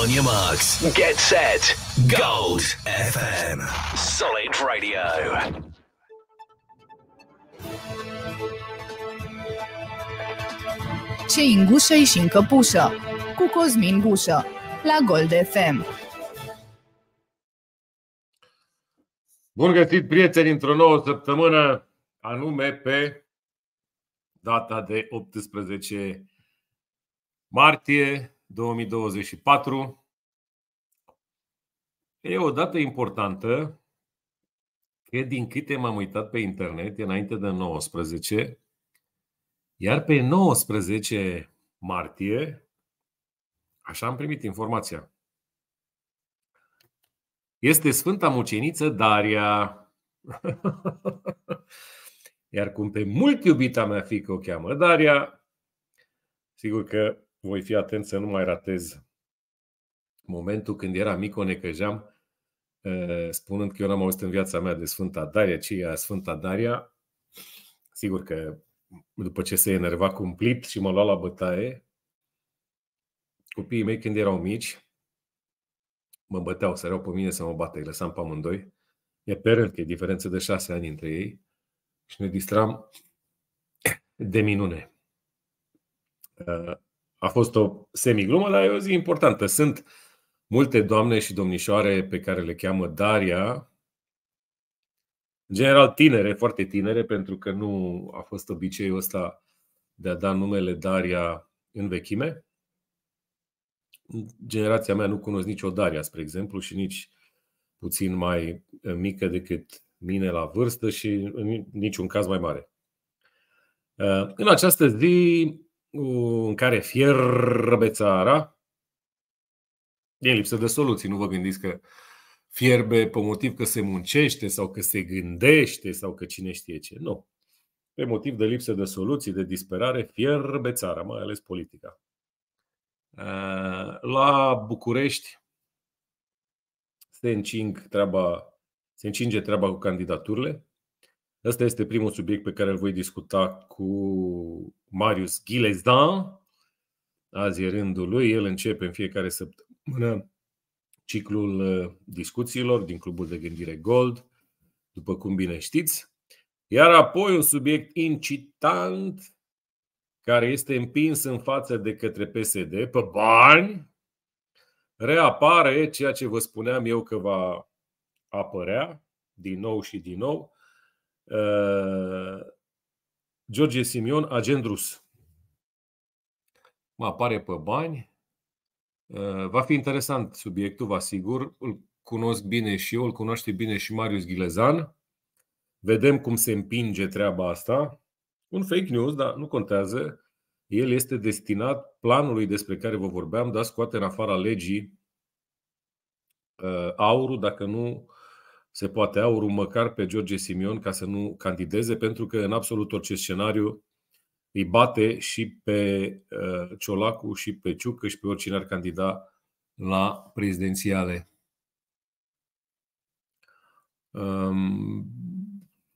On your marks, get set, Gold FM, Solid Radio. Ce în și în căpușă, cu Cosmin Gușă, la Gold FM. Bun găsit, prieteni, într-o nouă săptămână, anume pe data de 18 martie 2024. E o dată importantă că din câte m-am uitat pe internet, înainte de 19, iar pe 19 martie, așa am primit informația, este Sfânta Muceniță Daria. Iar cum pe mult iubita mea fică o cheamă Daria, sigur că voi fi atent să nu mai ratez momentul când era mic, o necăjeam ă, spunând că eu n-am auzit în viața mea de Sfânta Daria, ci e Sfânta Daria. Sigur că după ce se enerva cumplit și mă lua la bătaie, copiii mei când erau mici, mă băteau, săreau pe mine să mă bată, îi lăsam pe amândoi. E pe rând că e diferență de șase ani între ei și ne distram de minune. Uh, a fost o semiglumă, dar e o zi importantă. Sunt multe doamne și domnișoare pe care le cheamă Daria, în general tinere, foarte tinere, pentru că nu a fost obiceiul ăsta de a da numele Daria în vechime. Generația mea nu cunosc nicio Daria, spre exemplu, și nici puțin mai mică decât mine la vârstă și în niciun caz mai mare. Uh, în această zi în care fierbe țara, e lipsă de soluții, nu vă gândiți că fierbe pe motiv că se muncește sau că se gândește sau că cine știe ce. Nu. Pe motiv de lipsă de soluții, de disperare, fierbe țara, mai ales politica. Uh, la București se încing treaba se încinge treaba cu candidaturile. Ăsta este primul subiect pe care îl voi discuta cu Marius Ghilezdan. Azi e rândul lui, el începe în fiecare săptămână ciclul uh, discuțiilor din Clubul de Gândire Gold, după cum bine știți. Iar apoi un subiect incitant care este împins în față de către PSD pe bani, reapare ceea ce vă spuneam eu că va apărea din nou și din nou uh, George Simion, agent rus. Mă apare pe bani. Uh, va fi interesant subiectul, vă asigur. Îl cunosc bine și eu, îl cunoaște bine și Marius Ghilezan. Vedem cum se împinge treaba asta. Un fake news, dar nu contează. El este destinat planului despre care vă vorbeam, dar scoate în afara legii uh, aurul, dacă nu se poate aurul măcar pe George Simion ca să nu candideze, pentru că în absolut orice scenariu îi bate și pe uh, Ciolacu și pe Ciucă și pe oricine ar candida la prezidențiale. Um,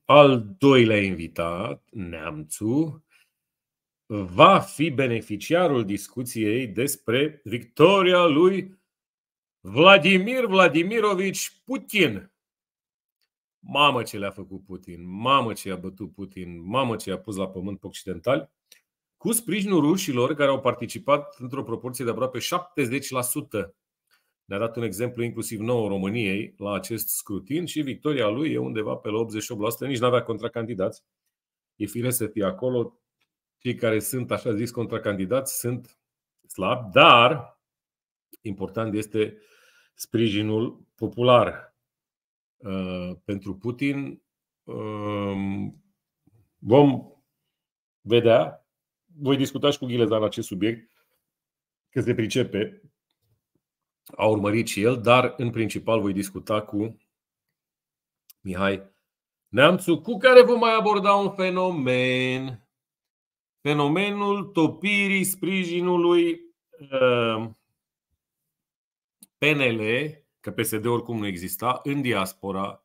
al doilea invitat, Neamțu, va fi beneficiarul discuției despre victoria lui Vladimir Vladimirovici Putin Mamă ce le-a făcut Putin, mamă ce i-a bătut Putin, mamă ce i-a pus la pământ pe occidentali, cu sprijinul rușilor care au participat într-o proporție de aproape 70%. Ne-a dat un exemplu inclusiv nouă României la acest scrutin și victoria lui e undeva pe la 88%, nici n-avea contracandidați. E fire să fie acolo. Cei care sunt, așa zis, contracandidați sunt slabi, dar important este sprijinul popular Uh, pentru Putin. Um, vom vedea, voi discuta și cu Ghilezan acest subiect, că se pricepe, a urmărit și el, dar în principal voi discuta cu Mihai Neamțu, cu care vom mai aborda un fenomen. Fenomenul topirii sprijinului uh, PNL că PSD oricum nu exista, în diaspora,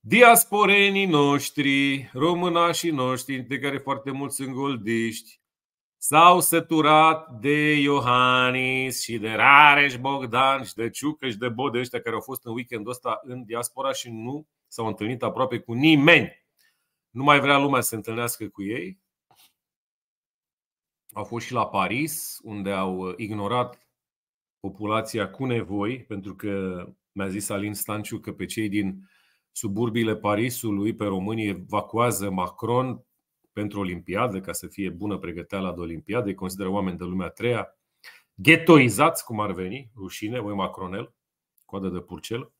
diasporenii noștri, românașii noștri, de care foarte mulți sunt goldiști, s-au săturat de Iohannis și de Rareș Bogdan și de Ciucă și de Bode ăștia care au fost în weekendul ăsta în diaspora și nu s-au întâlnit aproape cu nimeni. Nu mai vrea lumea să se întâlnească cu ei. Au fost și la Paris, unde au ignorat populația cu nevoi, pentru că mi-a zis Alin Stanciu că pe cei din suburbiile Parisului, pe românii, evacuează Macron pentru Olimpiadă, ca să fie bună pregăteala de Olimpiadă, îi consideră oameni de lumea a treia, ghetoizați, cum ar veni, rușine, voi Macronel, coadă de purcel.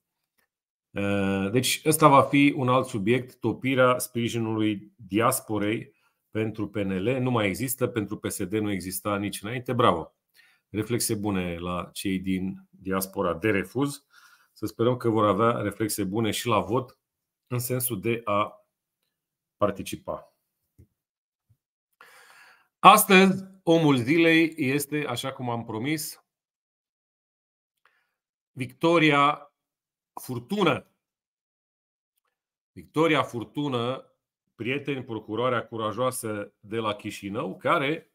Deci ăsta va fi un alt subiect, topirea sprijinului diasporei pentru PNL. Nu mai există, pentru PSD nu exista nici înainte. Bravo! reflexe bune la cei din diaspora de refuz. Să sperăm că vor avea reflexe bune și la vot în sensul de a participa. Astăzi, omul zilei este, așa cum am promis, Victoria Furtună. Victoria Furtună, prieteni, procuroarea curajoasă de la Chișinău, care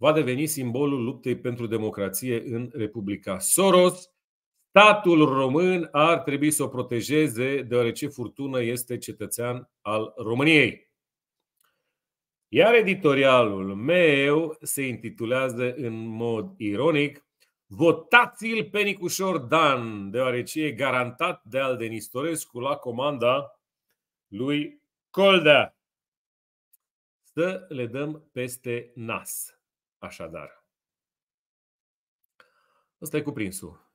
va deveni simbolul luptei pentru democrație în Republica Soros. Statul român ar trebui să o protejeze, deoarece Furtună este cetățean al României. Iar editorialul meu se intitulează în mod ironic Votați-l pe Nicușor Dan, deoarece e garantat de Alden Istorescu la comanda lui Coldea. Să le dăm peste nas. Așadar, ăsta e cuprinsul.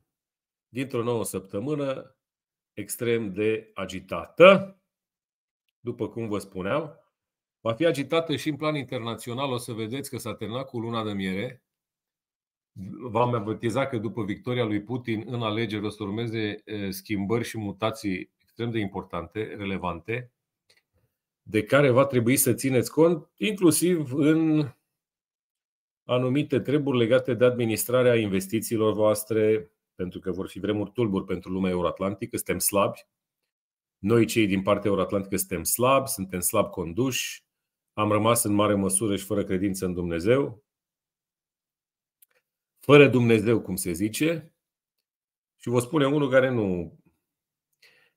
Dintr-o nouă săptămână extrem de agitată, după cum vă spuneam, va fi agitată și în plan internațional. O să vedeți că s-a terminat cu luna de miere. V-am avertizat că după victoria lui Putin în alegeri o să urmeze schimbări și mutații extrem de importante, relevante, de care va trebui să țineți cont, inclusiv în anumite treburi legate de administrarea investițiilor voastre, pentru că vor fi vremuri tulburi pentru lumea euroatlantică, suntem slabi. Noi, cei din partea euroatlantică, suntem slabi, suntem slab conduși, am rămas în mare măsură și fără credință în Dumnezeu, fără Dumnezeu, cum se zice, și vă spune unul care nu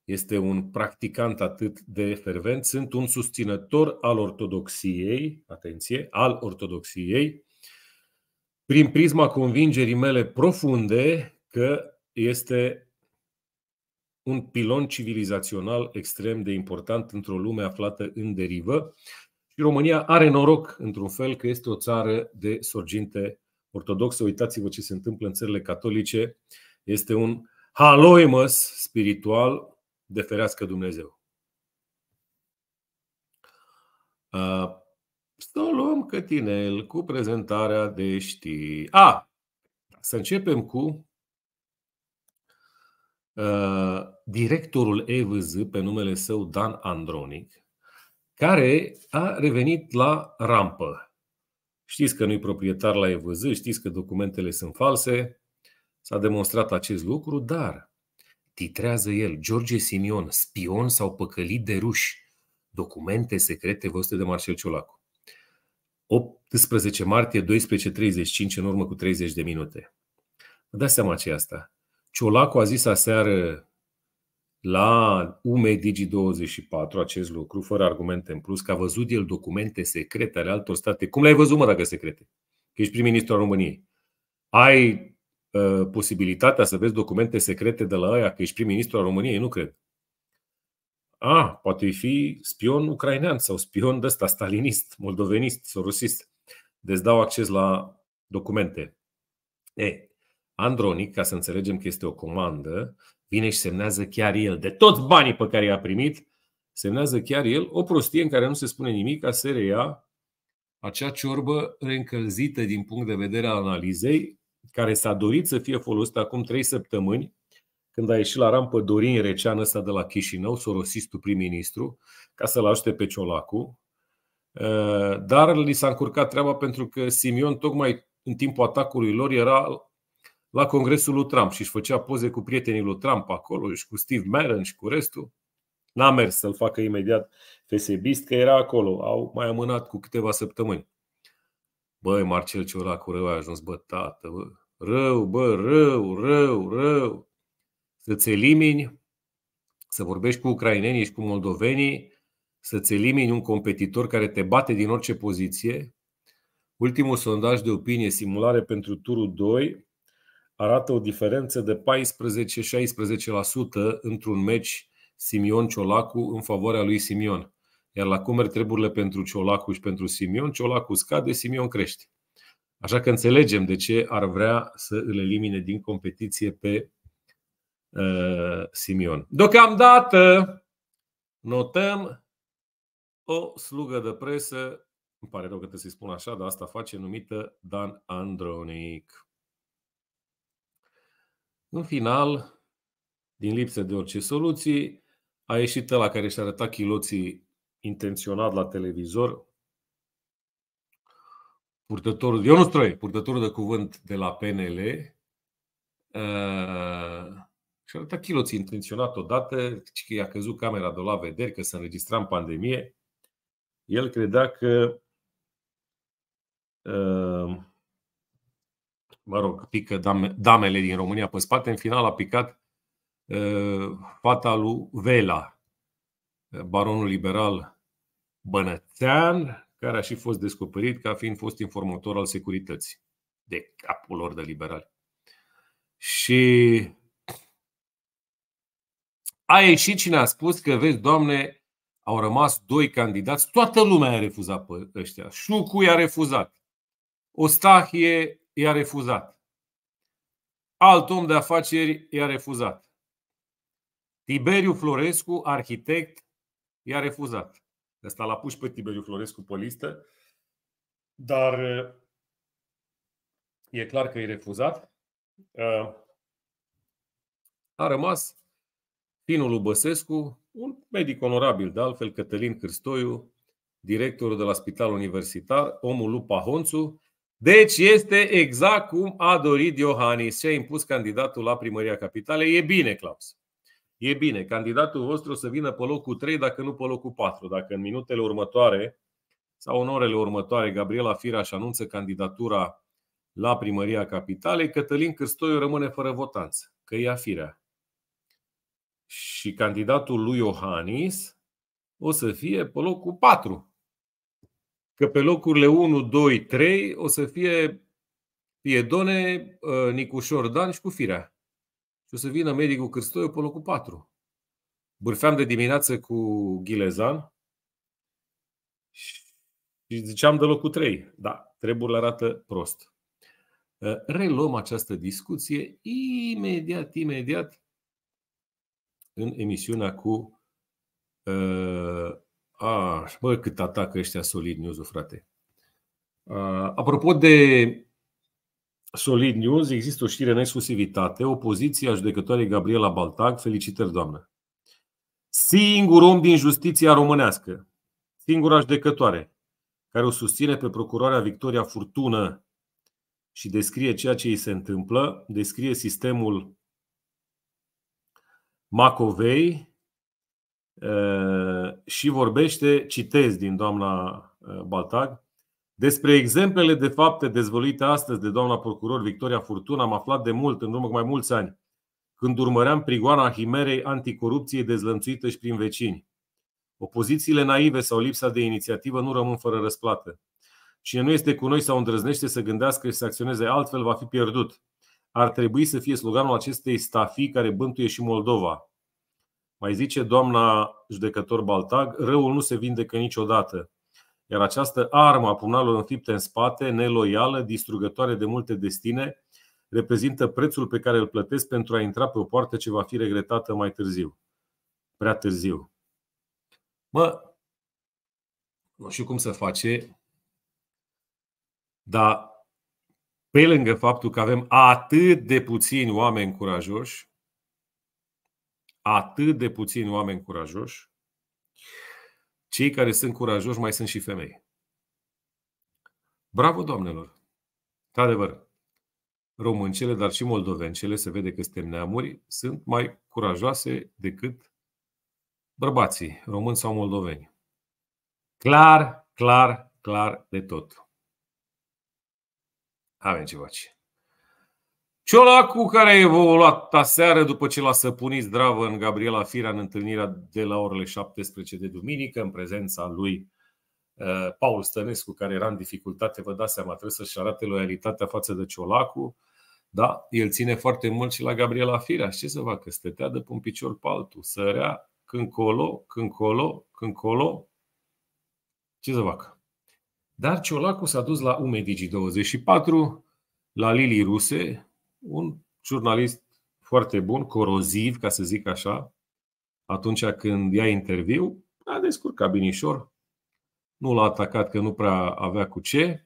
este un practicant atât de fervent, sunt un susținător al ortodoxiei, atenție, al ortodoxiei, prin prisma convingerii mele profunde că este un pilon civilizațional extrem de important într-o lume aflată în derivă. Și România are noroc, într-un fel, că este o țară de sorginte ortodoxă. Uitați-vă ce se întâmplă în țările catolice. Este un haloimăs spiritual de ferească Dumnezeu. Uh, să o luăm cătinel cu prezentarea de știri. A, să începem cu uh, directorul EVZ pe numele său Dan Andronic, care a revenit la rampă. Știți că nu-i proprietar la EVZ, știți că documentele sunt false, s-a demonstrat acest lucru, dar titrează el, George Simion, spion sau păcălit de ruși, documente secrete văzute de Marcel Ciolacu. 18 martie, 12.35, în urmă cu 30 de minute. Vă dați seama ce asta. Ciolacu a zis aseară la UME Digi24 acest lucru, fără argumente în plus, că a văzut el documente secrete ale altor state. Cum le-ai văzut, mă, dacă secrete? Că ești prim-ministru al României. Ai uh, posibilitatea să vezi documente secrete de la aia că ești prim-ministru al României? Nu cred. A, poate fi spion ucrainean sau spion de ăsta, stalinist, moldovenist, sorosist. Deci dau acces la documente. E, Andronic, ca să înțelegem că este o comandă, vine și semnează chiar el, de toți banii pe care i-a primit, semnează chiar el o prostie în care nu se spune nimic, ca să reia acea ciorbă reîncălzită din punct de vedere al analizei, care s-a dorit să fie folosită acum trei săptămâni când a ieșit la rampă Dorin Recean ăsta de la Chișinău, sorosistul prim-ministru, ca să-l ajute pe Ciolacu. Eh, dar li s-a încurcat treaba pentru că Simion tocmai în timpul atacului lor era la congresul lui Trump și își făcea poze cu prietenii lui Trump acolo și cu Steve Bannon și cu restul. N-a mers să-l facă imediat FSBist, că era acolo. Au mai amânat cu câteva săptămâni. Băi, Marcel Ciolacu, rău a ajuns, bă, tată, bă. Rău, bă, rău, rău, rău să-ți elimini, să vorbești cu ucrainenii și cu moldovenii, să-ți elimini un competitor care te bate din orice poziție. Ultimul sondaj de opinie, simulare pentru turul 2, arată o diferență de 14-16% într-un meci Simion Ciolacu în favoarea lui Simion. Iar la cum merg treburile pentru Ciolacu și pentru Simion, Ciolacu scade, Simion crește. Așa că înțelegem de ce ar vrea să îl elimine din competiție pe Uh, Simion. Deocamdată notăm o slugă de presă, îmi pare rău că trebuie să-i spun așa, dar asta face, numită Dan Andronic. În final, din lipsă de orice soluții, a ieșit la care și-a arătat chiloții intenționat la televizor, purtătorul, eu nu purtătorul de cuvânt de la PNL, uh, și a arătat intenționat odată, că i-a căzut camera de la vederi, că se înregistra în pandemie. El credea că uh, mă rog, pică dame, damele din România pe spate. În final a picat uh, fata lui Vela, baronul liberal bănățean, care a și fost descoperit ca fiind fost informator al securității de capul lor de liberali. Și a ieșit cine a spus că, vezi, Doamne, au rămas doi candidați, toată lumea i-a refuzat pe ăștia. Șucu i-a refuzat. Ostahie i-a refuzat. Alt om de afaceri i-a refuzat. Tiberiu Florescu, arhitect, i-a refuzat. Ăsta l-a pus pe Tiberiu Florescu pe listă, dar e clar că e refuzat. A rămas Tinu Lubăsescu, un medic onorabil, de altfel Cătălin Cârstoiu, directorul de la Spitalul Universitar, omul Lupa Honțu. Deci este exact cum a dorit Iohannis și a impus candidatul la primăria capitalei. E bine, Claus. E bine, candidatul vostru să vină pe locul 3, dacă nu pe locul 4. Dacă în minutele următoare sau în orele următoare Gabriela Firaș anunță candidatura la primăria capitalei, Cătălin Cârstoiu rămâne fără votanță, că ia firea și candidatul lui Iohannis o să fie pe locul 4. Că pe locurile 1, 2, 3 o să fie Piedone, ă, Nicușor Dan și cu Firea. Și o să vină medicul Cârstoiu pe locul 4. Bârfeam de dimineață cu Ghilezan și ziceam de locul 3. Da, treburile arată prost. Ă, reluăm această discuție imediat, imediat în emisiunea cu... Uh, a, bă, cât atacă ăștia Solid News-ul, frate. Uh, apropo de Solid News, există o știre în exclusivitate. Opoziția judecătoarei Gabriela Baltag. Felicitări, doamnă. Singur om din justiția românească, singura judecătoare, care o susține pe procurarea Victoria Furtună și descrie ceea ce îi se întâmplă, descrie sistemul Macovei și vorbește, citez din doamna Baltag, despre exemplele de fapte dezvăluite astăzi de doamna procuror Victoria Furtuna am aflat de mult, în urmă cu mai mulți ani, când urmăream prigoana himerei anticorupției dezlănțuită și prin vecini. Opozițiile naive sau lipsa de inițiativă nu rămân fără răsplată. Cine nu este cu noi sau îndrăznește să gândească și să acționeze altfel va fi pierdut ar trebui să fie sloganul acestei stafii care bântuie și Moldova. Mai zice doamna judecător Baltag, răul nu se vindecă niciodată. Iar această armă a punalor înfipte în spate, neloială, distrugătoare de multe destine, reprezintă prețul pe care îl plătesc pentru a intra pe o poartă ce va fi regretată mai târziu. Prea târziu. Mă, nu știu cum să face, dar pe lângă faptul că avem atât de puțini oameni curajoși, atât de puțini oameni curajoși, cei care sunt curajoși mai sunt și femei. Bravo, doamnelor! de adevăr româncele, dar și moldovencele, se vede că suntem neamuri, sunt mai curajoase decât bărbații, români sau moldoveni. Clar, clar, clar de tot. Avem ce face. Ciolacu care a evoluat aseară după ce l-a săpunit zdravă în Gabriela Firea în întâlnirea de la orele 17 de duminică în prezența lui uh, Paul Stănescu care era în dificultate, vă dați seama, trebuie să-și arate loialitatea față de Ciolacu. Da, el ține foarte mult și la Gabriela Firea. Și ce să facă? Stătea de pe un picior pe altul, sărea când colo, când colo, când colo. Ce să facă? Dar Ciolacu s-a dus la Umedigi 24, la Lili Ruse, un jurnalist foarte bun, coroziv, ca să zic așa, atunci când ia interviu, a descurcat binișor. Nu l-a atacat că nu prea avea cu ce.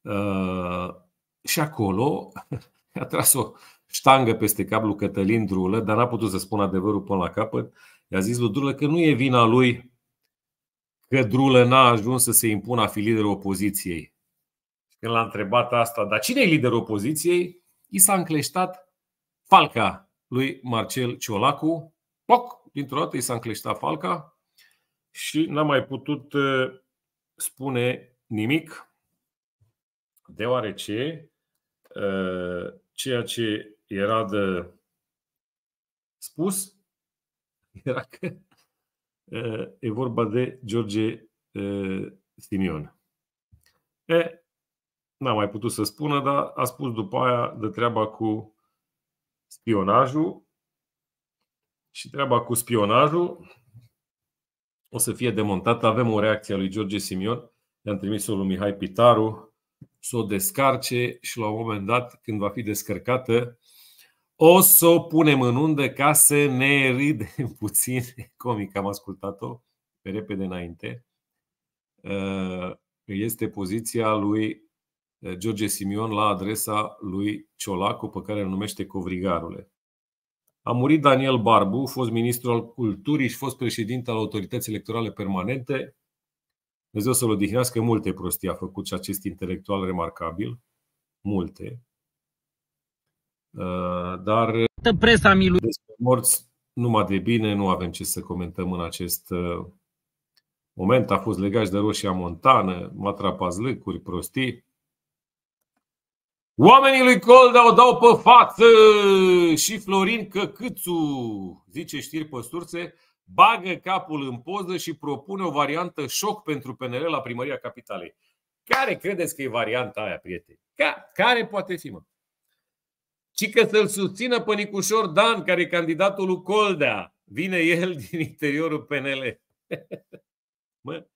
Uh, și acolo a tras o ștangă peste cap lui Cătălin Drulă, dar n-a putut să spună adevărul până la capăt. I-a zis lui Drulă că nu e vina lui că Drulă n-a ajuns să se impună a fi liderul opoziției. Când l-a întrebat asta, dar cine e liderul opoziției? I s-a încleștat falca lui Marcel Ciolacu. Poc, dintr-o dată i s-a încleștat falca și n-a mai putut uh, spune nimic, deoarece uh, ceea ce era de spus era că Eh, e vorba de George eh, Simion. E, n-a mai putut să spună, dar a spus după aia de treaba cu spionajul și treaba cu spionajul o să fie demontată. Avem o reacție a lui George Simion, i-am trimis-o lui Mihai Pitaru, să o descarce și la un moment dat, când va fi descărcată, o să o punem în undă ca să ne ride puțin. Comic, am ascultat-o pe repede înainte. Uh, este poziția lui uh, George Simion la adresa lui Ciolacu, pe care îl numește Covrigarule. A murit Daniel Barbu, fost ministru al culturii și fost președinte al autorității electorale permanente. Dumnezeu să-l odihnească, multe prostii a făcut și acest intelectual remarcabil. Multe. Uh, dar uh, presa milui. despre morți numai de bine, nu avem ce să comentăm în acest uh, moment. A fost legat de Roșia Montană, matrapazlăcuri, prostii. Oamenii lui Colda o dau pe față și Florin Căcâțu, zice știri pe surse, bagă capul în poză și propune o variantă șoc pentru PNL la primăria capitalei. Care credeți că e varianta aia, prieteni? Care poate fi, mă? ci că să-l susțină pe Nicușor Dan, care e candidatul lui Coldea. Vine el din interiorul PNL. mă,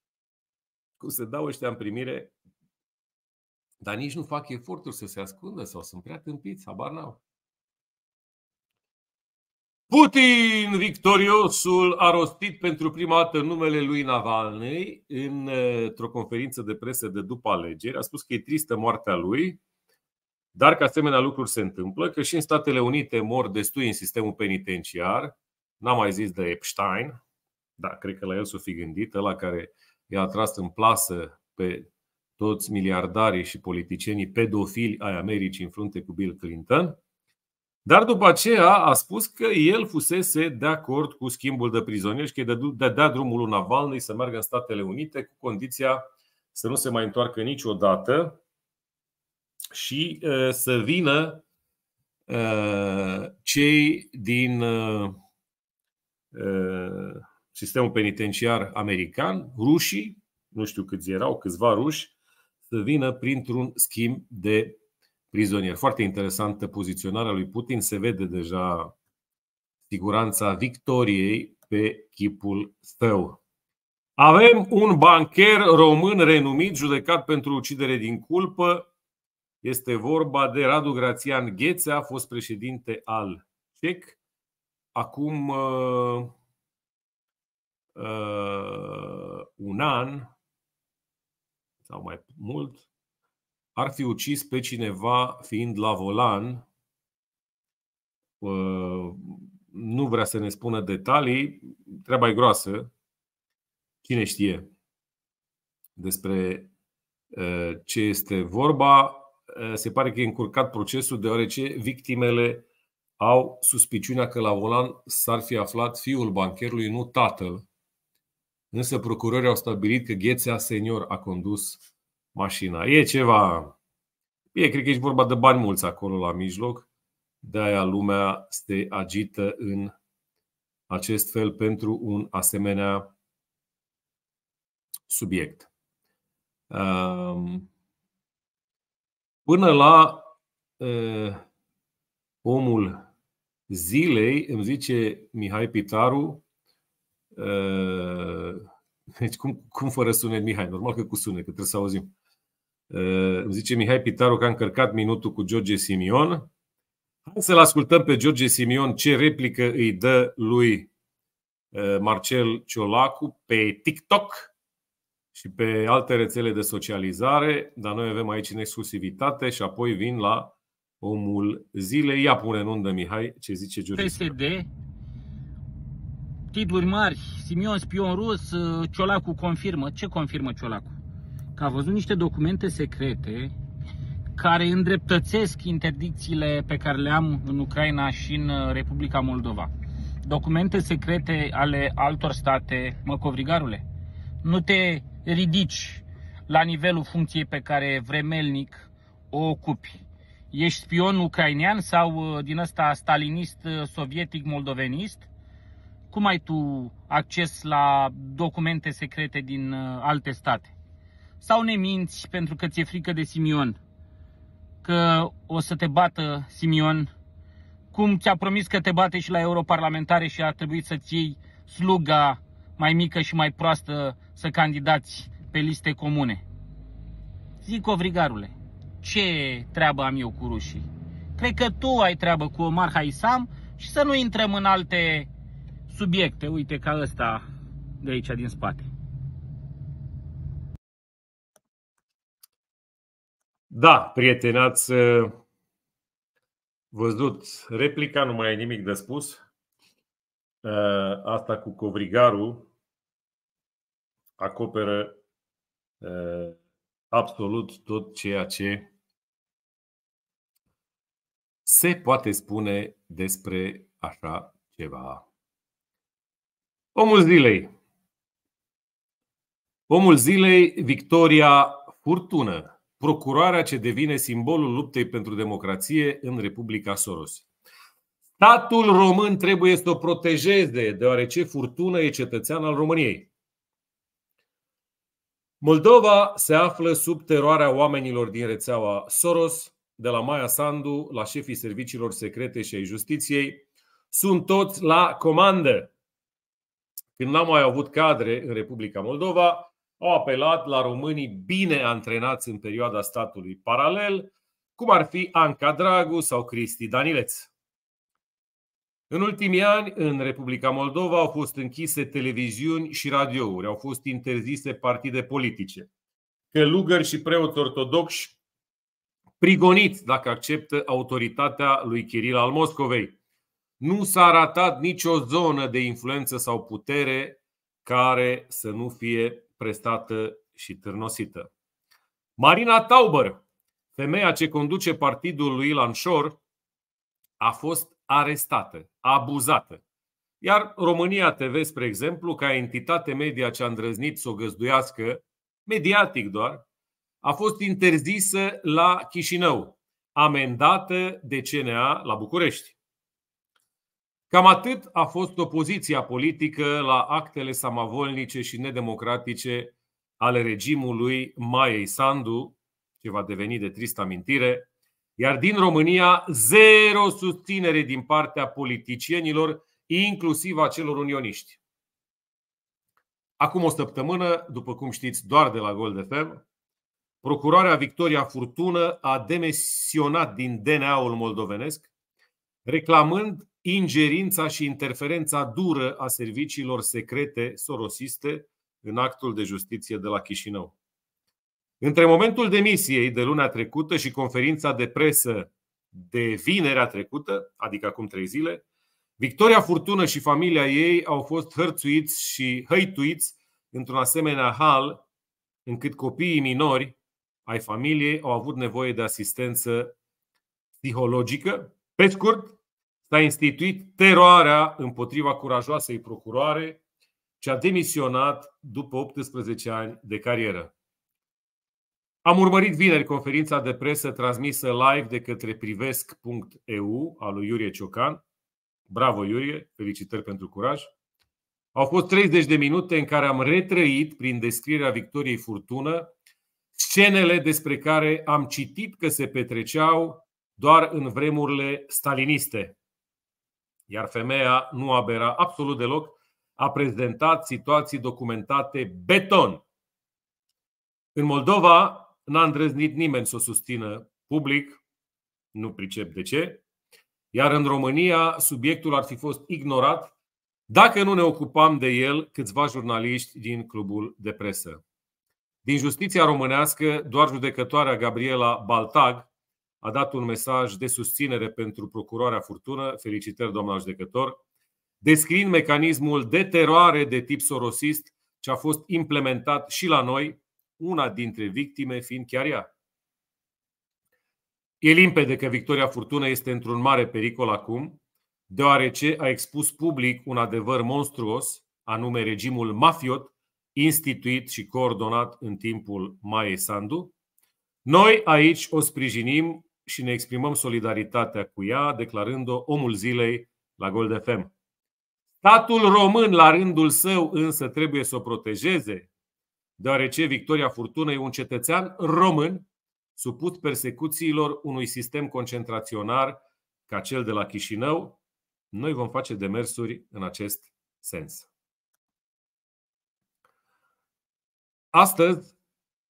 cum se dau ăștia în primire, dar nici nu fac eforturi să se ascundă sau sunt prea tâmpiți, habar n-au. Putin, victoriosul, a rostit pentru prima dată numele lui Navalny uh, într-o conferință de presă de după alegeri. A spus că e tristă moartea lui, dar că asemenea lucruri se întâmplă, că și în Statele Unite mor destui în sistemul penitenciar. N-am mai zis de Epstein, da, cred că la el s-o fi gândit, la care i-a atras în plasă pe toți miliardarii și politicienii pedofili ai Americii în frunte cu Bill Clinton. Dar după aceea a spus că el fusese de acord cu schimbul de prizonieri și că dădea drumul lui Navalny să meargă în Statele Unite cu condiția să nu se mai întoarcă niciodată și uh, să vină uh, cei din uh, sistemul penitenciar american, rușii, nu știu câți erau, câțiva ruși, să vină printr-un schimb de prizonieri. Foarte interesantă poziționarea lui Putin. Se vede deja siguranța victoriei pe chipul său. Avem un bancher român renumit judecat pentru ucidere din culpă este vorba de Radu Grațian Ghețea, a fost președinte al CEC. Acum uh, uh, un an sau mai mult, ar fi ucis pe cineva fiind la volan. Uh, nu vrea să ne spună detalii, treaba e groasă. Cine știe despre uh, ce este vorba. Eh, se pare că e încurcat procesul deoarece victimele au suspiciunea că la volan s-ar fi aflat fiul bancherului, nu tatăl. Însă procurorii au stabilit că Ghețea Senior a condus mașina. E ceva... E, cred că ești vorba de bani mulți acolo la mijloc. De-aia lumea se agită în acest fel pentru un asemenea subiect. Ehm, până la uh, omul zilei, îmi zice Mihai Pitaru, uh, deci cum, cum fără sunet Mihai? Normal că cu sunet, că trebuie să auzim. Uh, îmi zice Mihai Pitaru că a încărcat minutul cu George Simion. Hai să-l ascultăm pe George Simion ce replică îi dă lui Marcel Ciolacu pe TikTok și pe alte rețele de socializare, dar noi avem aici în exclusivitate și apoi vin la omul zilei. Ia pune în undă, Mihai, ce zice juristul. PSD, titluri mari, Simion Spion Rus, uh, Ciolacu confirmă. Ce confirmă Ciolacu? Că a văzut niște documente secrete care îndreptățesc interdicțiile pe care le am în Ucraina și în uh, Republica Moldova. Documente secrete ale altor state, mă covrigarule. Nu te ridici la nivelul funcției pe care vremelnic o ocupi. Ești spion ucrainean sau uh, din ăsta stalinist, uh, sovietic, moldovenist? Cum ai tu acces la documente secrete din uh, alte state? Sau ne minți pentru că ți-e frică de Simion? Că o să te bată Simion? Cum ți-a promis că te bate și la europarlamentare și a trebuit să-ți iei sluga mai mică și mai proastă să candidați pe liste comune. Zic covrigarule, ce treabă am eu cu rușii? Cred că tu ai treabă cu Omar Haisam și să nu intrăm în alte subiecte. Uite ca ăsta de aici din spate. Da, prieteni, ați uh, văzut replica, nu mai e nimic de spus. Uh, asta cu covrigarul acoperă uh, absolut tot ceea ce se poate spune despre așa ceva. Omul zilei. Omul zilei, Victoria Furtună, procurarea ce devine simbolul luptei pentru democrație în Republica Soros. Statul român trebuie să o protejeze, deoarece Furtună e cetățean al României. Moldova se află sub teroarea oamenilor din rețeaua Soros, de la Maia Sandu la șefii serviciilor secrete și ai justiției. Sunt toți la comandă. Când n-au mai avut cadre în Republica Moldova, au apelat la românii bine antrenați în perioada statului paralel, cum ar fi Anca Dragu sau Cristi Danileț. În ultimii ani, în Republica Moldova au fost închise televiziuni și radiouri, au fost interzise partide politice. Călugări și preoți ortodoxi prigoniți dacă acceptă autoritatea lui Chiril al Moscovei. Nu s-a ratat nicio zonă de influență sau putere care să nu fie prestată și târnosită. Marina Tauber, femeia ce conduce partidul lui Ilan Șor, a fost arestată, abuzată. Iar România TV, spre exemplu, ca entitate media ce a îndrăznit să o găzduiască, mediatic doar, a fost interzisă la Chișinău, amendată de CNA la București. Cam atât a fost opoziția politică la actele samavolnice și nedemocratice ale regimului Maiei Sandu, ce va deveni de tristă amintire, iar din România, zero susținere din partea politicienilor, inclusiv a celor unioniști. Acum o săptămână, după cum știți, doar de la Gold FM, procurarea Victoria Furtună a demisionat din DNA-ul moldovenesc, reclamând ingerința și interferența dură a serviciilor secrete sorosiste în actul de justiție de la Chișinău. Între momentul demisiei de luna trecută și conferința de presă de vinerea trecută, adică acum trei zile, Victoria Furtună și familia ei au fost hărțuiți și hăituiți într-un asemenea hal încât copiii minori ai familiei au avut nevoie de asistență psihologică. Pe scurt, s-a instituit teroarea împotriva curajoasei procuroare, ce a demisionat după 18 ani de carieră. Am urmărit vineri conferința de presă transmisă live de către privesc.eu a lui Iurie Ciocan. Bravo, Iurie! Felicitări pentru curaj! Au fost 30 de minute în care am retrăit, prin descrierea victoriei furtună, scenele despre care am citit că se petreceau doar în vremurile staliniste. Iar femeia nu abera absolut deloc, a prezentat situații documentate beton. În Moldova, N-a îndrăznit nimeni să o susțină public, nu pricep de ce. Iar în România, subiectul ar fi fost ignorat dacă nu ne ocupam de el câțiva jurnaliști din clubul de presă. Din justiția românească, doar judecătoarea Gabriela Baltag a dat un mesaj de susținere pentru procuroarea Furtună, felicitări doamna judecător, descrind mecanismul de teroare de tip sorosist ce a fost implementat și la noi una dintre victime fiind chiar ea. E limpede că Victoria Furtună este într-un mare pericol acum, deoarece a expus public un adevăr monstruos, anume regimul mafiot, instituit și coordonat în timpul Maie Sandu. Noi aici o sprijinim și ne exprimăm solidaritatea cu ea, declarând-o omul zilei la Gol de Fem. Statul român, la rândul său, însă trebuie să o protejeze, deoarece Victoria Furtună e un cetățean român supus persecuțiilor unui sistem concentraționar ca cel de la Chișinău, noi vom face demersuri în acest sens. Astăzi,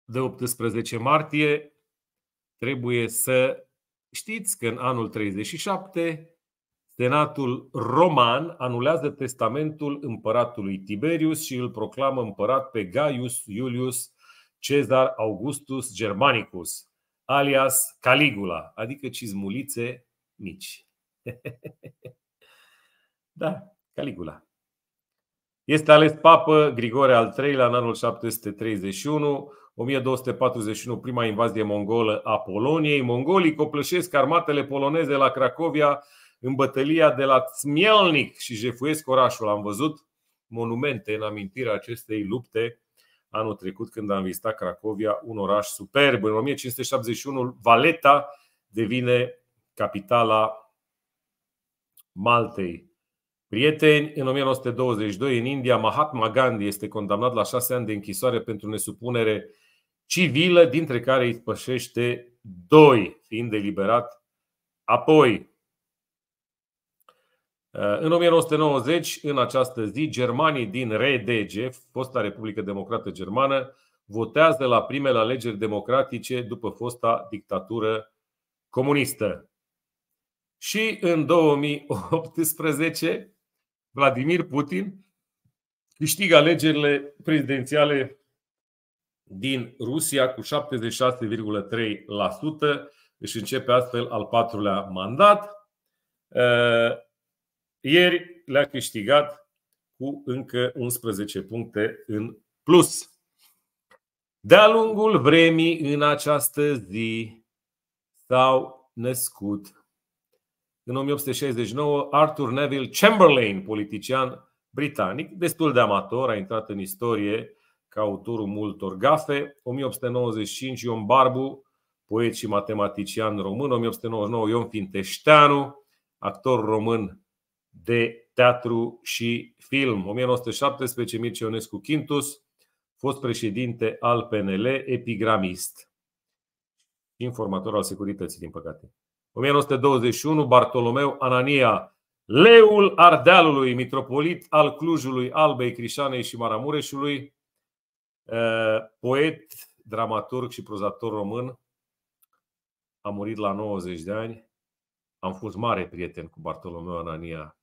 de 18 martie, trebuie să știți că în anul 37 Senatul roman anulează testamentul împăratului Tiberius și îl proclamă împărat pe Gaius Iulius Cezar Augustus Germanicus, alias Caligula, adică cizmulițe mici. da, Caligula. Este ales papă Grigore al III-lea în anul 731, 1241 prima invazie mongolă a Poloniei. Mongolii copleșesc armatele poloneze la Cracovia în bătălia de la Smielnic și jefuiesc orașul. Am văzut monumente în amintirea acestei lupte anul trecut când am vizitat Cracovia, un oraș superb. În 1571 Valeta devine capitala Maltei. Prieteni, în 1922 în India Mahatma Gandhi este condamnat la șase ani de închisoare pentru nesupunere civilă, dintre care îi pășește doi, fiind deliberat apoi. În 1990, în această zi, germanii din RDG, fosta Republică Democrată Germană, votează la primele alegeri democratice după fosta dictatură comunistă. Și în 2018, Vladimir Putin câștigă alegerile prezidențiale din Rusia cu 76,3%. Își începe astfel al patrulea mandat. Ieri le-a câștigat cu încă 11 puncte în plus. De-a lungul vremii în această zi s-au născut în 1869 Arthur Neville Chamberlain, politician britanic, destul de amator, a intrat în istorie ca autorul multor gafe. 1895 Ion Barbu, poet și matematician român. 1899 Ion Finteșteanu, actor român de teatru și film. 1917 Mircea Ionescu Quintus, fost președinte al PNL, epigramist informator al securității, din păcate. 1921 Bartolomeu Anania, leul Ardealului, mitropolit al Clujului, Albei, Crișanei și Maramureșului, poet, dramaturg și prozator român, a murit la 90 de ani. Am fost mare prieten cu Bartolomeu Anania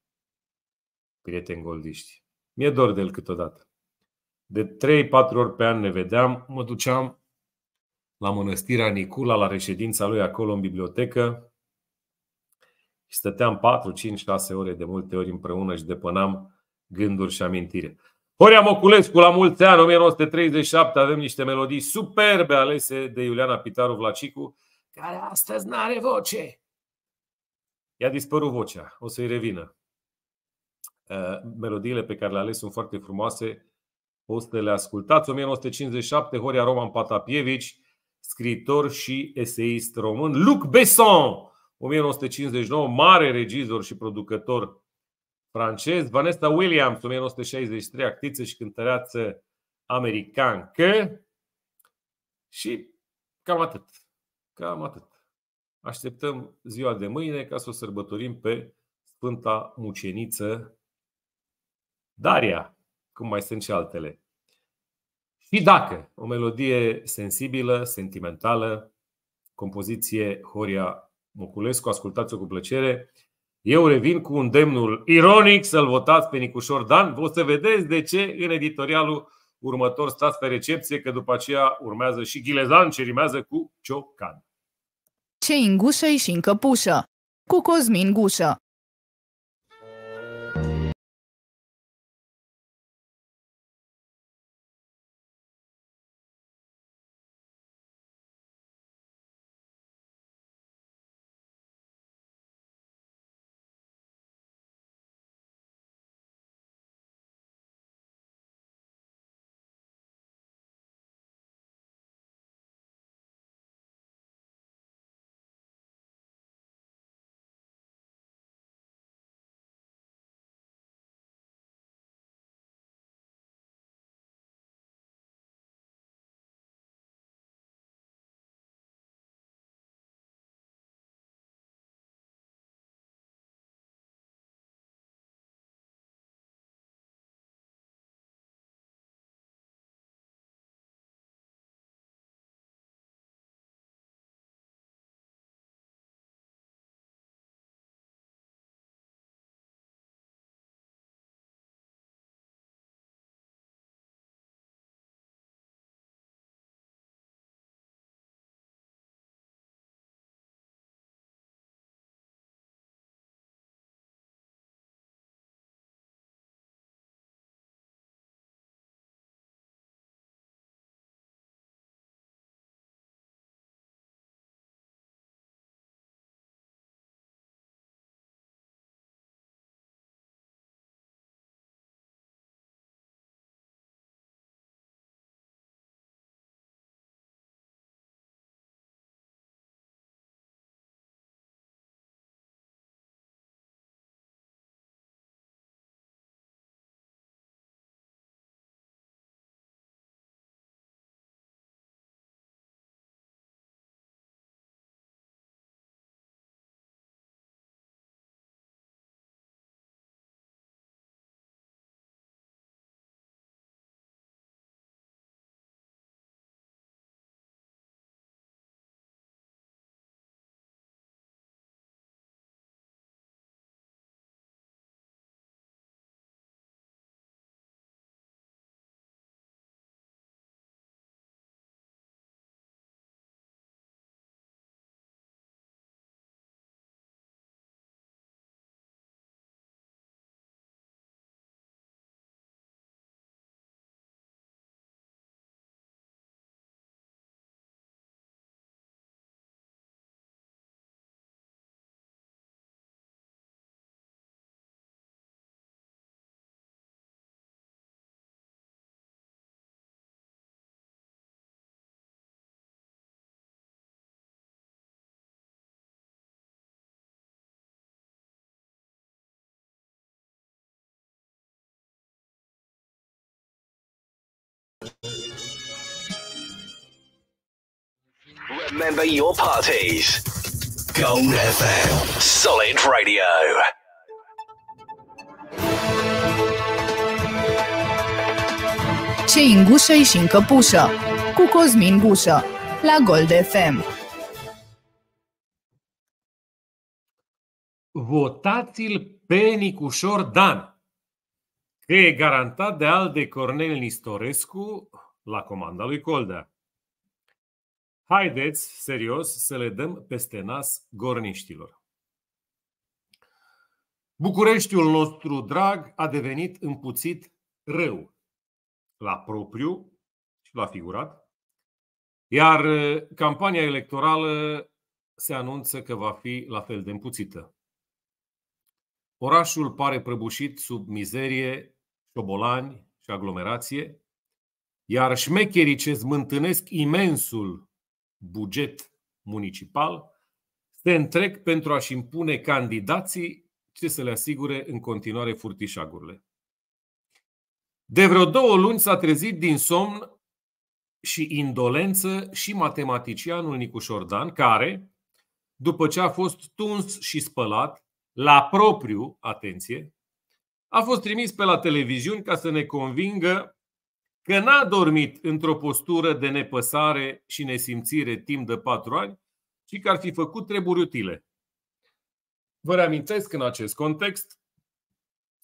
prieteni goldiști. Mi-e dor de el câteodată. De 3-4 ori pe an ne vedeam, mă duceam la mănăstirea Nicula, la reședința lui acolo în bibliotecă și stăteam 4, 5, 6 ore de multe ori împreună și depănam gânduri și amintire. Horia Moculescu, la mulți ani, 1937, avem niște melodii superbe alese de Iuliana Pitaru Vlacicu, care astăzi nu are voce. I-a dispărut vocea, o să-i revină. Eh, melodiile pe care le ales sunt foarte frumoase, O să le ascultați. 1957, Horia Roman Patapievici, scritor și eseist român. Luc Besson, 1959, mare regizor și producător francez. Vanessa Williams, 1963, actriță și cântăreață americană. Și cam atât. Cam atât. Așteptăm ziua de mâine ca să o sărbătorim pe Sfânta Muceniță Daria, cum mai sunt și altele. Și dacă o melodie sensibilă, sentimentală, compoziție Horia Moculescu, ascultați-o cu plăcere. Eu revin cu un demnul ironic să-l votați pe Nicușor Dan. O să vedeți de ce în editorialul următor stați pe recepție, că după aceea urmează și Ghilezan ce rimează cu Ciocan. Ce în și în căpușă, cu Cosmin Gușă. Remember your parties. Gold FM, Solid Radio. Ce în gușă și în căpușă cu Cosmin Gușă la Gold FM. Votați-l pe Nicușor Dan că e garantat de al de Cornel Nistorescu la comanda lui Coldea. Haideți, serios, să le dăm peste nas gorniștilor. Bucureștiul nostru drag a devenit împuțit rău, la propriu și la figurat, iar uh, campania electorală se anunță că va fi la fel de împuțită. Orașul pare prăbușit sub mizerie, șobolani și aglomerație, iar șmecherii ce smântânesc imensul buget municipal se întrec pentru a-și impune candidații ce să le asigure în continuare furtișagurile. De vreo două luni s-a trezit din somn și indolență și matematicianul Nicușor Dan, care, după ce a fost tuns și spălat, la propriu, atenție, a fost trimis pe la televiziuni ca să ne convingă că n-a dormit într-o postură de nepăsare și nesimțire timp de patru ani, și că ar fi făcut treburi utile. Vă reamintesc în acest context,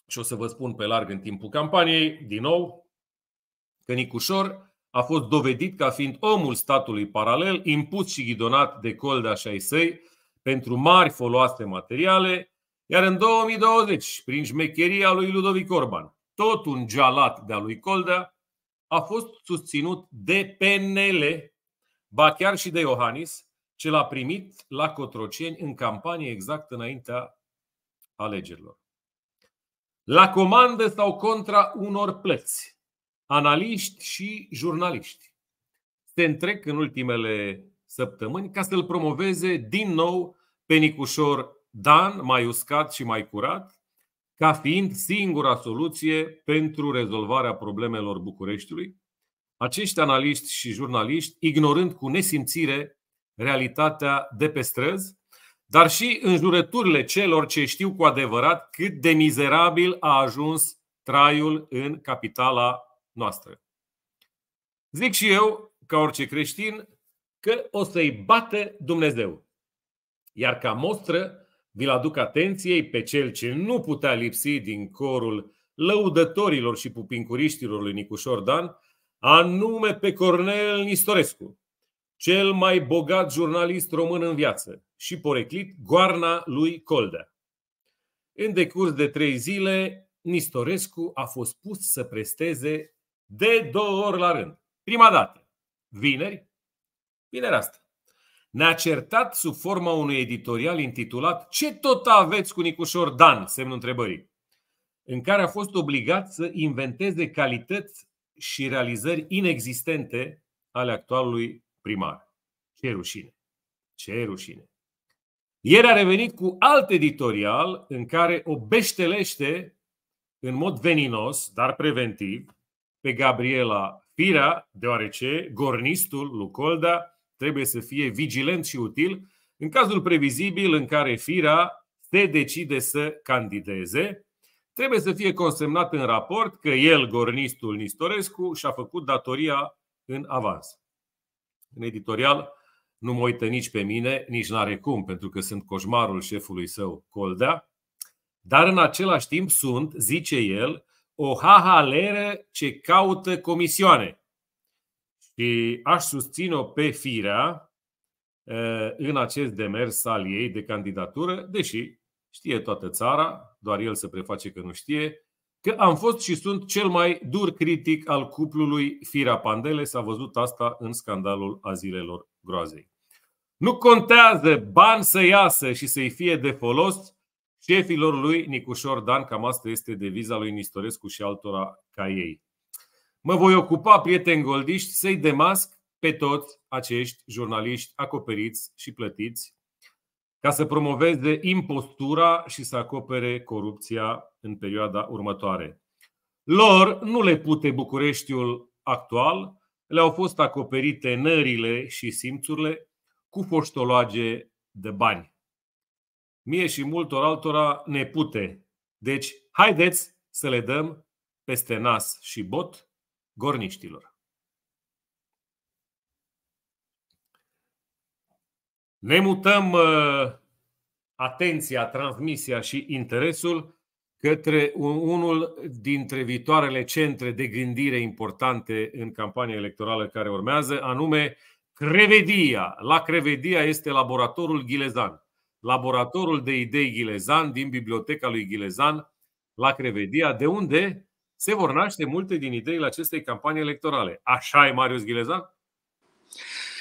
și o să vă spun pe larg în timpul campaniei, din nou, că Nicușor a fost dovedit ca fiind omul statului paralel, impus și ghidonat de Coldea și ai săi pentru mari foloase materiale, iar în 2020, prin șmecheria lui Ludovic Orban, tot un gealat de-a lui Coldea, a fost susținut de PNL, ba chiar și de Iohannis, ce l-a primit la Cotroceni în campanie exact înaintea alegerilor. La comandă sau contra unor plăți, analiști și jurnaliști se întrec în ultimele săptămâni ca să-l promoveze din nou pe Nicușor Dan mai uscat și mai curat, ca fiind singura soluție pentru rezolvarea problemelor Bucureștiului, acești analiști și jurnaliști ignorând cu nesimțire realitatea de pe străzi, dar și în jurăturile celor ce știu cu adevărat cât de mizerabil a ajuns traiul în capitala noastră. Zic și eu, ca orice creștin, că o să-i bată Dumnezeu. Iar ca mostră, vi-l aduc atenției pe cel ce nu putea lipsi din corul lăudătorilor și pupincuriștilor lui Nicușor Dan, anume pe Cornel Nistorescu, cel mai bogat jurnalist român în viață și poreclit goarna lui Coldea. În decurs de trei zile, Nistorescu a fost pus să presteze de două ori la rând. Prima dată, vineri, vineri asta ne-a certat sub forma unui editorial intitulat Ce tot aveți cu Nicușor Dan? Semnul întrebării. În care a fost obligat să inventeze calități și realizări inexistente ale actualului primar. Ce rușine! Ce rușine! Ieri a revenit cu alt editorial în care o beștelește în mod veninos, dar preventiv, pe Gabriela Firea, deoarece gornistul Lucolda trebuie să fie vigilent și util în cazul previzibil în care firea se decide să candideze, trebuie să fie consemnat în raport că el, gornistul Nistorescu, și-a făcut datoria în avans. În editorial nu mă uită nici pe mine, nici n-are cum, pentru că sunt coșmarul șefului său, Coldea, dar în același timp sunt, zice el, o hahalere ce caută comisioane – și aș susține-o pe firea în acest demers al ei de candidatură, deși știe toată țara, doar el se preface că nu știe, că am fost și sunt cel mai dur critic al cuplului fira Pandele. S-a văzut asta în scandalul azilelor groazei. Nu contează bani să iasă și să-i fie de folos șefilor lui Nicușor Dan, cam asta este deviza lui Nistorescu și altora ca ei. Mă voi ocupa, prieteni goldiști, să-i demasc pe toți acești jurnaliști acoperiți și plătiți ca să promoveze impostura și să acopere corupția în perioada următoare. Lor nu le pute Bucureștiul actual, le-au fost acoperite nările și simțurile cu foștoloage de bani. Mie și multor altora ne pute. Deci, haideți să le dăm peste nas și bot gorniștilor. Ne mutăm uh, atenția, transmisia și interesul către unul dintre viitoarele centre de gândire importante în campania electorală care urmează, anume Crevedia. La Crevedia este laboratorul Ghilezan. Laboratorul de idei Ghilezan din biblioteca lui Ghilezan la Crevedia, de unde se vor naște multe din ideile acestei campanii electorale. Așa e, Marius Ghileza?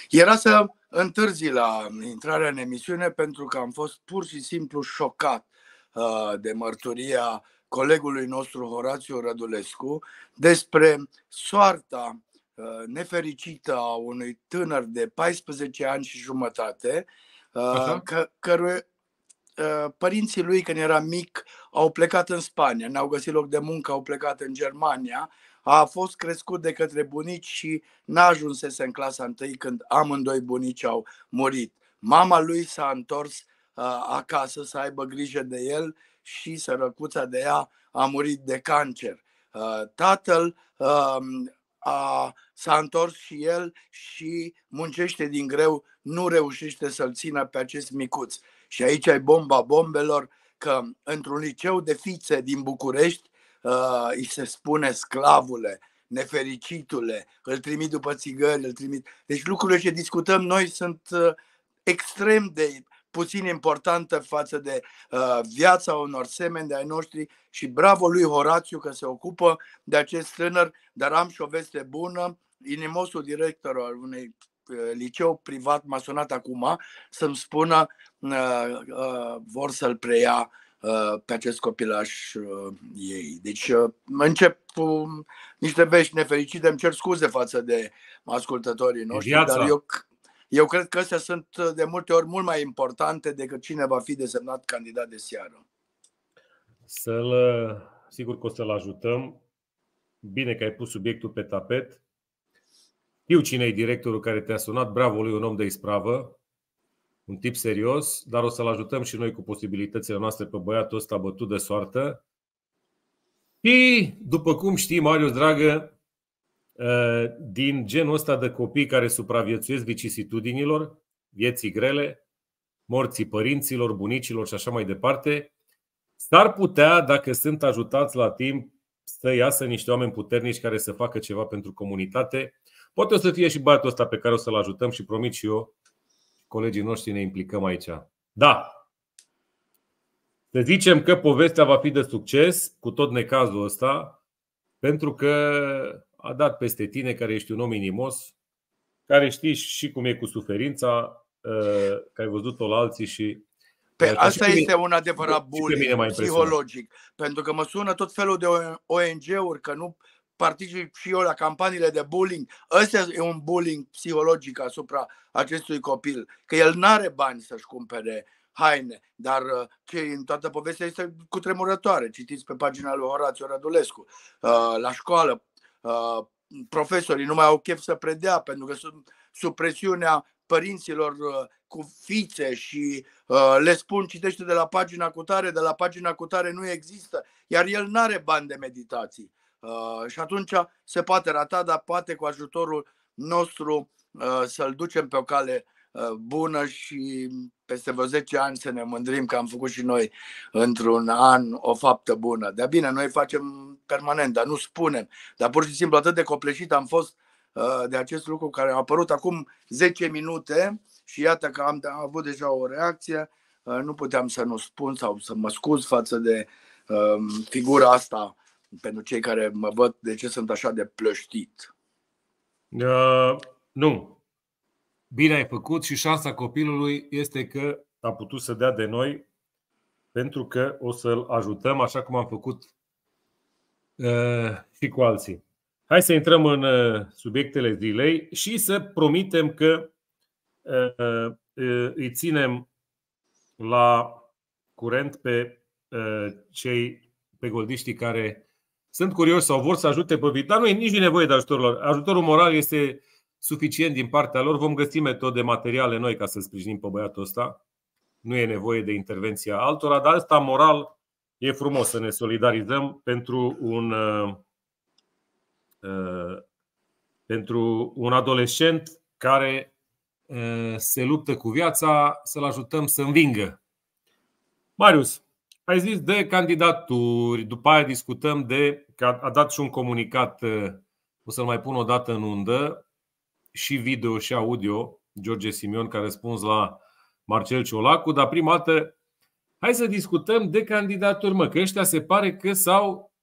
Era să întârzi la intrarea în emisiune pentru că am fost pur și simplu șocat uh, de mărturia colegului nostru Horațiu Rădulescu despre soarta uh, nefericită a unui tânăr de 14 ani și jumătate, uh, că, căruia Uh, părinții lui când era mic au plecat în Spania, n-au găsit loc de muncă, au plecat în Germania, a fost crescut de către bunici și n-a ajunsese în clasa întâi când amândoi bunici au murit. Mama lui s-a întors uh, acasă să aibă grijă de el și sărăcuța de ea a murit de cancer. Uh, tatăl um, a, s-a întors și el și muncește din greu, nu reușește să-l țină pe acest micuț. Și aici e bomba bombelor că într-un liceu de fițe din București uh, îi se spune sclavule, nefericitule, îl trimit după țigări, îl trimit. Deci lucrurile ce discutăm noi sunt uh, extrem de puțin importantă față de uh, viața unor semeni de ai noștri și bravo lui Horațiu că se ocupă de acest tânăr, dar am și o veste bună. Inimosul director al unei Uh, liceu privat masonat acum să-mi spună uh, uh, vor să-l preia uh, pe acest copilaș uh, ei. Deci uh, încep cu niște vești nefericite, îmi cer scuze față de ascultătorii noștri, Viața. dar eu, eu cred că astea sunt uh, de multe ori mult mai importante decât cine va fi desemnat candidat de seară. Să-l, uh, sigur că o să-l ajutăm. Bine că ai pus subiectul pe tapet. Știu cine e directorul care te-a sunat, bravo lui, un om de ispravă, un tip serios, dar o să-l ajutăm și noi cu posibilitățile noastre pe băiatul ăsta bătut de soartă. Și, după cum știi, Marius Dragă, ă, din genul ăsta de copii care supraviețuiesc vicisitudinilor, vieții grele, morții părinților, bunicilor și așa mai departe, s-ar putea, dacă sunt ajutați la timp, să iasă niște oameni puternici care să facă ceva pentru comunitate Poate o să fie și băiatul ăsta pe care o să-l ajutăm și promit și eu, colegii noștri ne implicăm aici. Da, să zicem că povestea va fi de succes, cu tot necazul ăsta, pentru că a dat peste tine, care ești un om inimos, care știi și cum e cu suferința, uh, că ai văzut-o la alții și pe uh, asta este mine, un adevărat bullying psihologic, pentru că mă sună tot felul de ONG-uri că nu particip și eu la campaniile de bullying. Ăsta e un bullying psihologic asupra acestui copil, că el nu are bani să-și cumpere haine, dar uh, ce în toată povestea este tremurătoare. Citiți pe pagina lui Horațiu Rădulescu. Uh, la școală, uh, profesorii nu mai au chef să predea pentru că sunt sub presiunea părinților cu fițe și uh, le spun citește de la pagina cutare, de la pagina cutare nu există, iar el nu are bani de meditații. Uh, și atunci se poate rata, dar poate cu ajutorul nostru uh, să-l ducem pe o cale uh, bună și peste vreo 10 ani să ne mândrim că am făcut și noi într-un an o faptă bună. De bine, noi facem permanent, dar nu spunem. Dar pur și simplu atât de copleșit am fost de acest lucru care a apărut acum 10 minute și iată că am avut deja o reacție. Nu puteam să nu spun sau să mă scuz față de figura asta pentru cei care mă văd de ce sunt așa de plăștit. Uh, nu. Bine ai făcut și șansa copilului este că a putut să dea de noi pentru că o să-l ajutăm așa cum am făcut uh, și cu alții. Hai să intrăm în uh, subiectele zilei și să promitem că uh, uh, îi ținem la curent pe uh, cei pe goldiștii care sunt curioși sau vor să ajute pe viitor, dar nu e nici nevoie de ajutorul lor. Ajutorul moral este suficient din partea lor, vom găsi metode materiale noi ca să sprijinim pe băiatul ăsta. Nu e nevoie de intervenția altora, dar asta moral e frumos să ne solidarizăm pentru un, uh, pentru un adolescent care uh, se luptă cu viața, să-l ajutăm să învingă. Marius, ai zis de candidaturi, după aia discutăm de. că a dat și un comunicat, uh, o să-l mai pun o dată în undă, și video și audio, George Simion, care a răspuns la Marcel Ciolacu, dar prima dată hai să discutăm de candidaturi, mă, că ăștia se pare că s-au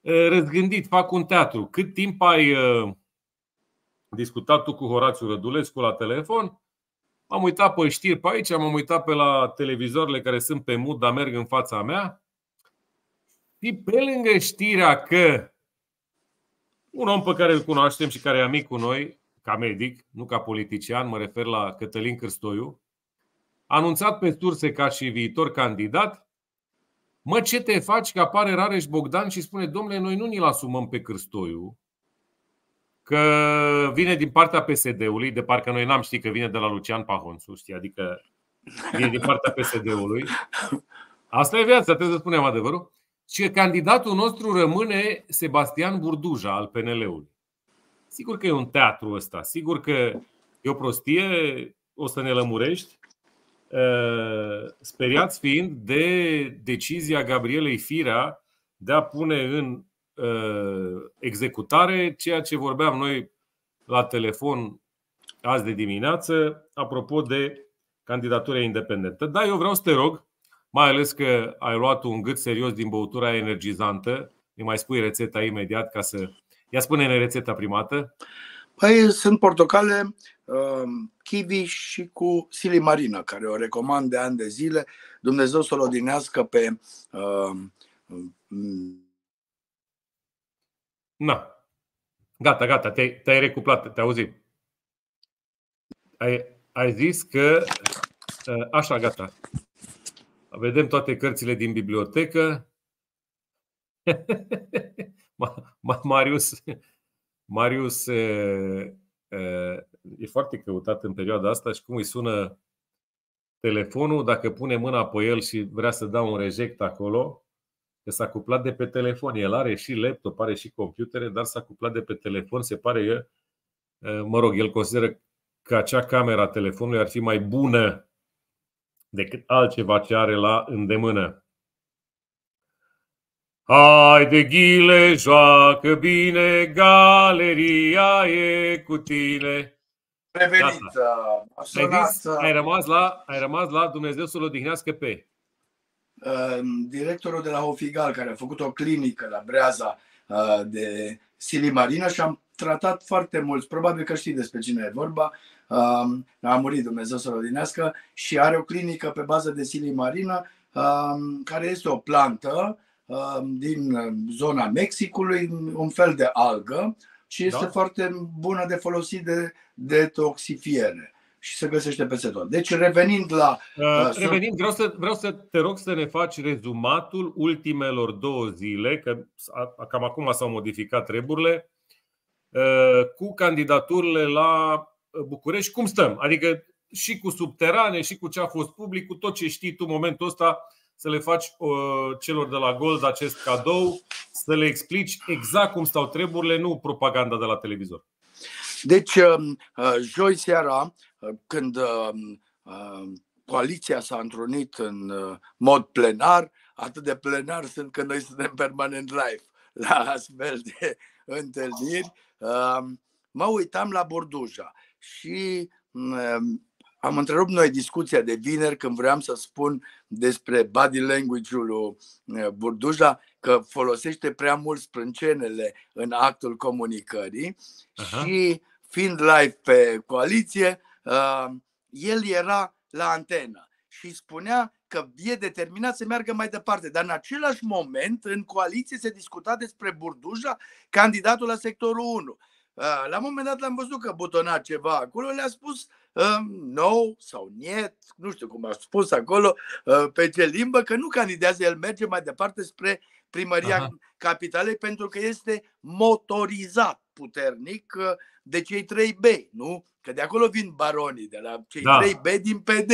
uh, răzgândit, fac un teatru. Cât timp ai uh, discutat tu cu Horațiu Rădulescu la telefon? M-am uitat pe știri pe aici, m-am uitat pe la televizoarele care sunt pe mut, dar merg în fața mea. Și pe lângă știrea că un om pe care îl cunoaștem și care e amic cu noi, ca medic, nu ca politician, mă refer la Cătălin Cârstoiu, a anunțat pe surse ca și viitor candidat, mă ce te faci că apare Rareș Bogdan și spune, domnule, noi nu ni-l asumăm pe Cârstoiu, că vine din partea PSD-ului, de parcă noi n-am ști că vine de la Lucian Pahonțu, știi, adică vine din partea PSD-ului. Asta e viața, trebuie să spunem adevărul. Și că candidatul nostru rămâne Sebastian Burduja al PNL-ului. Sigur că e un teatru ăsta, sigur că e o prostie, o să ne lămurești, uh, speriați fiind de decizia Gabrielei Firea de a pune în Uh, executare, ceea ce vorbeam noi la telefon azi de dimineață, apropo de candidatura independentă. Da, eu vreau să te rog, mai ales că ai luat un gât serios din băutura energizantă, îmi mai spui rețeta imediat ca să... Ia spune-ne rețeta primată. Păi sunt portocale, uh, kiwi și cu silimarină, care o recomand de ani de zile. Dumnezeu să o odinească pe uh, Na. Gata, gata, te-ai, te-ai recuplat, te auzim. Ai, ai zis că. Ă, așa, gata. Vedem toate cărțile din bibliotecă. Marius, Marius e, e foarte căutat în perioada asta și cum îi sună telefonul, dacă pune mâna pe el și vrea să dea un reject acolo, că s-a cuplat de pe telefon. El are și laptop, are și computere, dar s-a cuplat de pe telefon. Se pare că, mă rog, el consideră că acea camera telefonului ar fi mai bună decât altceva ce are la îndemână. de ghile, joacă bine, galeria e cu tine. Reveniți, uh, ai, uh. ai rămas la, ai rămas la Dumnezeu să-L odihnească pe Ehm, directorul de la Hofigal, care a făcut o clinică la Breaza uh, de silimarina și am tratat foarte mulți, probabil că știi despre cine e vorba, ehm, a murit Dumnezeu să odinească și are o clinică pe bază de silimarina ehm, care este o plantă din zona Mexicului, un fel de algă și da. este da. foarte bună de folosit de detoxifiere și se găsește peste tot. Deci revenind la... Uh, uh revenind, vreau să, vreau să te rog să ne faci rezumatul ultimelor două zile, că cam acum s-au modificat treburile, uh, cu candidaturile la București. Cum stăm? Adică și cu subterane, și cu ce a fost public, cu tot ce știi tu în momentul ăsta, să le faci uh, celor de la Gold acest cadou, să le explici exact cum stau treburile, nu propaganda de la televizor. Deci, um, uh, joi seara, Ă, când ă, ă, coaliția s-a întrunit în mod plenar, atât de plenar sunt că noi suntem permanent live la astfel de întâlniri, mă uitam la Borduja și am întrerupt noi discuția de vineri când vreau să spun despre body language-ul lui Burduja că folosește prea mult sprâncenele în actul comunicării Aha. și fiind live pe coaliție, el era la antenă și spunea că e determinat să meargă mai departe. Dar în același moment, în coaliție se discuta despre Burduja, candidatul la sectorul 1. La un moment dat l-am văzut că butona ceva acolo, le-a spus um, no sau niet, nu știu cum a spus acolo, uh, pe ce limbă, că nu candidează, el merge mai departe spre primăria Aha. capitalei pentru că este motorizat puternic uh, de cei trei B, nu? Că de acolo vin baronii, de la cei da. 3B din PD,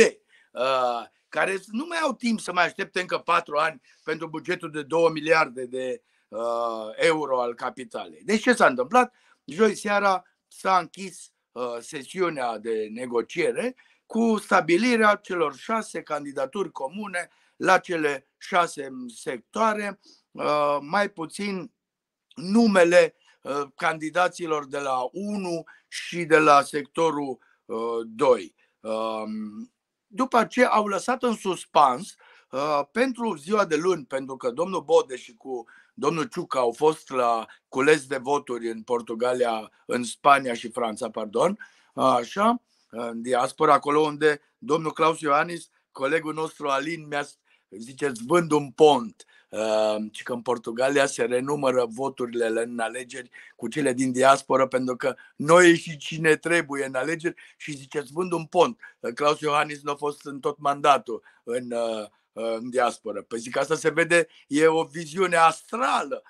uh, care nu mai au timp să mai aștepte încă patru ani pentru bugetul de 2 miliarde de uh, euro al capitalei. Deci ce s-a întâmplat? Joi seara s-a închis uh, sesiunea de negociere cu stabilirea celor șase candidaturi comune la cele șase sectoare, uh, mai puțin numele Uh, candidaților de la 1 și de la sectorul 2. Uh, um, după ce au lăsat în suspans uh, pentru ziua de luni, pentru că domnul Bode și cu domnul Ciucă au fost la cules de voturi în Portugalia, în Spania și Franța, pardon, așa, în diaspora, acolo unde domnul Claus Ioanis, colegul nostru Alin, mi-a zice, vând un pont. Uh, Ehm, ci că în Portugalia se renumără voturile în alegeri cu cele din diasporă pentru că noi și cine trebuie în alegeri și ziceți vând un pont. Claus Iohannis nu a fost în tot mandatul în, eh, în diasporă. Păi zic, asta se vede, e o viziune astrală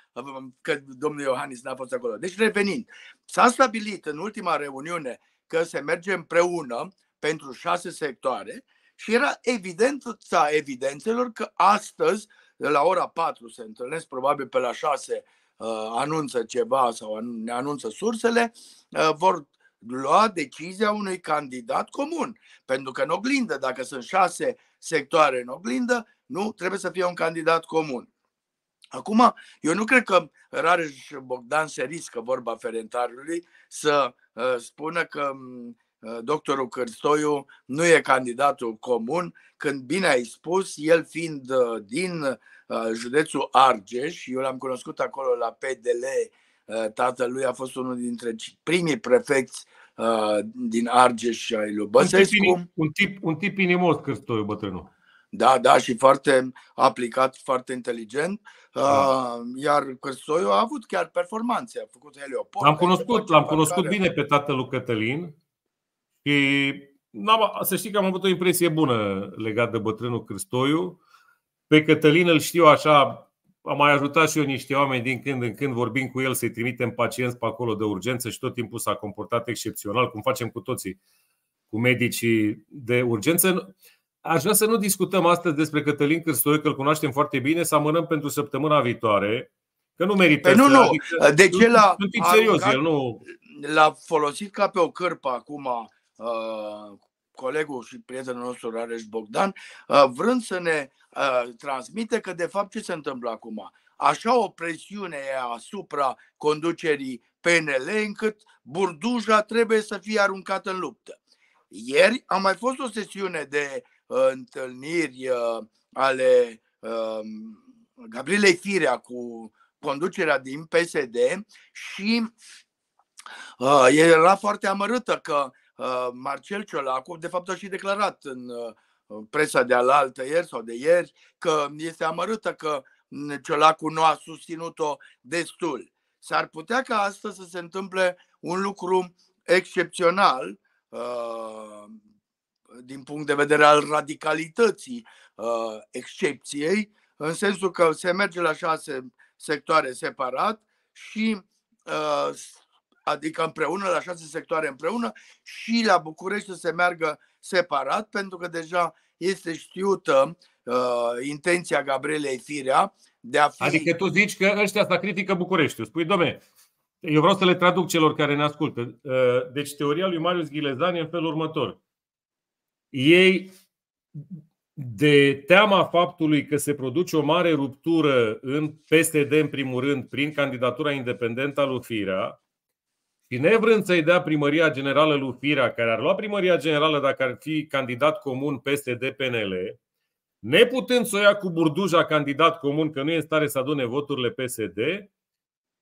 că domnul Iohannis n-a fost acolo. Deci revenind, s-a stabilit în ultima reuniune că se merge împreună pentru șase sectoare și era evidența evidențelor că astăzi de la ora 4 se întâlnesc, probabil pe la 6 uh, anunță ceva sau ne anunță sursele, uh, vor lua decizia unui candidat comun. Pentru că în oglindă, dacă sunt șase sectoare în oglindă, nu trebuie să fie un candidat comun. Acum, eu nu cred că Rareș Bogdan se riscă vorba ferentarului să uh, spună că mm, Eh, doctorul Cârstoiu nu e candidatul comun, când bine ai spus, el fiind eh, din eh, județul Argeș, eu l-am cunoscut acolo la PDL, tatălui a fost unul dintre primii prefecți din Argeș ai lui Băsescu. Un tip, un tip, un tip inimos Cârstoiu, bătrânul. Da, da, și foarte aplicat, foarte inteligent. Da. Iar Cârsoiu a avut chiar performanțe, a făcut Helioport. L-am cunoscut, l-am cunoscut bine pe tatăl lui Cătălin, și să știi că am avut o impresie bună legată de bătrânul Cristoiu. Pe Cătălin îl știu așa, am mai ajutat și eu niște oameni din când în când, vorbim cu el, să-i trimitem pacienți pe acolo de urgență și tot timpul s-a comportat excepțional, cum facem cu toții, cu medicii de urgență. Aș vrea să nu discutăm astăzi despre Cătălin Cristoiu că îl cunoaștem foarte bine, să amânăm pentru săptămâna viitoare, că nu merită. Pe păi nu, nu, adică, de ce a serios, el, nu... l-a folosit ca pe o cărpă acum Uh, colegul și prietenul nostru Rares Bogdan, uh, vrând să ne uh, transmite că de fapt ce se întâmplă acum? Așa o presiune asupra conducerii PNL încât burduja trebuie să fie aruncată în luptă. Ieri a mai fost o sesiune de întâlniri ale um, Gabrielei Firea cu conducerea din PSD și era foarte amărâtă că Uh, Marcel Ciolacu, de fapt a și declarat uh, în presa de alaltă ieri sau de ieri că este amărâtă că mm, Ciolacu nu a susținut-o destul. S-ar putea ca astăzi să se întâmple un lucru excepțional uh, din punct de vedere al radicalității excepției, în sensul că se merge la șase sectoare separat și adică împreună, la șase sectoare împreună, și la București să se meargă separat, pentru că deja este știută uh, intenția Gabrielei Firea de a fi... Adică tu zici că ăștia asta critică Bucureștiul. Spui, domne, eu vreau să le traduc celor care ne ascultă. Uh, deci teoria lui Marius Ghilezan e în felul următor. Ei, de teama faptului că se produce o mare ruptură în PSD, în primul rând, prin candidatura independentă a lui Firea, și nevrând să-i dea primăria generală lui Firea, care ar lua primăria generală dacă ar fi candidat comun PSD-PNL, neputând să o ia cu burduja candidat comun, că nu e în stare să adune voturile PSD,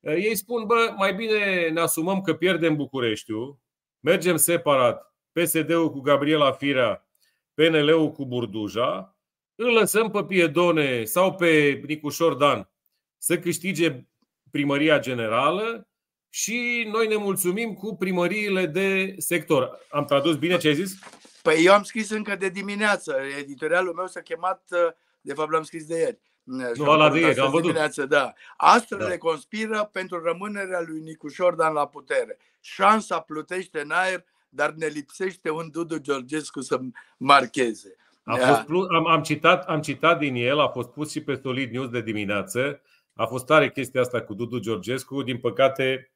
ei spun, bă, mai bine ne asumăm că pierdem Bucureștiul, mergem separat, PSD-ul cu Gabriela Firea, PNL-ul cu Burduja, îl lăsăm pe Piedone sau pe Nicușor Dan să câștige primăria generală și noi ne mulțumim cu primăriile de sector. Am tradus bine ce ai zis? Păi eu am scris încă de dimineață. Editorialul meu s-a chemat, uh, de fapt l-am scris de ieri. Mm, nu, ala de ieri, am văzut. Dimineață, da. Astrele da. conspiră pentru rămânerea lui Nicu Șordan la putere. Șansa plutește în aer, dar ne lipsește un Dudu Georgescu să marcheze. A fost plus, am, am, citat, am citat din el, a fost pus și pe Solid News de dimineață. A fost tare chestia asta cu Dudu Georgescu. Din păcate,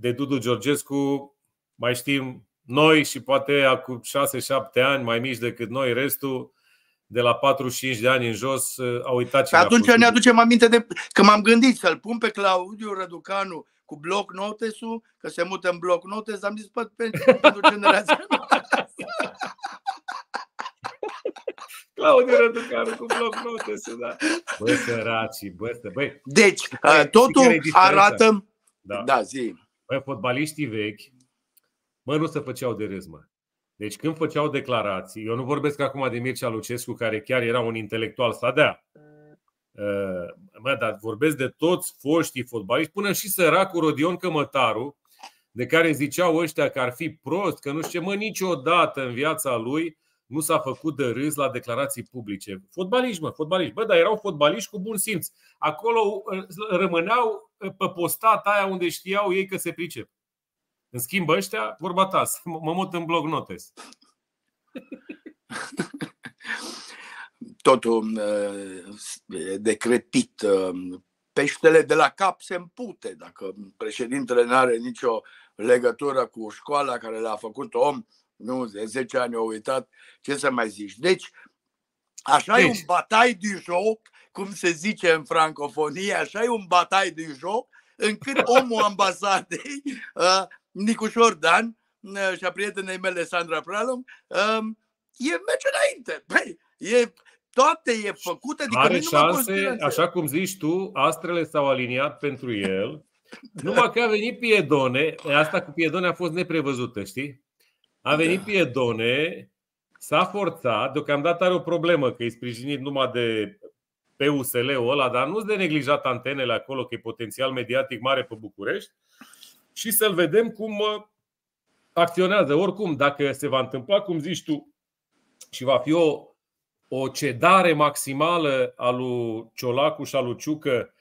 de Dudu Georgescu mai știm noi și poate acum 6-7 ani, mai mici decât noi, restul de la 45 de ani în jos a uitat ce Atunci ne aducem aminte de că m-am gândit să-l pun pe Claudiu Răducanu cu bloc notes că se mută în bloc notes, am zis pe, pentru generația Claudiu Răducanu cu bloc notes da. Bă, săracii, bă, stă, băi. Deci, totul arată... Da. da, zi. Păi fotbaliștii vechi, mă, nu se făceau de râs, mă. Deci când făceau declarații, eu nu vorbesc acum de Mircea Lucescu, care chiar era un intelectual sadea. Mă, uh, dar vorbesc de toți foștii fotbaliști, până și săracul Rodion Cămătaru, de care ziceau ăștia că ar fi prost, că nu știu ce, mă, niciodată în viața lui nu s-a făcut de râs la declarații publice. Fotbaliști, mă, fotbaliști. Bă, dar erau fotbaliști cu bun simț. Acolo uh, rămâneau pe postat aia unde știau ei că se pricep. În schimb ăștia, vorba ta, mă mut în blog notes. Totul uh, decrepit. Uh, peștele de la cap se împute. Dacă președintele nu are nicio legătură cu școala care l-a făcut om, nu, de 10 ani au uitat, ce să mai zici. Deci, așa deci. e un batai de joc cum se zice în francofonie, așa e un batai de joc, încât omul ambasadei, uh, Nicușor Dan uh, și a prietenei mele, Sandra Pralum, uh, e merge înainte. Păi, e, toate e făcută. Adică Are șanse, așa cum zici tu, astrele s-au aliniat pentru el. da. Numai că a venit Piedone, asta cu Piedone a fost neprevăzută, știi? A da. venit da. Piedone, s-a forțat, deocamdată are o problemă că e sprijinit numai de pe USL-ul ăla, dar nu-ți de neglijat antenele acolo, că e potențial mediatic mare pe București, și să-l vedem cum uh, acționează. Oricum, dacă se va întâmpla, cum zici tu, și va fi o, o cedare maximală a lui Ciolacu și a lui Ciucă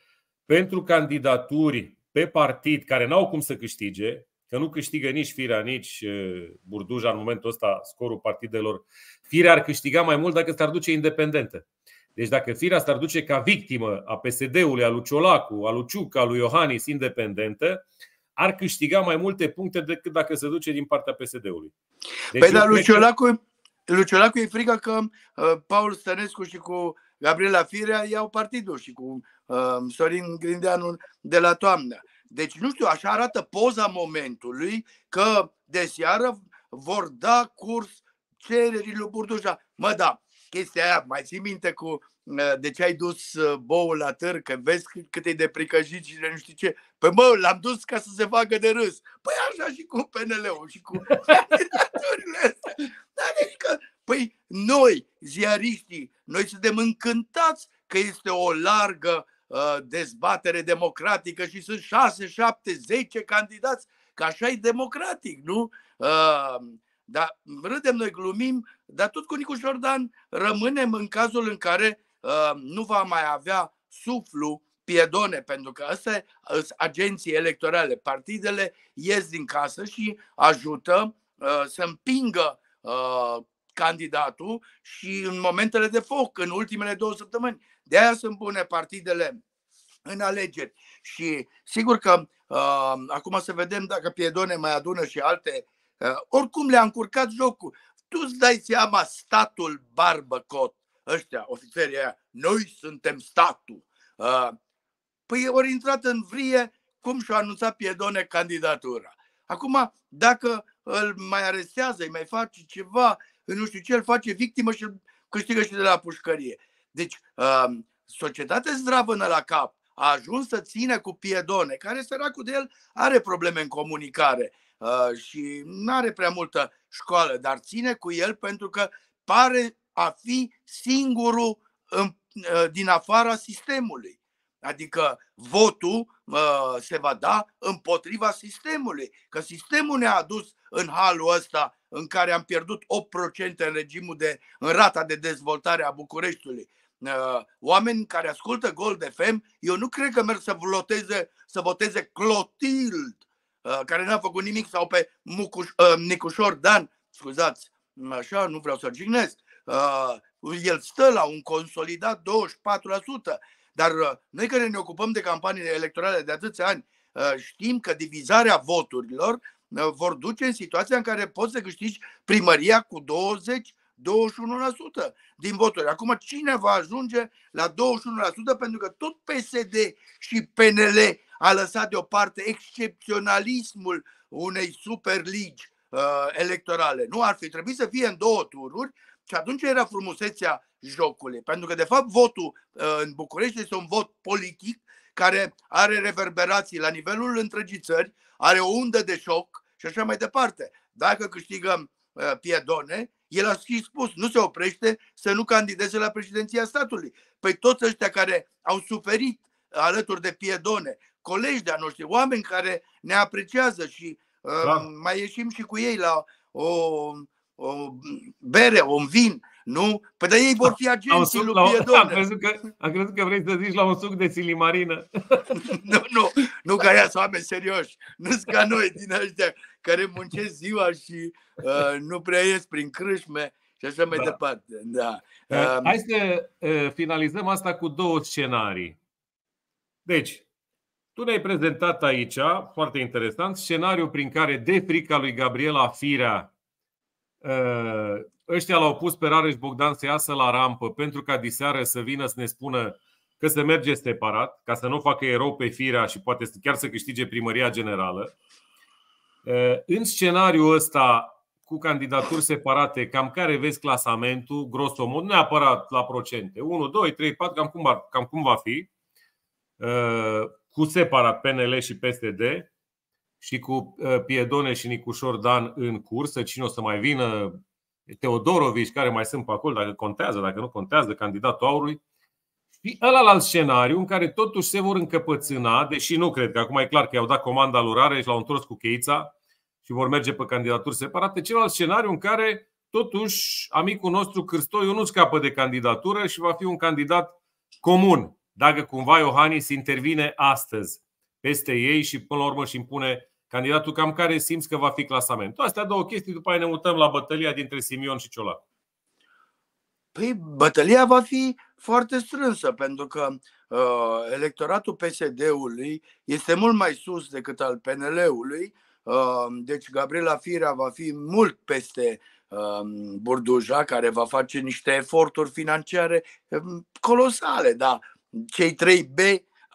pentru candidaturi pe partid care n-au cum să câștige, că nu câștigă nici Firea, nici uh, Burduja în momentul ăsta scorul partidelor. Firea ar câștiga mai mult dacă s-ar duce independentă. Deci dacă Firea s-ar duce ca victimă a PSD-ului, a lui Ciolacu, a lui Ciuca, a lui Iohannis independentă, ar câștiga mai multe puncte decât dacă se duce din partea PSD-ului. Deci păi dar lui Ciolacu, e frică că uh, Paul Stănescu și cu Gabriela Firea iau partidul și cu uh, Sorin Grindeanu de la toamnă. Deci, nu știu, așa arată poza momentului că de seară vor da curs cererii lui Burdușa. Mă, da, chestia aia, mai ții minte cu uh, de ce ai dus uh, boul la târcă, vezi cât e de pricăjit și de nu știu ce. Păi mă, l-am dus ca să se facă de râs. Păi așa și cu PNL-ul și cu candidaturile astea. Dar că. păi noi, ziariștii, noi suntem încântați că este o largă uh, dezbatere democratică și sunt șase, șapte, zece candidați, că așa e democratic, nu? Uh, dar râdem, noi glumim, dar tot cu Nicu Jordan rămânem în cazul în care uh, nu va mai avea suflu piedone, pentru că astea sunt agenții electorale. Partidele ies din casă și ajută uh, să împingă uh, candidatul și în momentele de foc, în ultimele două săptămâni. De aia sunt bune partidele în alegeri. Și sigur că uh, acum să vedem dacă Piedone mai adună și alte Eh, oricum le-a încurcat jocul. Tu îți dai seama statul barbăcot, ăștia, ofițerii aia, noi suntem statul. Eh, păi ori intrat în vrie cum și-a anunțat Piedone candidatura. Acum, dacă îl mai arestează, îi mai face ceva, nu știu ce, îl face victimă și îl câștigă și de la pușcărie. Deci, eh, societatea zdravână la cap a ajuns să ține cu Piedone, care săracul de el are probleme în comunicare Uh, și nu are prea multă școală, dar ține cu el pentru că pare a fi singurul în, uh, din afara sistemului. Adică votul uh, se va da împotriva sistemului. Că sistemul ne-a adus în halul ăsta în care am pierdut 8% în regimul de, în rata de dezvoltare a Bucureștiului. oameni care ascultă Gold FM, eu nu cred că merg să voteze, să voteze Clotild Uh, care n-a făcut nimic, sau pe Mucuș, uh, Nicușor Dan, scuzați, așa, nu vreau să jignesc, uh, el stă la un consolidat 24%, dar noi care ne ocupăm de campaniile electorale de atâția ani, știm că divizarea voturilor vor duce în situația în care poți să câștigi primăria cu 20 21% din voturi. Acum cine va ajunge la 21% pentru că tot PSD și PNL a lăsat deoparte excepționalismul unei superligi uh, electorale. Nu ar fi trebuit să fie în două tururi și atunci era frumusețea jocului. Pentru că, de fapt, votul uh, în București este un vot politic care are reverberații la nivelul întregii țări, are o undă de șoc și așa mai departe. Dacă câștigăm uh, Piedone, el a și spus, nu se oprește să nu candideze la președinția statului. Păi toți ăștia care au suferit alături de Piedone colegi de-a noștri, oameni care ne apreciază și uh, da. mai ieșim și cu ei la o, o bere, un vin, nu? Păi dar ei vor fi agenții lui Piedone. Am crezut, că, am crezut că vrei să zici la un suc de silimarină. nu, nu, nu că aia sunt oameni serioși. Nu sunt ca noi din ăștia care muncesc ziua și uh, nu prea ies prin crâșme și așa mai da. departe. Da. Hai um, să uh, finalizăm asta cu două scenarii. Deci, tu ne-ai prezentat aici, foarte interesant, scenariul prin care de frica lui Gabriela Firea uh, ăștia l-au pus pe Rareș Bogdan să iasă la rampă pentru ca diseară să vină să ne spună că se merge separat, ca să nu facă erou pe Firea și poate chiar să câștige primăria generală. Uh, în scenariul ăsta cu candidaturi separate, cam care vezi clasamentul, grosomod, neapărat la procente, 1, 2, 3, 4, cam cum, cam cum va fi. Uh, cu separat PNL și PSD și cu uh, Piedone și Nicușor Dan în cursă. Cine o să mai vină? Teodorovici, care mai sunt pe acolo, dacă contează, dacă nu contează, candidatul aurului. Și ălalt scenariu în care totuși se vor încăpățâna, deși nu cred că acum e clar că i-au dat comanda lui Rare și l-au întors cu cheița și vor merge pe candidaturi separate, celălalt scenariu în care totuși amicul nostru Cârstoiu nu scapă de candidatură și va fi un candidat comun dacă cumva Iohannis intervine astăzi peste ei și până la urmă și impune candidatul cam care simți că va fi clasamentul. Astea două chestii, după aia ne mutăm la bătălia dintre Simion și Ciolac. Păi bătălia va fi foarte strânsă, pentru că uh, electoratul PSD-ului este mult mai sus decât al PNL-ului, uh, deci Gabriela Firea va fi mult peste uh, Burduja, care va face niște eforturi financiare um, colosale, da, cei trei B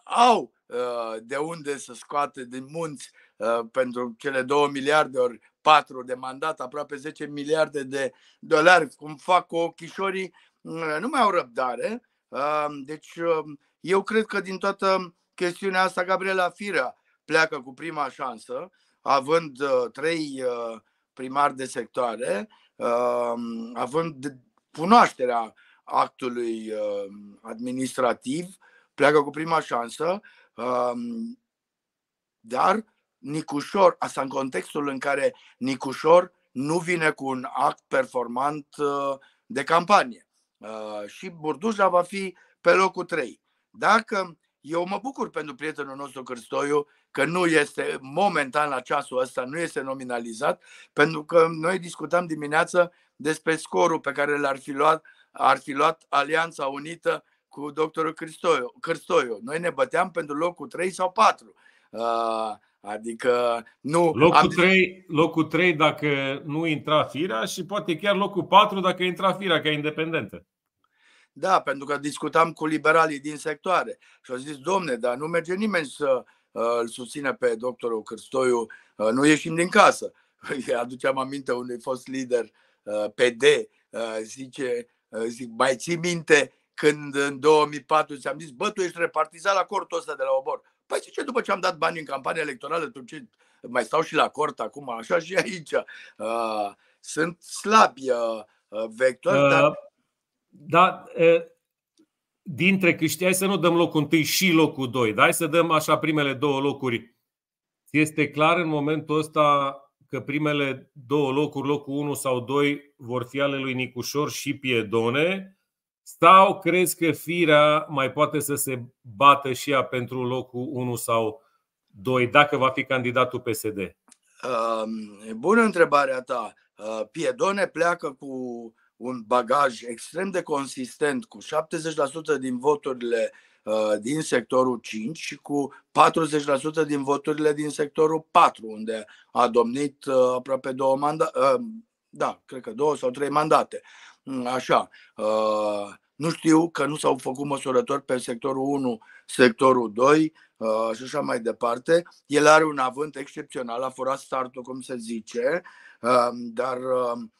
au uh, de unde să scoată din munți uh, pentru cele 2 miliarde ori 4 de mandat, aproape 10 miliarde de dolari, cum fac cu ochișorii, uh, nu mai au răbdare. Deci eu cred că din toată chestiunea asta Gabriela Firea pleacă cu prima șansă, având trei primari de sectoare, având cunoașterea actului um, administrativ, pleacă cu prima șansă, um, dar Nicușor, asta în contextul în care Nicușor nu vine cu un act performant uh, de campanie. Uh, și Burduja va fi pe locul 3. Dacă eu mă bucur pentru prietenul nostru Cârstoiu că nu este, momentan la ceasul ăsta, nu este nominalizat, pentru că noi discutam dimineață despre scorul pe care l-ar fi luat ar fi luat Alianța Unită cu doctorul Cristoiu, Cristoiu. Noi ne băteam pentru locul 3 sau 4. Ah, adică nu... Locul, zis... 3, locul 3 dacă nu intra firea și poate chiar locul 4 dacă intra firea ca independentă. Da, pentru că discutam cu liberalii din sectoare și au zis, domne, dar nu merge nimeni să ah, îl susțină pe doctorul Cârstoiu, ah, nu ieșim din casă. Aduceam aminte unui fost lider PD, zice, Zic, mai ții minte când în 2004 ți-am zis, bă, tu ești repartizat la cortul ăsta de la obor. Păi ce, după ce am dat bani în campania electorală, tu ce, mai stau și la cort acum, așa și aici. Uh, sunt slabi uh, uh, dar... Da, uh, dintre câștii, hai să nu dăm locul întâi și locul doi dar hai să dăm așa primele două locuri. Este clar în momentul ăsta că primele două locuri, locul 1 sau 2, vor fi ale lui Nicușor și Piedone? Sau crezi că firea mai poate să se bată și ea pentru locul 1 sau 2, dacă va fi candidatul PSD? Bună întrebarea ta. Piedone pleacă cu un bagaj extrem de consistent, cu 70% din voturile uh, Uh, din sectorul 5 și cu 40% din voturile din sectorul 4, unde a domnit uh, aproape două mandate, uh, da, cred că două sau trei mandate. Mm, așa. Nu știu că nu s-au făcut măsurători pe sectorul 1, sectorul 2 și așa mai departe. El are un avânt excepțional, a furat startul, cum se zice, um, dar um,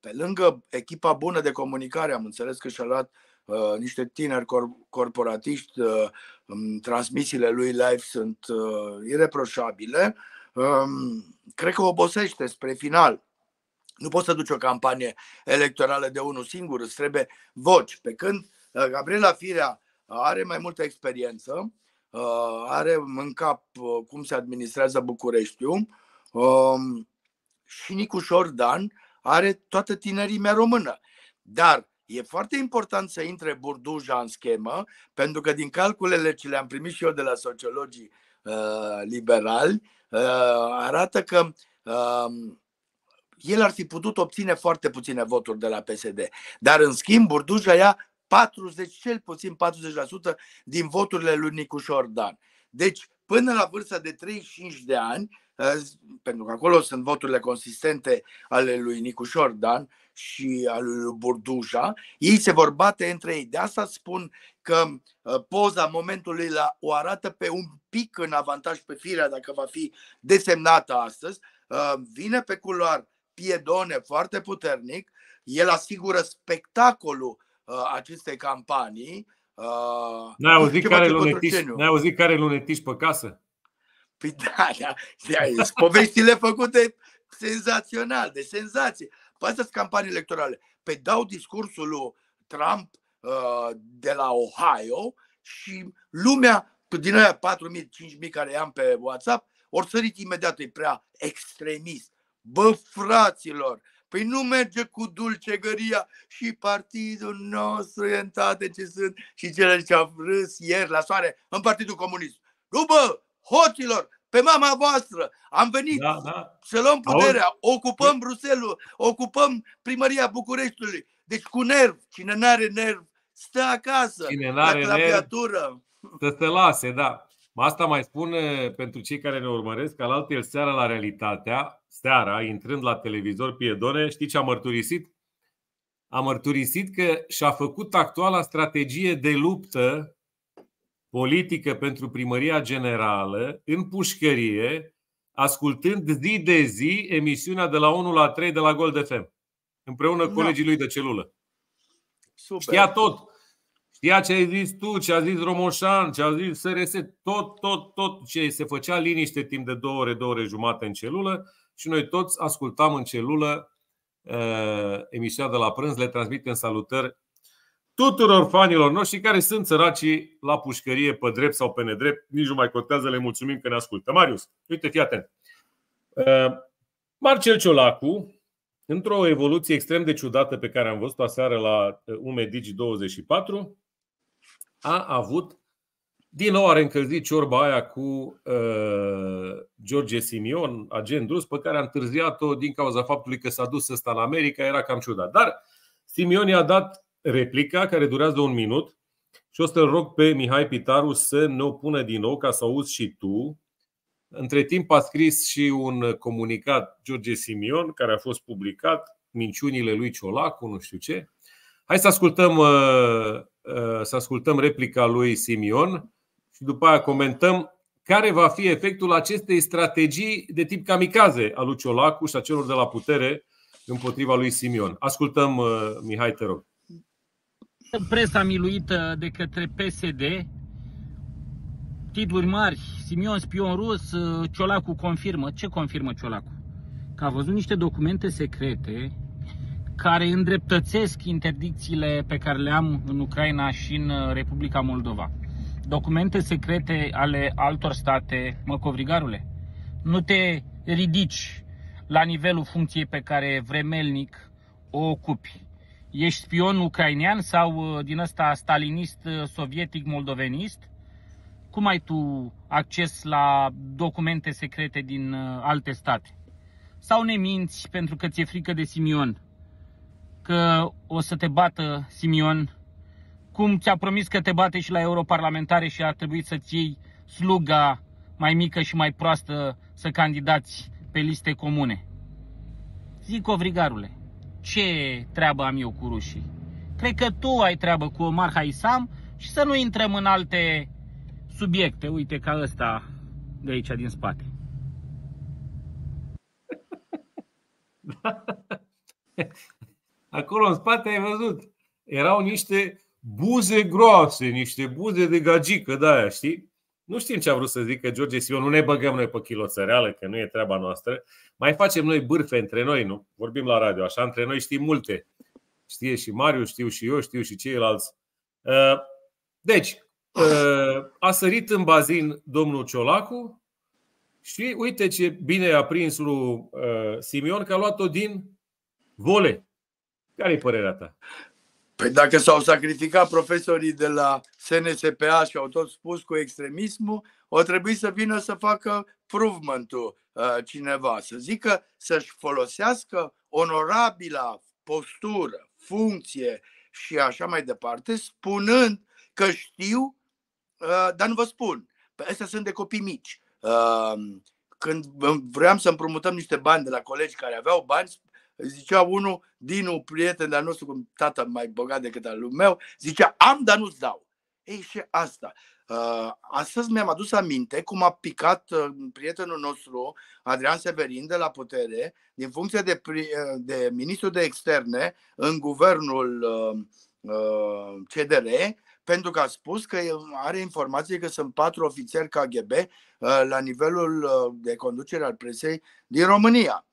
pe lângă echipa bună de comunicare, am înțeles că și-a luat uh, Uh, niște tineri cor- corporatiști, uh, um, transmisiile lui live sunt uh, ireproșabile. Um, cred că obosește spre final. Nu poți să duci o campanie electorală de unul singur, îți trebuie voci. Pe când Gabriela Firea are mai multă experiență, are în cap cum se administrează Bucureștiul um, și Nicu Șordan are toată tinerimea română. Dar E foarte important să intre burduja în schemă, pentru că din calculele ce le-am primit și eu de la sociologii uh, liberali, uh, arată că uh, el ar fi putut obține foarte puține voturi de la PSD. Dar, în schimb, burduja ia 40, cel puțin 40% din voturile lui Nicușor Dan. Deci, până la vârsta de 35 de ani, pentru că acolo sunt voturile consistente ale lui Nicușor Dan și al lui Burduja, ei se vor bate între ei. De asta spun că ă, poza momentului la, o arată pe un pic în avantaj pe firea, dacă va fi desemnată astăzi. Ă, vine pe culoar Piedone foarte puternic, el asigură spectacolul ă, acestei campanii. N-ai auzit, care lunetiști, n-ai auzit care lunetiști pe casă? Păi da, da, da poveștile făcute senzațional, de senzație. Păi astea campanii electorale. Pe păi dau discursul lui Trump uh, de la Ohio și lumea din aia 4.000-5.000 care i-am pe WhatsApp, or sărit imediat, e prea extremist. Bă, fraților, Păi nu merge cu dulcegăria și partidul nostru e în toate ce sunt și cele ce au râs ieri la soare în Partidul Comunist. Nu bă, hoților, pe mama voastră. Am venit da, da. să luăm puterea, Auzi? ocupăm Bruselul, ocupăm primăria Bucureștiului. Deci cu nerv, cine n-are nerv, stă acasă, cine n-are la clapiatură. Să se lase, da. Asta mai spun pentru cei care ne urmăresc, că el seara la realitatea, seara, intrând la televizor piedone, știi ce a mărturisit? A mărturisit că și-a făcut actuala strategie de luptă politică pentru primăria generală, în pușcărie, ascultând zi de zi emisiunea de la 1 la 3 de la Gold FM, împreună cu da. colegii lui de celulă. Super. Știa tot. Știa ce ai zis tu, ce a zis Romoșan, ce a zis SRS, tot, tot, tot ce se făcea liniște timp de două ore, două ore jumate în celulă și noi toți ascultam în celulă uh, emisiunea de la prânz, le transmitem salutări tuturor fanilor noștri care sunt săracii la pușcărie, pe drept sau pe nedrept. Nici nu mai contează, le mulțumim că ne ascultă. Marius, uite, fii atent. Uh, Marcel Ciolacu, într-o evoluție extrem de ciudată pe care am văzut-o aseară la uh, Umedigi 24, a avut din nou a reîncălzit ciorba aia cu uh, George Simion, agent rus, pe care a întârziat-o din cauza faptului că s-a dus ăsta în America, era cam ciudat. Dar Simion i-a dat replica care durează un minut și o să-l rog pe Mihai Pitaru să ne o pună din nou ca să auzi și tu. Între timp a scris și un comunicat George Simion care a fost publicat, minciunile lui Ciolacu, nu știu ce. Hai să ascultăm, uh, uh, să ascultăm replica lui Simion și după aia comentăm care va fi efectul acestei strategii de tip kamikaze a lui Ciolacu și a celor de la putere împotriva lui Simion. Ascultăm, uh, Mihai, te rog presa miluită de către PSD, titluri mari, Simion spion rus, uh, Ciolacu confirmă. Ce confirmă Ciolacu? Că a văzut niște documente secrete care îndreptățesc interdicțiile pe care le am în Ucraina și în uh, Republica Moldova. Documente secrete ale altor state, mă covrigarule. Nu te ridici la nivelul funcției pe care vremelnic o ocupi ești spion ucrainean sau uh, din ăsta stalinist, uh, sovietic, moldovenist? Cum ai tu acces la documente secrete din uh, alte state? Sau ne minți pentru că ți-e frică de Simion? Că o să te bată Simion? Cum ți-a promis că te bate și la europarlamentare și ar trebui să-ți iei sluga mai mică și mai proastă să candidați pe liste comune? Zic, vrigarule! ce treabă am eu cu rușii. Cred că tu ai treabă cu Omar Haisam și să nu intrăm în alte subiecte. Uite ca ăsta de aici, din spate. Acolo în spate ai văzut. Erau niște buze groase, niște buze de gagică, da, știi? Nu știm ce a vrut să zică George Simon, nu ne băgăm noi pe chiloțăreală, că nu e treaba noastră. Mai facem noi bârfe între noi, nu? Vorbim la radio, așa, între noi știm multe. Știe și Mariu, știu și eu, știu și ceilalți. Uh, deci, uh, a sărit în bazin domnul Ciolacu și uite ce bine a prins lui uh, Simion că a luat-o din vole. Care e părerea ta? Păi dacă s-au sacrificat profesorii de la SNSPA și au tot spus cu extremismul, o trebuie să vină să facă provement uh, ă, cineva, să zică să-și folosească onorabila postură, funcție și așa mai departe, spunând că știu, uh, dar nu vă spun. Păi astea sunt de copii mici. Uh, când vreau să împrumutăm niște bani de la colegi care aveau bani, zicea unul, din un prieten de-al nostru, cum tată mai bogat decât al lui meu, zicea, am, dar nu-ți dau. Ei, și asta. Uh, astăzi mi-am adus aminte cum a picat uh, prietenul nostru, Adrian Severin, de la putere, din funcție de, uh, de ministru de externe în guvernul uh, uh, CDR, pentru că a spus că are informații că sunt patru ofițeri KGB uh, la nivelul uh, de conducere al presei din România.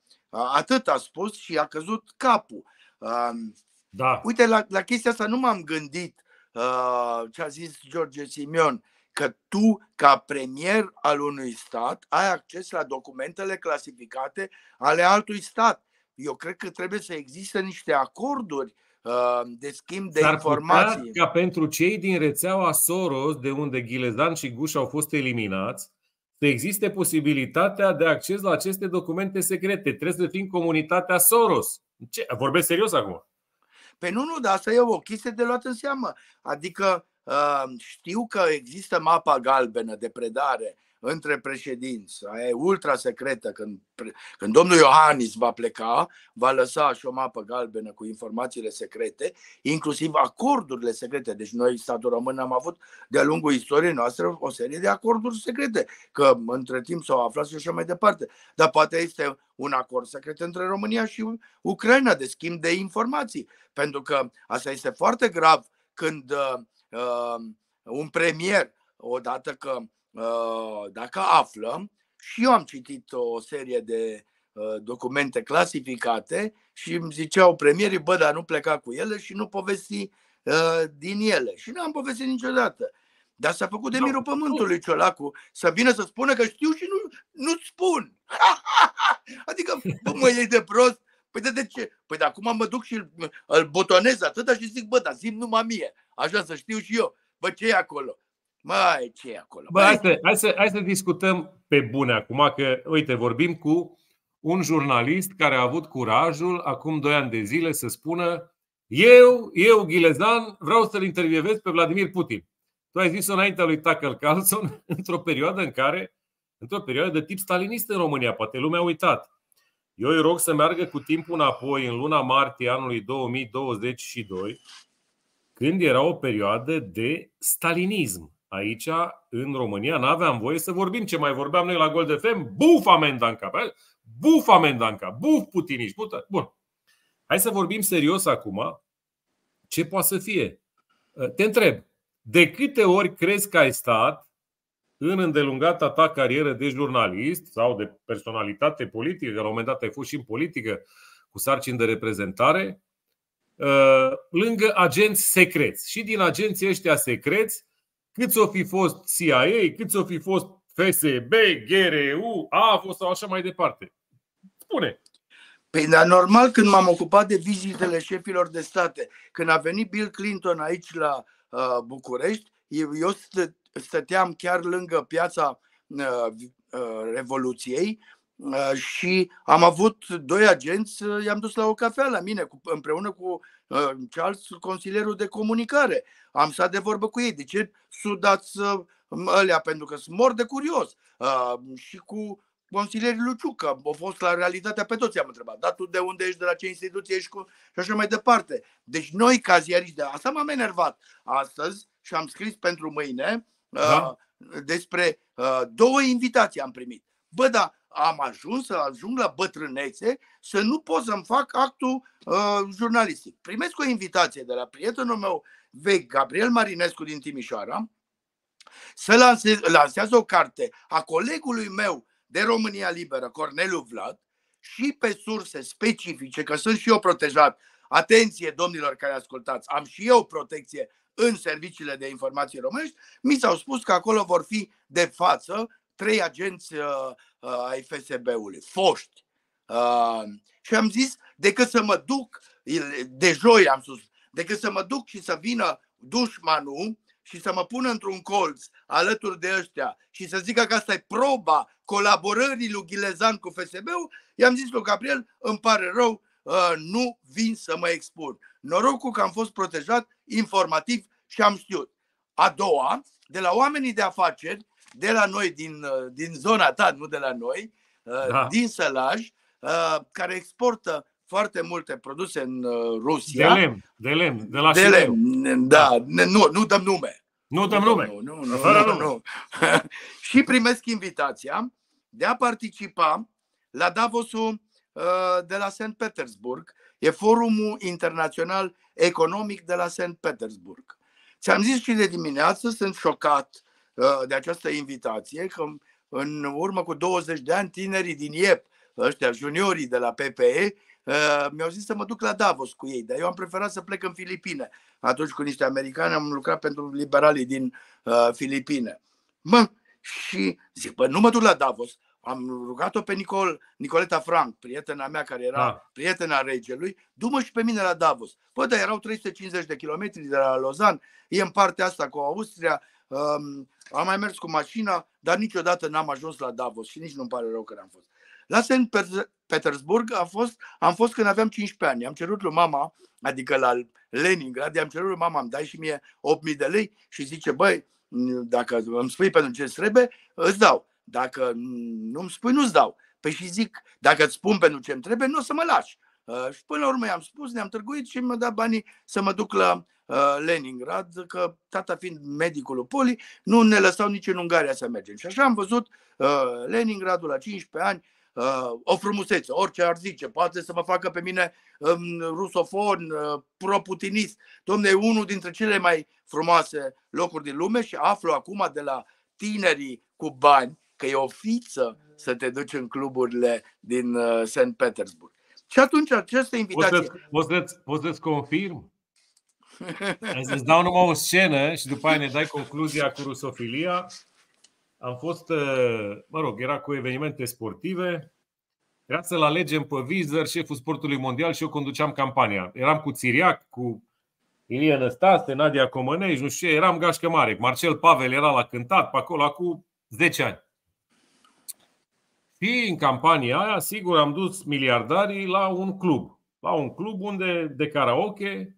Atât a spus și a căzut capul. Da. Uite, la, la chestia asta nu m-am gândit ce a zis George Simion, că tu, ca premier al unui stat, ai acces la documentele clasificate ale altui stat. Eu cred că trebuie să existe niște acorduri de schimb de S-ar informații. Putea ca pentru cei din rețeaua Soros, de unde Ghilezan și Guș au fost eliminați, să existe posibilitatea de acces la aceste documente secrete. Trebuie să fim comunitatea Soros. Ce? Vorbesc serios acum. Pe păi nu, nu, dar asta e o chestie de luat în seamă. Adică uh, știu că există mapa galbenă de predare între președinți. Aia e ultra secretă. Când, când domnul Iohannis va pleca, va lăsa și o mapă galbenă cu informațiile secrete, inclusiv acordurile secrete. Deci noi, statul român, am avut de-a lungul istoriei noastre o serie de acorduri secrete, că între timp s-au aflat și așa mai departe. Dar poate este un acord secret între România și Ucraina de schimb de informații. Pentru că asta este foarte grav când uh, uh un premier, odată că Uh, dacă află, și eu am citit o serie de uh, documente clasificate și îmi ziceau premierii, bă, dar nu pleca cu ele și nu povesti uh, din ele. Și nu am povestit niciodată. Dar s-a făcut de da. mirul pământului Ciolacu să vină să spună că știu și nu, nu spun. adică bă, mă iei de prost. Păi de, de ce? Păi de acum mă duc și îl, îl butonez atâta și zic, bă, dar zi numai mie. Așa să știu și eu. Bă, ce e acolo? Mai ce acolo? Bă, hai, să, hai, să, hai să discutăm pe bune acum, că, uite, vorbim cu un jurnalist care a avut curajul acum doi ani de zile să spună eu, eu, Ghilezan, vreau să-l intervievez pe Vladimir Putin. Tu ai zis-o înaintea lui Tucker Carlson, într-o perioadă în care, într-o perioadă de tip stalinist în România, poate lumea a uitat. Eu îi rog să meargă cu timpul înapoi în luna martie anului 2022, când era o perioadă de stalinism aici, în România, n-aveam voie să vorbim ce mai vorbeam noi la Gol de Fem. Buf amenda în cap, buf amenda în cap, buf putiniști. Bun. Hai să vorbim serios acum. Ce poate să fie? Uh, te întreb, de câte ori crezi că ai stat în îndelungata ta carieră de jurnalist sau de personalitate politică, la un moment dat ai fost și în politică cu sarcini de reprezentare, uh, lângă agenți secreți. Și din agenții ăștia secreți cât o fi fost CIA, cât o fi fost FSB, GRU, AVO sau așa mai departe. Spune. Păi, dar normal când m-am ocupat de vizitele șefilor de state, când a venit Bill Clinton aici la uh, București, eu stă, stăteam chiar lângă piața uh, uh, Revoluției uh, și am avut doi agenți, uh, i-am dus la o cafea la mine, cu, împreună cu Ă, Charles, consilierul de comunicare. Am stat de vorbă cu ei. De ce sudați alea? Ă, pentru că sunt mor de curios. Ă, și cu consilierii lui Ciucă. Au fost la realitatea pe toți, am întrebat. Dar tu de unde ești, de la ce instituție ești cu... și așa mai departe. Deci noi, ca ziariști, de asta m-am enervat astăzi și am scris pentru mâine da. despre două invitații am primit. Bă, da, am ajuns să ajung la bătrânețe să nu pot să-mi fac actul uh, jurnalistic. Primesc o invitație de la prietenul meu vechi, Gabriel Marinescu din Timișoara, să lansez, lansează o carte a colegului meu de România Liberă, Corneliu Vlad, și pe surse specifice, că sunt și eu protejat. Atenție, domnilor care ascultați, am și eu protecție în serviciile de informații românești, mi s-au spus că acolo vor fi de față trei agenți uh, uh, ai FSB-ului, foști. Uh, și am zis, decât să mă duc, de joi am spus, decât să mă duc și să vină dușmanul și să mă pună într-un colț alături de ăștia și să zică că asta e proba colaborării lui Ghilezan cu FSB-ul, i-am zis lui Gabriel, îmi pare rău, uh, nu vin să mă expun. Norocul că am fost protejat informativ și am știut. A doua, de la oamenii de afaceri de la noi, din, uh, din zona ta, nu de la noi, uh, da. din Sălaj, uh, care exportă foarte multe produse în Rusia. De lemn, de lemn, de la de lemn, da, da. Nu, nu dăm nume. Nu dăm nume. Nu, nu, nu, Fără nu, nu. și primesc invitația de a participa la Davosul de la St. Petersburg. E forumul internațional economic de la St. Petersburg. Ți-am zis și de dimineață, sunt șocat Ă, de această invitație, că în urmă cu 20 de ani tinerii din IEP, ăștia juniorii de la PPE, ă, mi-au zis să mă duc la Davos cu ei, dar eu am preferat să plec în Filipine. Atunci cu niște americani am lucrat pentru liberalii din uh, Filipine. Mă, și zic, bă, nu mă duc la Davos. Am rugat-o pe Nicol, Nicoleta Frank, prietena mea care era da. prietena regelui, du și pe mine la Davos. Bă, dar erau 350 de kilometri de la Lozan, e în partea asta cu Austria, Um, am mai mers cu mașina, dar niciodată n-am ajuns la Davos și nici nu-mi pare rău că n-am fost. La St. Petersburg a fost, am fost când aveam 15 ani. Am cerut lui mama, adică la Leningrad, i-am cerut lui mama, îmi dai și mie 8.000 de lei și zice, băi, dacă îmi spui pentru ce trebuie, îți dau. Dacă nu îmi spui, nu-ți dau. Păi și zic, dacă îți spun pentru ce îmi trebuie, nu o să mă lași. Uh, și până la urmă i-am spus, ne-am târguit și mi-a dat banii să mă duc la Uh, Leningrad, că tata fiind medicul Poli, nu ne lăsau nici în Ungaria să mergem. Și așa am văzut uh, Leningradul la 15 ani, uh, o frumusețe, orice ar zice, poate să mă facă pe mine um, rusofon, proputinist. Domne, e unul dintre cele mai frumoase locuri din lume și aflu acum de la tinerii cu bani că e o fiță să te duci în cluburile din St. Petersburg. Și atunci aceste invitații... Poți să-ți, poți să-ți confirm? Îți dau numai o scenă și după aia ne dai concluzia cu rusofilia. Am fost, eh, mă rog, era cu evenimente sportive, era să-l alegem pe Vizer, șeful sportului mondial și eu conduceam campania. Eram cu Țiriac, cu Ilie Năstase, Nadia Comănești, nu știu ce, eram gașcă mare. Marcel Pavel era la cântat pe acolo acum 10 ani. Și în campania aia, sigur, am dus miliardarii la un club. La un club unde de karaoke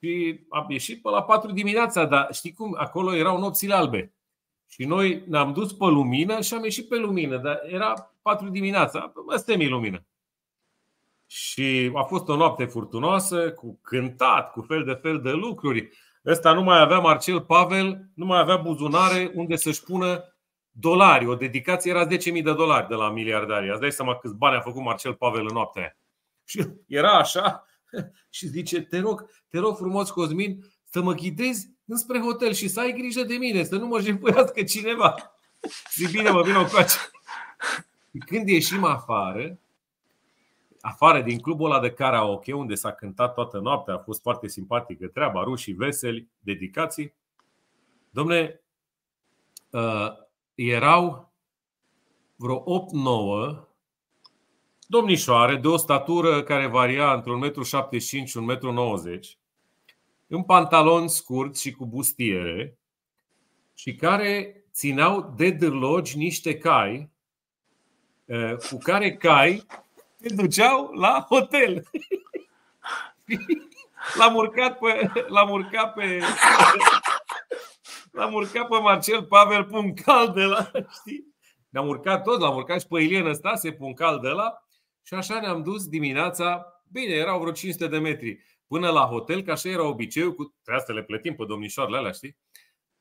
și am ieșit pe la 4 dimineața, dar știi cum? Acolo erau nopțile albe. Și noi ne-am dus pe lumină și am ieșit pe lumină, dar era 4 dimineața, Este mi lumină. Și a fost o noapte furtunoasă, cu cântat, cu fel de fel de lucruri. Ăsta nu mai avea Marcel Pavel, nu mai avea buzunare unde să-și pună dolari. O dedicație era 10.000 de dolari de la miliardari. Ați dai seama câți bani a făcut Marcel Pavel în noaptea aia. Și era așa, și zice, te rog, te rog frumos, Cosmin, să mă ghidezi înspre hotel și să ai grijă de mine, să nu mă jefuiască cineva. Zic, bine, mă, vină coace. Când ieșim afară, afară din clubul ăla de karaoke, unde s-a cântat toată noaptea, a fost foarte simpatică treaba, rușii veseli, dedicații. Domne, uh, erau vreo 8-9 domnișoare de o statură care varia între 1,75 și 1,90 în pantaloni scurți și cu bustiere și care țineau de dârlogi niște cai eh, cu care cai se duceau la hotel. L-am urcat pe, l-am urcat pe, l-am urcat pe Marcel Pavel Puncal de la, știi? Ne-am urcat tot, l-am urcat și pe Ilie Năstase Puncal de la și așa ne-am dus dimineața, bine, erau vreo 500 de metri, până la hotel, că așa era obiceiul, cu, trebuia să le plătim pe domnișoarele alea, știi?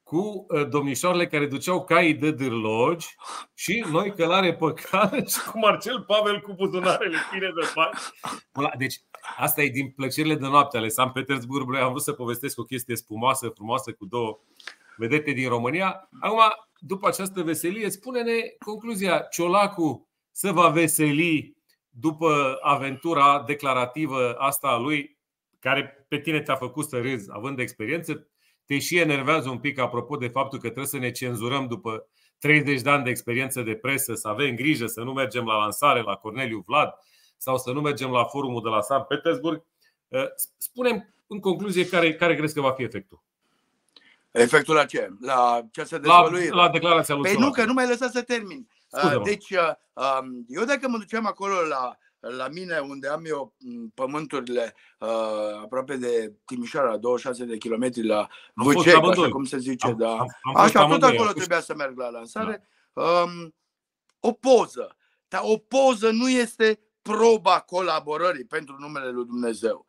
Cu uh, domnișoarele care duceau caii de dârlogi și noi călare pe cale și cu Marcel Pavel cu buzunarele pline de bani. Deci asta e din plăcerile de noapte ale San Petersburgului. Am vrut să povestesc o chestie spumoasă, frumoasă, cu două vedete din România. Acum, după această veselie, spune-ne concluzia. Ciolacu se va veseli după aventura declarativă asta a lui, care pe tine te-a făcut să râzi, având experiență, te și enervează un pic apropo de faptul că trebuie să ne cenzurăm după 30 de ani de experiență de presă, să avem grijă să nu mergem la lansare la Corneliu Vlad sau să nu mergem la forumul de la San Petersburg. Eh, spunem în concluzie care, care crezi că va fi efectul. Efectul la ce? La ce se dezvăluie? La, la declarația lui Păi nu, că nu mai lăsa să termin. Ah, deci, uh, um, eu dacă mă duceam acolo la, la mine, unde am eu mm, pământurile uh, aproape de Timișoara, 26 de kilometri la Vâcec, așa cum se zice, am, da. Am, am așa, tot amândoi, acolo trebuia să merg la lansare. Da. Um, o poză. Dar o poză nu este proba colaborării pentru numele lui Dumnezeu.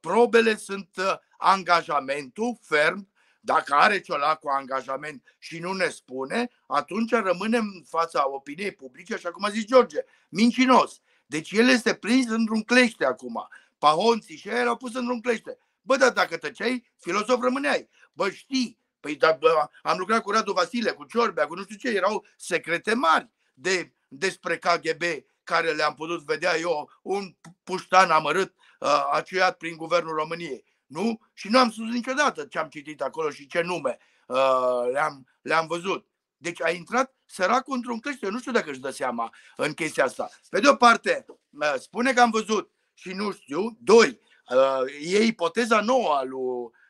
Probele sunt uh, angajamentul ferm dacă are cu angajament și nu ne spune, atunci rămânem în fața opiniei publice, așa cum a zis George, mincinos. Deci el este prins într-un clește acum. Pahonții și ei au pus într-un clește. Bă, dar dacă tăceai, filosof rămâneai. Bă, știi. Păi da, bă, am lucrat cu Radu Vasile, cu Ciorbea, cu nu știu ce. Erau secrete mari de, despre KGB care le-am putut vedea eu, un puștan amărât uh, aciuiat prin guvernul României. Nu? Și nu am spus niciodată ce am citit acolo și ce nume uh, le-am, le-am văzut. Deci a intrat săracul într-un căște. Nu știu dacă își dă seama în chestia asta. Pe de o parte, uh, spune că am văzut și nu știu. Doi, uh, e ipoteza nouă a lui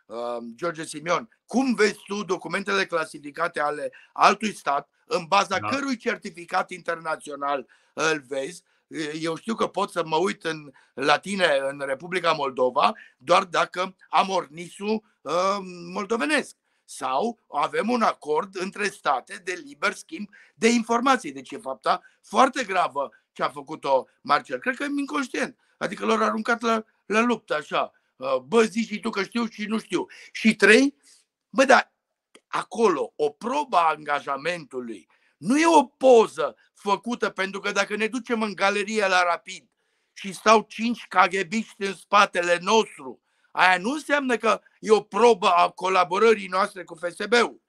uh, George Simion, cum vezi tu documentele clasificate ale altui stat în baza da. cărui certificat internațional îl vezi eu știu că pot să mă uit în, la tine în Republica Moldova doar dacă am ornisul uh, moldovenesc sau avem un acord între state de liber schimb de informații. Deci e fapta foarte gravă ce a făcut-o Marcel. Cred că e inconștient. Adică lor a aruncat la, la luptă așa. Uh, bă, zici și tu că știu și nu știu. Și trei, bă, dar acolo o probă a angajamentului nu e o poză făcută, pentru că dacă ne ducem în galerie la rapid și stau cinci caghebiști în spatele nostru, aia nu înseamnă că e o probă a colaborării noastre cu FSB-ul.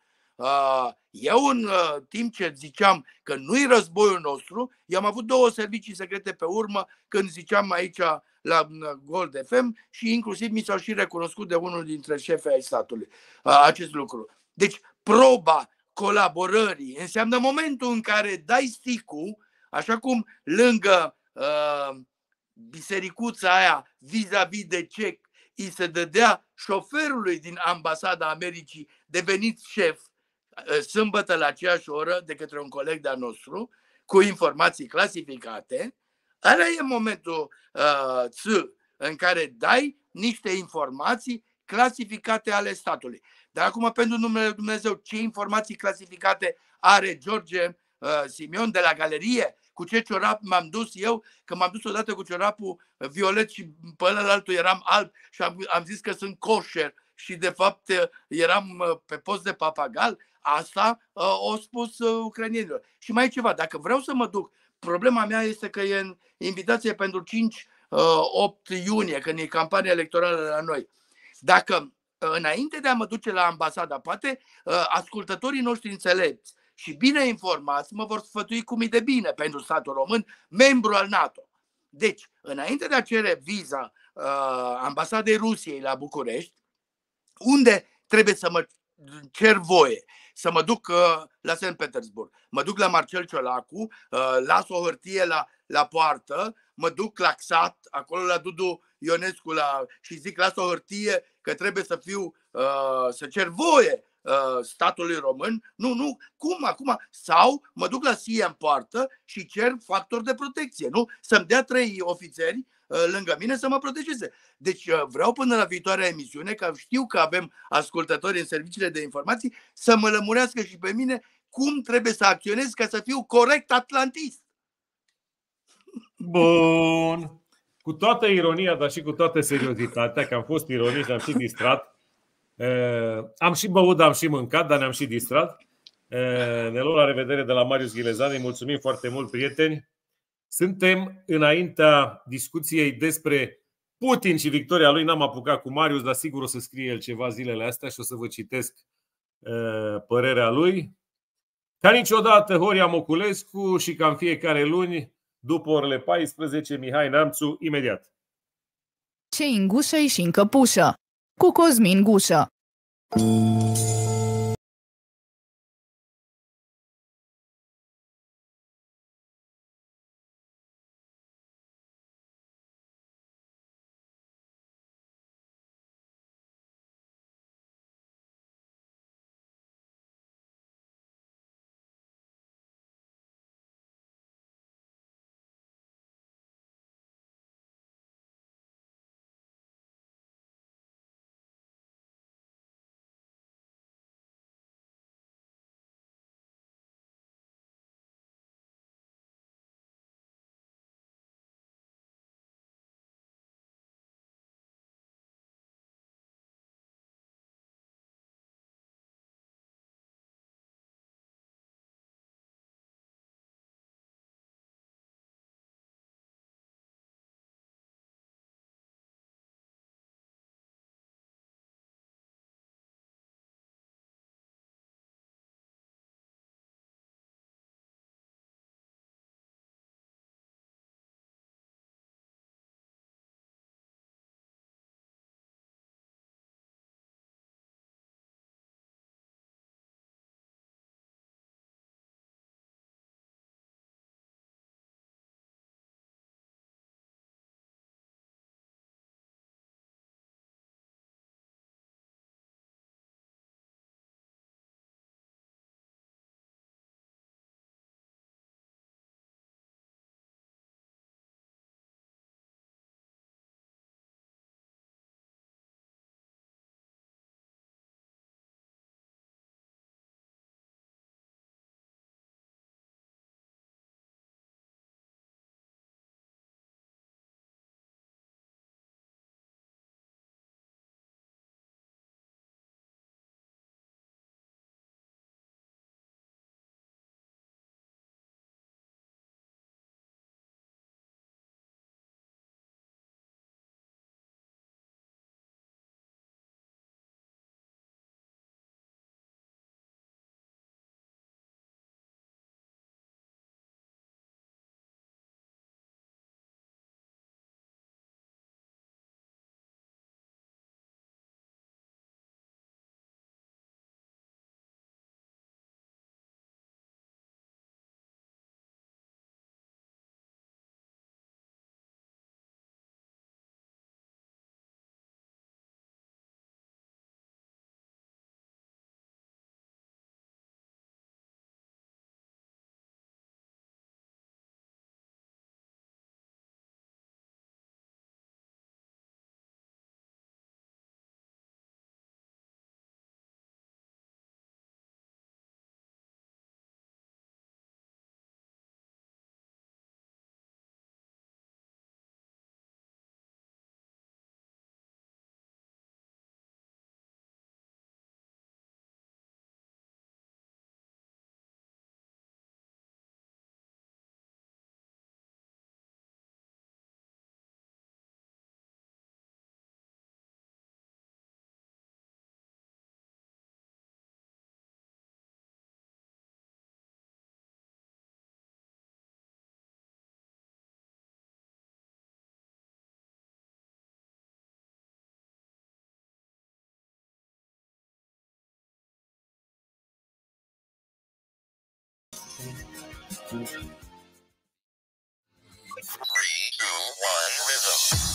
Eu, în timp ce ziceam că nu-i războiul nostru, i-am avut două servicii secrete pe urmă când ziceam aici la Gold FM și inclusiv mi s-au și recunoscut de unul dintre șefii ai statului acest lucru. Deci proba colaborării. Înseamnă momentul în care dai sticul, așa cum lângă uh, bisericuța aia, vis-a-vis de ce îi se dădea șoferului din ambasada Americii devenit șef uh, sâmbătă la aceeași oră de către un coleg de al nostru cu informații clasificate, ăla e momentul uh, ț, în care dai niște informații clasificate ale statului. Dar acum, pentru numele Lui Dumnezeu, ce informații clasificate are George uh, Simion de la galerie? Cu ce ciorap m-am dus eu? Că m-am dus odată cu ciorapul uh, violet și pe altul eram alb și am, am zis că sunt coșer și de fapt uh, eram uh, pe post de papagal. Asta uh, o spus uh, ucranienilor. Și mai e ceva, dacă vreau să mă duc, problema mea este că e în invitație pentru 5-8 iunie, când e campania electorală la noi. Dacă înainte de a mă duce la ambasada, poate ă, ascultătorii noștri înțelepți și bine informați mă vor sfătui cum e de bine pentru statul român, membru al NATO. Deci, înainte de a cere viza ă, ambasadei Rusiei la București, unde trebuie să mă cer voie? să mă duc uh, la St. Petersburg. Mă duc la Marcel Ciolacu, uh, las o hârtie la, la poartă, mă duc la XAT, acolo la Dudu Ionescu la, și zic las o hârtie că trebuie să fiu, uh, să cer voie statului român. Nu, nu, cum acum? Sau mă duc la CIA în poartă și cer factor de protecție, nu? Să-mi dea trei ofițeri Uh, lângă mine să mă protejeze. Deci uh, vreau până la viitoarea emisiune, că știu că avem ascultători în serviciile de informații, să mă lămurească și pe mine cum trebuie să acționez ca să fiu corect atlantist. Bun. Cu toată ironia, dar și cu toată seriozitatea, că am fost ironic, și am și distrat. Uh, am și băut, am și mâncat, dar ne-am și distrat. Ne luăm la revedere de la Marius Ghilezan. Îi mulțumim foarte mult, prieteni. Suntem înaintea discuției despre Putin și victoria lui. N-am apucat cu Marius, dar sigur o să scrie el ceva zilele astea și o să vă citesc uh, părerea lui. Ca niciodată, Horia Moculescu și ca în fiecare luni, după orele 14, Mihai Namțu, imediat. Ce în și încăpușă. cu Cosmin Gușă.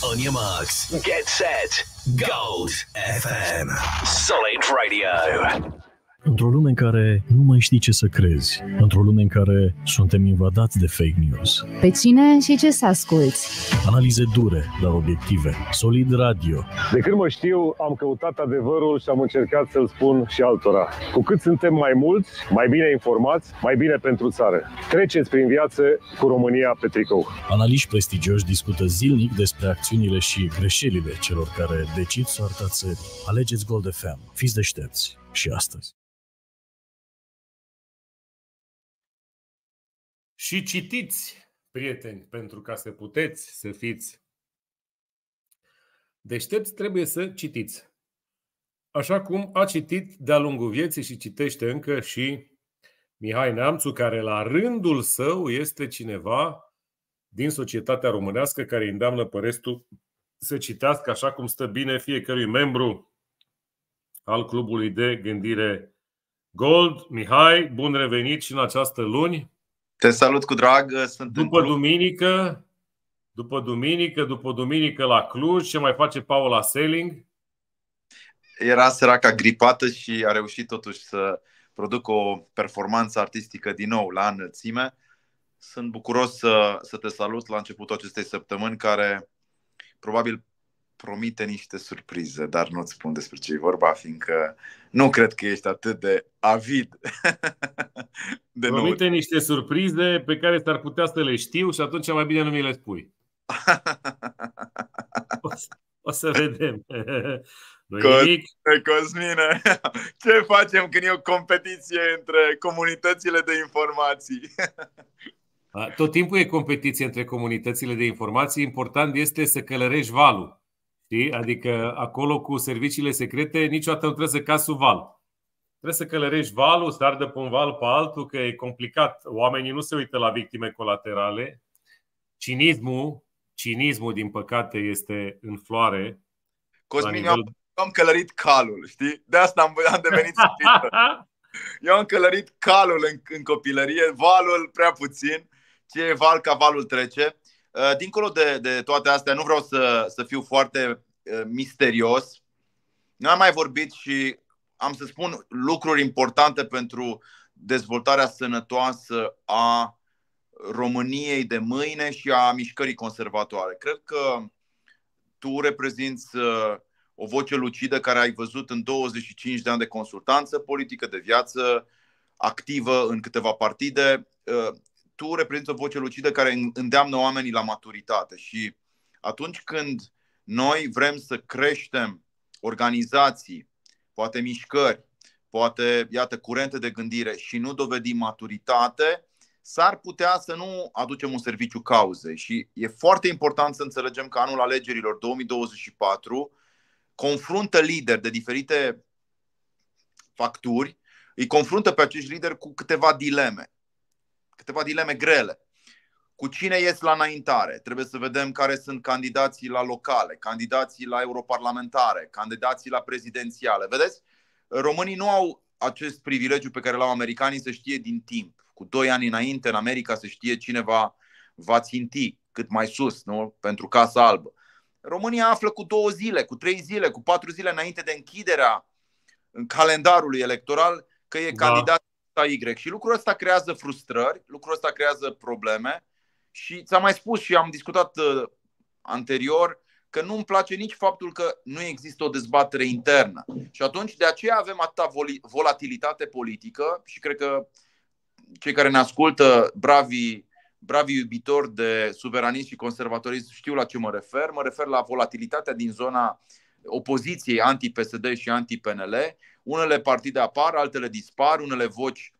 On your marks, get set. Gold FM. Solid Radio. Într-o lume în care nu mai știi ce să crezi, într-o lume în care suntem invadați de fake news. Pe cine și ce să asculți? Analize dure, dar obiective. Solid Radio. De când mă știu, am căutat adevărul și am încercat să-l spun și altora. Cu cât suntem mai mulți, mai bine informați, mai bine pentru țară. Treceți prin viață cu România pe tricou. Analiști prestigioși discută zilnic despre acțiunile și greșelile celor care decid să țării. Alegeți Gold FM. Fiți deștepți și astăzi. Și citiți, prieteni, pentru ca să puteți să fiți deștepți, trebuie să citiți. Așa cum a citit de-a lungul vieții și citește încă și Mihai Neamțu, care la rândul său este cineva din societatea românească care îi îndeamnă pe restul să citească așa cum stă bine fiecărui membru al clubului de gândire Gold. Mihai, bun revenit și în această luni. Te salut cu drag. Sunt după în duminică, după duminică, după duminică la Cluj, ce mai face Paula Selling? Era săraca gripată și a reușit totuși să produc o performanță artistică din nou la înălțime. Sunt bucuros să, să te salut la începutul acestei săptămâni care probabil promite niște surprize, dar nu-ți spun despre ce e vorba, fiindcă nu cred că ești atât de avid. de promite nou. niște surprize pe care s-ar putea să le știu și atunci mai bine nu mi le spui. o, să, o să vedem. Cosmine, ce facem când e o competiție între comunitățile de informații? Tot timpul e competiție între comunitățile de informații. Important este să călărești valul. Știi? Adică acolo cu serviciile secrete niciodată nu trebuie să cazi sub val. Trebuie să călărești valul, să ardă pe un val pe altul, că e complicat. Oamenii nu se uită la victime colaterale. Cinismul, cinismul din păcate, este în floare. Cosmin, nivel... eu am, am călărit calul, știi? De asta am, am devenit spită. Eu am călărit calul în, în copilărie, valul prea puțin, ce e val ca valul trece. Uh, dincolo de, de toate astea, nu vreau să, să fiu foarte uh, misterios. Nu am mai vorbit și am să spun lucruri importante pentru dezvoltarea sănătoasă a României de mâine și a mișcării conservatoare. Cred că tu reprezinți uh, o voce lucidă care ai văzut în 25 de ani de consultanță politică, de viață activă în câteva partide, tu reprezintă o voce lucidă care îndeamnă oamenii la maturitate și atunci când noi vrem să creștem organizații, poate mișcări, poate, iată, curente de gândire și nu dovedim maturitate, s-ar putea să nu aducem un serviciu cauze. Și e foarte important să înțelegem că anul alegerilor 2024 confruntă lideri de diferite facturi, îi confruntă pe acești lideri cu câteva dileme câteva dileme grele. Cu cine ies la înaintare? Trebuie să vedem care sunt candidații la locale, candidații la europarlamentare, candidații la prezidențiale. Vedeți? Românii nu au acest privilegiu pe care l-au americanii să știe din timp. Cu doi ani înainte în America se știe cine va, va ținti cât mai sus nu? pentru Casa Albă. România află cu două zile, cu trei zile, cu patru zile înainte de închiderea în calendarului electoral că e da. candidat sau Y. Și lucrul ăsta creează frustrări, lucrul ăsta creează probleme și ți-am mai spus și am discutat uh, anterior că nu-mi place nici faptul că nu există o dezbatere internă. Și atunci de aceea avem atâta volatilitate politică și cred că cei care ne ascultă, bravi, bravi iubitori de suveranism și conservatorism, știu la ce mă refer. Mă refer la volatilitatea din zona opoziției anti-PSD și anti-PNL unele partide apar, altele dispar, unele voci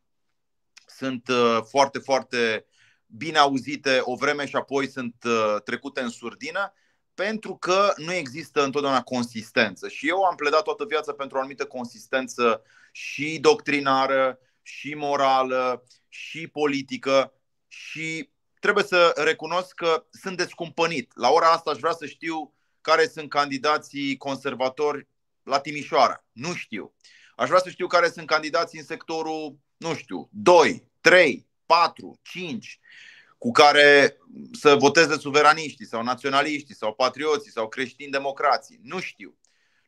sunt uh, foarte, foarte bine auzite o vreme și apoi sunt uh, trecute în surdină pentru că nu există întotdeauna consistență. Și eu am pledat toată viața pentru o anumită consistență și doctrinară, și morală, și politică și trebuie să recunosc că sunt descumpănit. La ora asta aș vrea să știu care sunt candidații conservatori la Timișoara. Nu știu. Aș vrea să știu care sunt candidații în sectorul, nu știu, 2, 3, 4, 5, cu care să voteze suveraniștii sau naționaliștii sau patrioții sau creștini-democrații. Nu știu.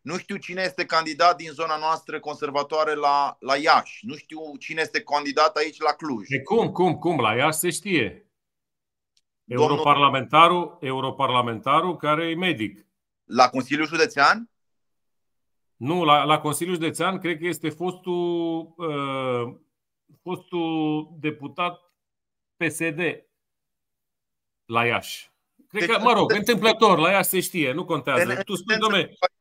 Nu știu cine este candidat din zona noastră conservatoare la, la Iași. Nu știu cine este candidat aici la Cluj. De cum, cum, cum? La Iași se știe. Domnul... Europarlamentarul, europarlamentarul care e medic. La Consiliul Județean? Nu, la, la Consiliul Județean cred că este fostul, uh, fostul deputat PSD la Iași. Cred deci că, mă rog, întâmplător, la ea se știe, nu contează. Tu spui, domne,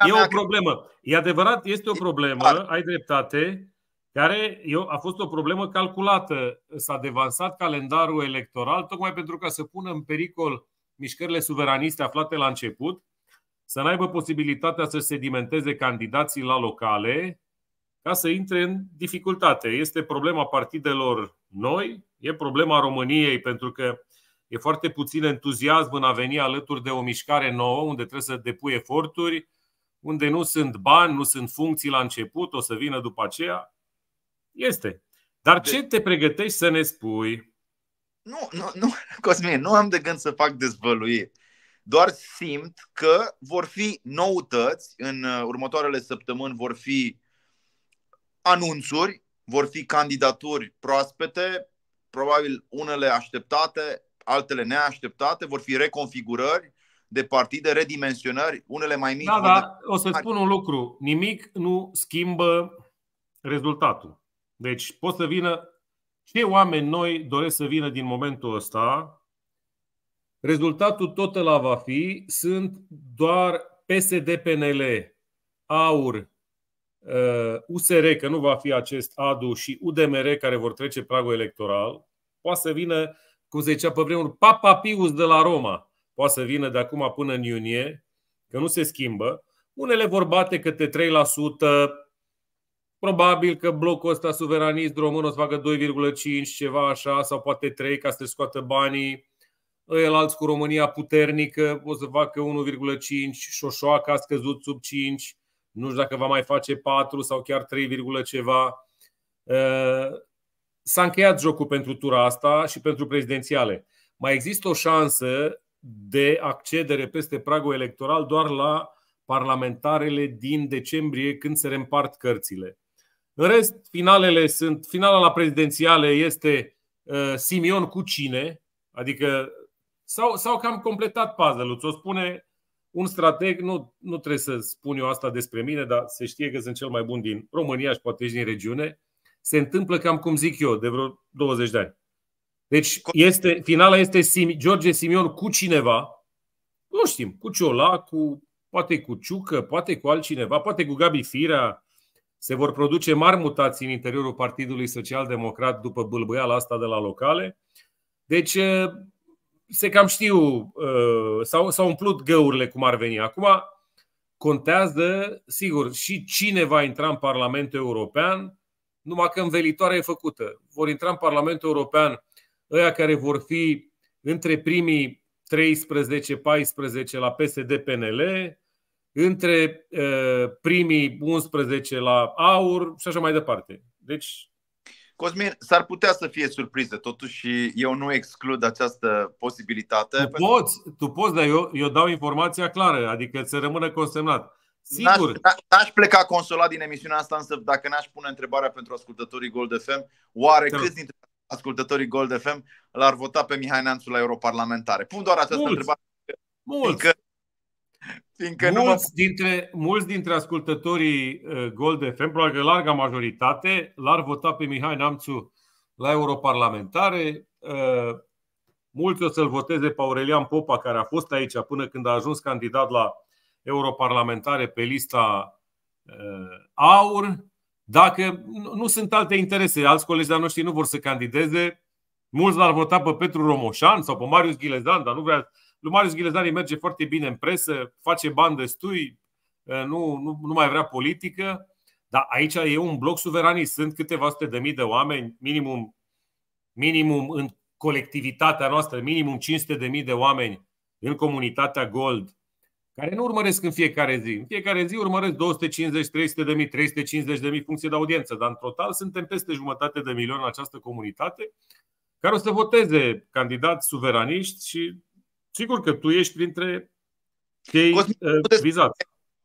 e o problemă. E adevărat, este o problemă, ai dreptate, care a fost o problemă calculată. S-a devansat calendarul electoral tocmai pentru ca să pună în pericol mișcările suveraniste aflate la început să n-aibă posibilitatea să sedimenteze candidații la locale ca să intre în dificultate. Este problema partidelor noi, e problema României, pentru că e foarte puțin entuziasm în a veni alături de o mișcare nouă, unde trebuie să depui eforturi, unde nu sunt bani, nu sunt funcții la început, o să vină după aceea. Este. Dar de... ce te pregătești să ne spui? Nu, nu, nu, Cosmin, nu am de gând să fac dezvăluiri doar simt că vor fi noutăți în uh, următoarele săptămâni, vor fi anunțuri, vor fi candidaturi proaspete, probabil unele așteptate, altele neașteptate, vor fi reconfigurări de partide, redimensionări, unele mai mici. Da, da, o să spun un lucru. Nimic nu schimbă rezultatul. Deci pot să vină ce oameni noi doresc să vină din momentul ăsta Rezultatul tot la va fi, sunt doar PSD-PNL, AUR, USR, uh, că nu va fi acest ADU și UDMR care vor trece pragul electoral, poate să vină, cum se zicea pe vremuri, Papa Pius de la Roma, poate să vină de acum până în iunie, că nu se schimbă. Unele vor bate câte 3%, probabil că blocul ăsta suveranist român o să facă 2,5 ceva așa, sau poate 3 ca să scoată banii el alți cu România puternică, o să facă 1,5, Șoșoaca a scăzut sub 5, nu știu dacă va mai face 4 sau chiar 3, ceva. Ă, s-a încheiat jocul pentru tura asta și pentru prezidențiale. Mai există o șansă de accedere peste pragul electoral doar la parlamentarele din decembrie când se reîmpart cărțile. În rest, finalele sunt, finala la prezidențiale este ă, Simion cu cine, adică sau, sau că am completat puzzle-ul. Ți-o spune un strateg, nu, nu trebuie să spun eu asta despre mine, dar se știe că sunt cel mai bun din România și poate și din regiune. Se întâmplă cam cum zic eu, de vreo 20 de ani. Deci este, finala este Sim, George Simion cu cineva, nu știm, cu Ciola, cu, poate cu Ciucă, poate cu altcineva, poate cu Gabi Firea. Se vor produce mari mutații în interiorul Partidului Social Democrat după bâlbâiala asta de la locale. Deci eh, se cam știu, uh, s-au, s-au umplut găurile cum ar veni. Acum contează, sigur, și cine va intra în Parlamentul European, numai că învelitoarea e făcută. Vor intra în Parlamentul European ăia care vor fi între primii 13-14 la PSD-PNL, între uh, primii 11 la AUR și așa mai departe. Deci Cosmin, s-ar putea să fie surpriză, totuși eu nu exclud această posibilitate. Tu pentru... poți, tu poți, dar eu, eu dau informația clară, adică să rămână consemnat. Sigur. N-aș, n-aș pleca consolat din emisiunea asta, însă dacă n-aș pune întrebarea pentru ascultătorii Gold FM, oare da. câți dintre ascultătorii Gold FM l-ar vota pe Mihai Neanțu la europarlamentare? Pun doar această Mulți. întrebare. Mulți. Încă... Fiindcă mulți, nu dintre, mulți dintre ascultătorii uh, Gold FM, probabil că larga majoritate, l-ar vota pe Mihai Namțu la europarlamentare. Uh, mulți o să-l voteze pe Aurelian Popa, care a fost aici până când a ajuns candidat la europarlamentare pe lista uh, AUR. Dacă nu sunt alte interese, alți colegi de noștri nu vor să candideze, mulți l-ar vota pe Petru Romoșan sau pe Marius Ghilezan, dar nu vrea lui Marius Ghilezdani merge foarte bine în presă, face bani destui, eh, nu, nu, nu mai vrea politică, dar aici e un bloc suveranist. Sunt câteva sute de mii de oameni, minimum, minimum în colectivitatea noastră, minimum 500 de mii de oameni în comunitatea Gold, care nu urmăresc în fiecare zi. În fiecare zi urmăresc 250, 300 de mii, 350 de mii, funcție de audiență, dar în total suntem peste jumătate de milion în această comunitate care o să voteze candidat suveraniști și sigur că tu ești printre cei Cosmin, uh, vizați.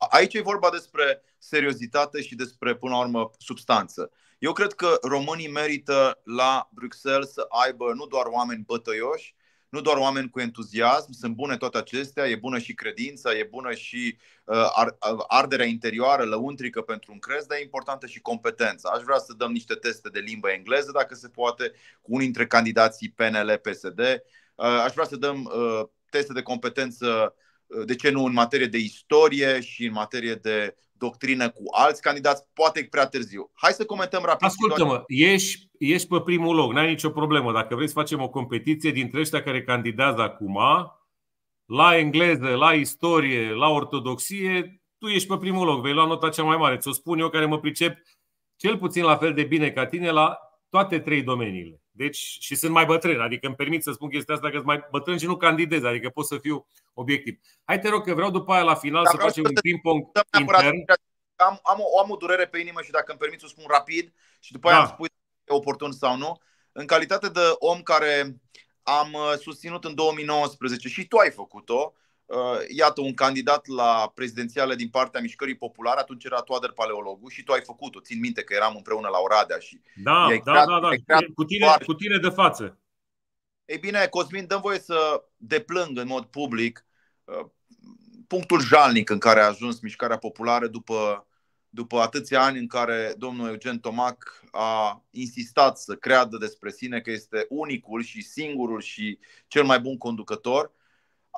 Aici e vorba despre seriozitate și despre, până la urmă, substanță. Eu cred că românii merită la Bruxelles să aibă nu doar oameni bătăioși, nu doar oameni cu entuziasm, sunt bune toate acestea, e bună și credința, e bună și uh, uh arderea interioară, lăuntrică pentru un crez, dar e importantă și competența. Aș vrea să dăm niște teste de limbă engleză, dacă se poate, cu unii dintre candidații PNL-PSD. Uh, aș vrea să dăm uh, teste de competență, uh, de ce nu, în materie de istorie și în materie de doctrină cu alți candidați, poate prea târziu. Hai să comentăm rapid. Ascultă-mă, ești, ești pe primul loc, n-ai nicio problemă. Dacă vrei să facem o competiție dintre ăștia care candidează acum, la engleză, la istorie, la ortodoxie, tu ești pe primul loc, vei lua nota cea mai mare. Ți-o spun eu care mă pricep cel puțin la fel de bine ca tine la toate trei domeniile. Deci, și sunt mai bătrân, adică îmi permit să spun chestia asta că sunt mai bătrân și nu candidez, adică pot să fiu obiectiv. Hai te rog că vreau după aia la final Dar să facem un ping-pong intern. Am, am, o, am o durere pe inimă și dacă îmi permiți să spun rapid și după aia da. îmi spui e oportun sau nu. În calitate de om care am uh, susținut în 2019 și tu ai făcut-o, Uh, iată un candidat la prezidențială din partea mișcării populare, atunci era Toader Paleologu și tu ai făcut-o. Țin minte că eram împreună la Oradea și Da, da, creat, da, da, da. Cu cu tine de față. Ei bine, Cosmin, dăm voie să deplâng în mod public uh, punctul jalnic în care a ajuns mișcarea populară după, după atâția ani în care domnul Eugen Tomac a insistat să creadă despre sine că este unicul și singurul și cel mai bun conducător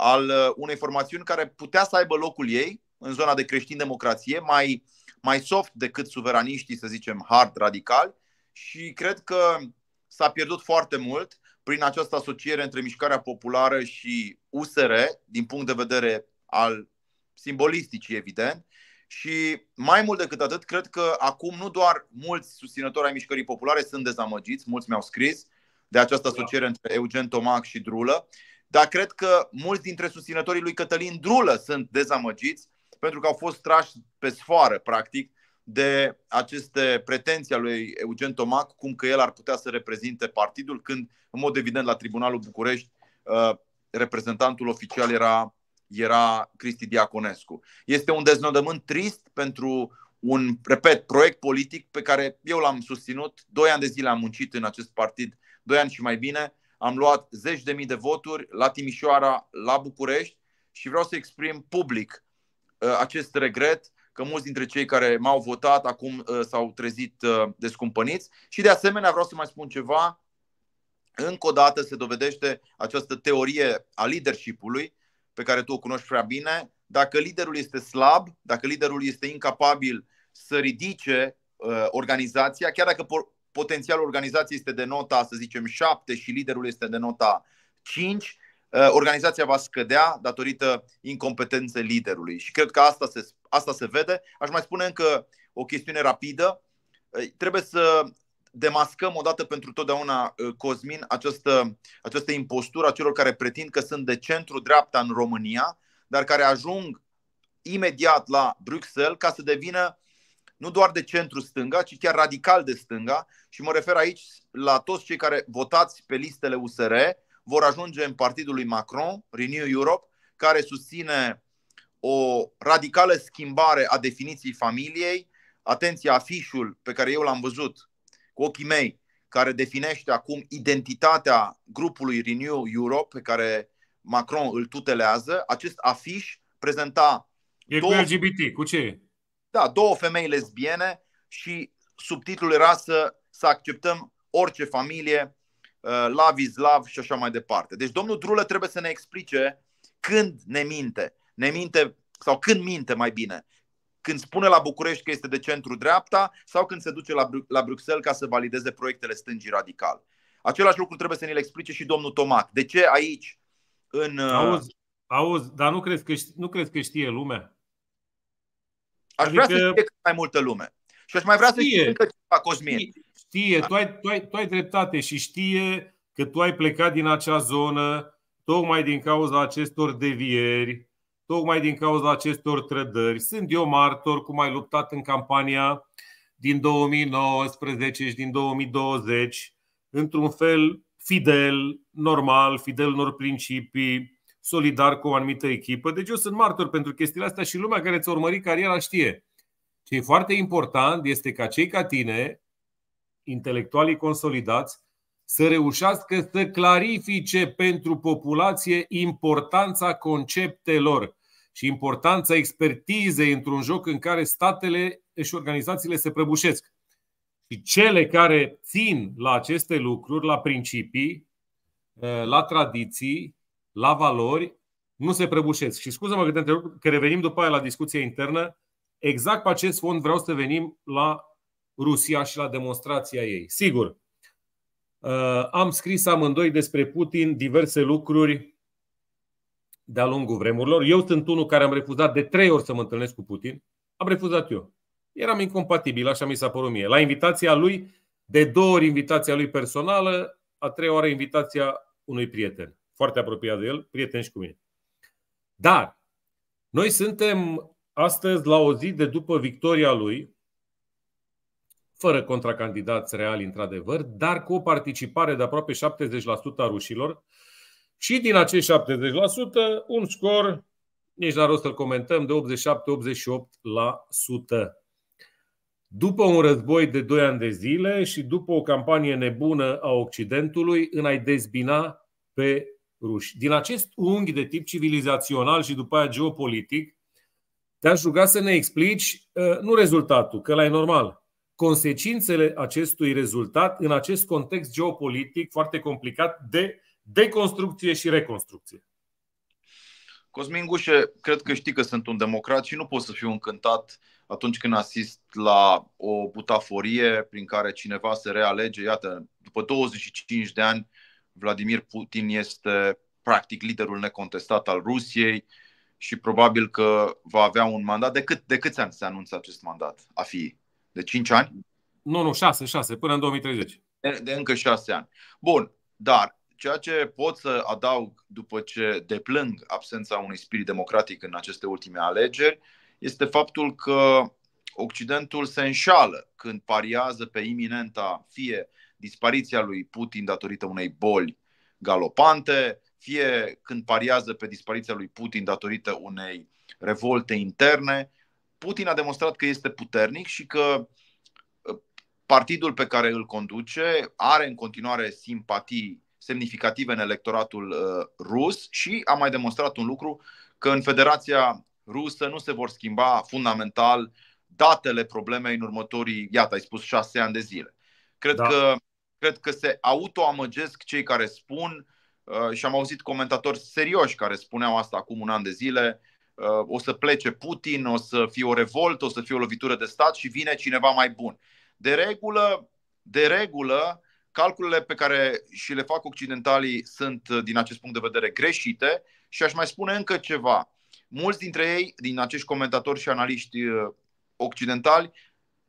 al uh, unei formațiuni care putea să aibă locul ei în zona de creștin-democrație, mai, mai soft decât suveraniștii, să zicem, hard radicali și cred că s-a pierdut foarte mult prin această asociere între mișcarea populară și USR, din punct de vedere al simbolisticii, evident, și mai mult decât atât, cred că acum nu doar mulți susținători ai mișcării populare sunt dezamăgiți, mulți mi-au scris de această da. asociere între Eugen Tomac și Drulă, dar cred că mulți dintre susținătorii lui Cătălin Drulă sunt dezamăgiți pentru că au fost trași pe sfoară, practic, de aceste pretenții ale lui Eugen Tomac, cum că el ar putea să reprezinte partidul, când, în mod evident, la Tribunalul București, uh, reprezentantul oficial era, era Cristi Diaconescu. Este un deznodământ trist pentru un, repet, proiect politic pe care eu l-am susținut. Doi ani de zile am muncit în acest partid, doi ani și mai bine am luat zeci de mii de voturi la Timișoara, la București și vreau să exprim public uh, acest regret că mulți dintre cei care m-au votat acum uh, s-au trezit uh, descumpăniți și de asemenea vreau să mai spun ceva. Încă o dată se dovedește această teorie a leadership pe care tu o cunoști prea bine. Dacă liderul este slab, dacă liderul este incapabil să ridice organizația, chiar dacă potențialul organizației este de nota, să zicem, 7 și liderul este de nota 5, uh, organizația va scădea datorită incompetenței liderului. Și cred că asta se, asta se vede. Aș mai spune încă o chestiune rapidă. Uh, trebuie să demascăm odată pentru totdeauna, uh, Cosmin, această, această impostură a celor care pretind că sunt de centru-dreapta în România, dar care ajung imediat la Bruxelles ca să devină nu doar de centru stânga, ci chiar radical de stânga și mă refer aici la toți cei care votați pe listele USR, vor ajunge în partidul lui Macron, Renew Europe, care susține o radicală schimbare a definiției familiei. Atenție, afișul pe care eu l-am văzut cu ochii mei, care definește acum identitatea grupului Renew Europe pe care Macron îl tutelează, acest afiș prezenta. E cu LGBT, cu ce? Da, două femei lesbiene și subtitlul era să, să acceptăm orice familie, uh, is love și așa mai departe. Deci domnul Drulă trebuie să ne explice când ne minte. Ne minte sau când minte mai bine. Când spune la București că este de centru dreapta sau când se duce la, Bru- la Bruxelles ca să valideze proiectele stângii radical. Același lucru trebuie să ne-l explice și domnul Tomac. De ce aici în... Uh, auzi, auzi dar nu crezi, că, nu crezi că știe lumea? Aș adică... vrea să adică știe cât mai multă lume. Și aș mai vrea știe. să știe încă ceva, Cosmin. Știe, știe. Da? Tu, ai, tu, ai, tu ai dreptate și știe că tu ai plecat din acea zonă tocmai din cauza acestor devieri, tocmai din cauza acestor trădări. Sunt eu martor cum ai luptat în campania din 2019 și din 2020, într-un fel fidel, normal, fidel unor principii, solidar cu o anumită echipă. Deci eu sunt martor pentru chestiile astea și lumea care ți-a urmărit cariera știe. Ce e foarte important este ca cei ca tine, intelectualii consolidați, să reușească să clarifice pentru populație importanța conceptelor și importanța expertizei într-un joc în care statele și organizațiile se prăbușesc. Și cele care țin la aceste lucruri, la principii, la tradiții, la valori nu se prăbușesc. Și scuză-mă că te că revenim după aia la discuția internă. Exact pe acest fond vreau să venim la Rusia și la demonstrația ei. Sigur, uh, am scris amândoi despre Putin diverse lucruri de-a lungul vremurilor. Eu sunt unul care am refuzat de trei ori să mă întâlnesc cu Putin. Am refuzat eu. Eram incompatibil, așa mi s-a părut mie. La invitația lui, de două ori invitația lui personală, a treia oară invitația unui prieten foarte apropiat de el, prieteni și cu mine. Dar noi suntem astăzi la o zi de după victoria lui, fără contracandidați reali, într-adevăr, dar cu o participare de aproape 70% a rușilor. Și din acești 70%, un scor, nici n-ar rost să-l comentăm, de 87-88%. După un război de 2 ani de zile și după o campanie nebună a Occidentului în a-i dezbina pe ruși. Din acest unghi de tip civilizațional și după aia geopolitic, te-aș ruga să ne explici, ă, nu rezultatul, că la e normal, consecințele acestui rezultat în acest context geopolitic foarte complicat de deconstrucție și reconstrucție. Cosmin Gușe, cred că știi că sunt un democrat și nu pot să fiu încântat atunci când asist la o butaforie prin care cineva se realege, iată, după 25 de ani Vladimir Putin este practic liderul necontestat al Rusiei și probabil că va avea un mandat. De, cât, de câți ani se anunță acest mandat a fi? De 5 ani? Nu, nu, 6, 6, până în 2030. De, de încă 6 ani. Bun, dar ceea ce pot să adaug după ce deplâng absența unui spirit democratic în aceste ultime alegeri este faptul că Occidentul se înșală când pariază pe iminenta fie dispariția lui Putin datorită unei boli galopante, fie când pariază pe dispariția lui Putin datorită unei revolte interne. Putin a demonstrat că este puternic și că uh, partidul pe care îl conduce are în continuare simpatii semnificative în electoratul uh, rus și a mai demonstrat un lucru că în Federația Rusă nu se vor schimba fundamental datele problemei în următorii, iată, ai spus șase ani de zile. Cred da. că cred că se autoamăgesc cei care spun uh, și am auzit comentatori serioși care spuneau asta acum un an de zile, uh, o să plece Putin, o să fie o revoltă, o să fie o lovitură de stat și vine cineva mai bun. De regulă, de regulă calculele pe care și le fac occidentalii sunt, uh, din acest punct de vedere, greșite și aș mai spune încă ceva. Mulți dintre ei, din acești comentatori și analiști occidentali,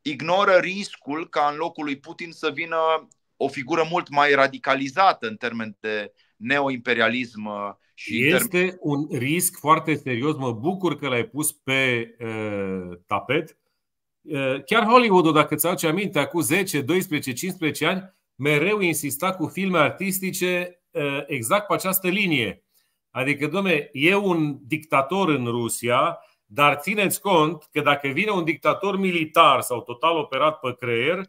ignoră riscul ca în locul lui Putin să vină o figură mult mai radicalizată în termen de neoimperialism. Uh, și este termen... un risc foarte serios. Mă bucur că l-ai pus pe uh, tapet. Uh, chiar hollywood dacă ți aduce aminte, acum 10, 12, 15 ani, mereu insista cu filme artistice uh, exact pe această linie. Adică, domne, e un dictator în Rusia, dar țineți cont că dacă vine un dictator militar sau total operat pe creier,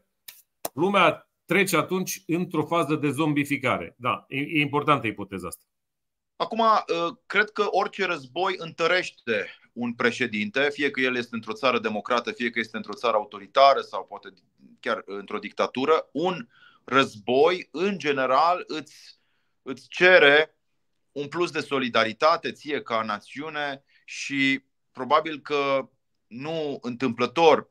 lumea trece atunci într-o fază de zombificare. Da, e, e importantă ipoteza asta. Acum, ă, cred că orice război întărește un președinte, fie că el este într-o țară democrată, fie că este într-o țară autoritară sau poate chiar într-o dictatură, un război, în general, îți, îți cere un plus de solidaritate ție ca națiune și probabil că nu întâmplător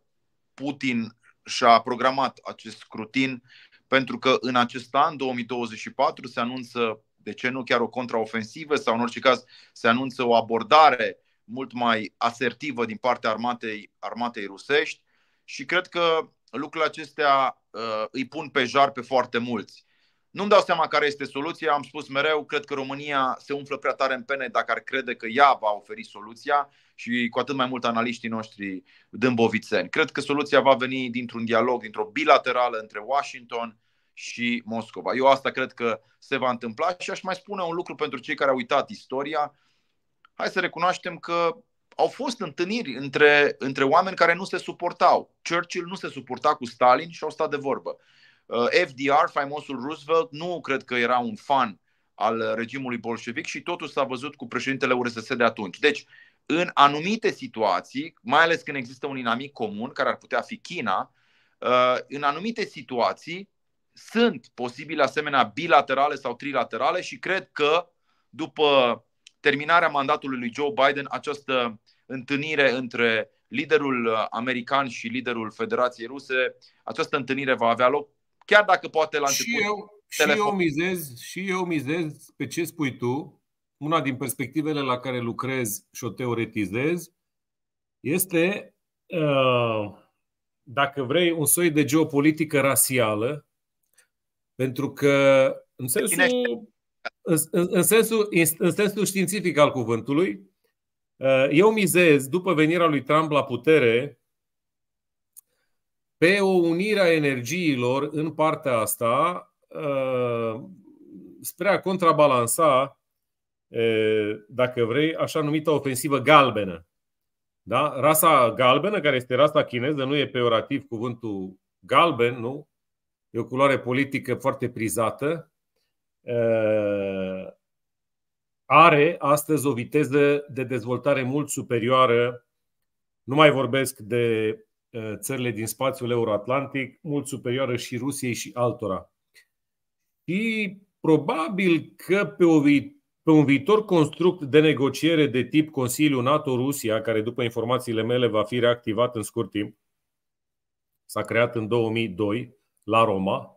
Putin și-a programat acest scrutin pentru că în acest an, 2024, se anunță, de ce nu chiar o contraofensivă sau în orice caz se anunță o abordare mult mai asertivă din partea armatei, armatei rusești și cred că lucrurile acestea uh, îi pun pe jar pe foarte mulți. Nu-mi dau seama care este soluția, am spus mereu, cred că România se umflă prea tare în pene dacă ar crede că ea va oferi soluția și cu atât mai mult analiștii noștri dâmbovițeni. Cred că soluția va veni dintr-un dialog, dintr-o bilaterală între Washington și Moscova. Eu asta cred că se va întâmpla și aș mai spune un lucru pentru cei care au uitat istoria. Hai să recunoaștem că au fost întâlniri între, între oameni care nu se suportau. Churchill nu se suporta cu Stalin și au stat de vorbă. Uh, FDR, faimosul Roosevelt, nu cred că era un fan al regimului bolșevic și totul s-a văzut cu președintele URSS de atunci. Deci, în anumite situații, mai ales când există un inamic comun, care ar putea fi China, uh, în anumite situații sunt posibile asemenea bilaterale sau trilaterale și cred că după terminarea mandatului lui Joe Biden, această întâlnire între liderul uh, american și liderul Federației Ruse, această întâlnire va avea loc Chiar dacă poate la început. Și eu, telefon. și eu, mizez, și eu mizez pe ce spui tu. Una din perspectivele la care lucrez și o teoretizez este, uh, dacă vrei, un soi de geopolitică rasială, pentru că, în sensul, în, în, sensul, în sensul științific al cuvântului, uh, eu mizez, după venirea lui Trump la putere, pe o unire a energiilor în partea asta uh, spre a contrabalansa, uh, dacă vrei, așa numită ofensivă galbenă. Da? Rasa galbenă, care este rasa chineză, nu e peorativ cuvântul galben, nu? E o culoare politică foarte prizată. Uh, are astăzi o viteză de dezvoltare mult superioară. Nu mai vorbesc de Uh, țările din spațiul euroatlantic, mult superioară și Rusiei și altora. Și probabil că pe, o vi- pe un viitor construct de negociere de tip Consiliu NATO-Rusia, care după informațiile mele va fi reactivat în scurt timp, s-a creat în 2002 la Roma.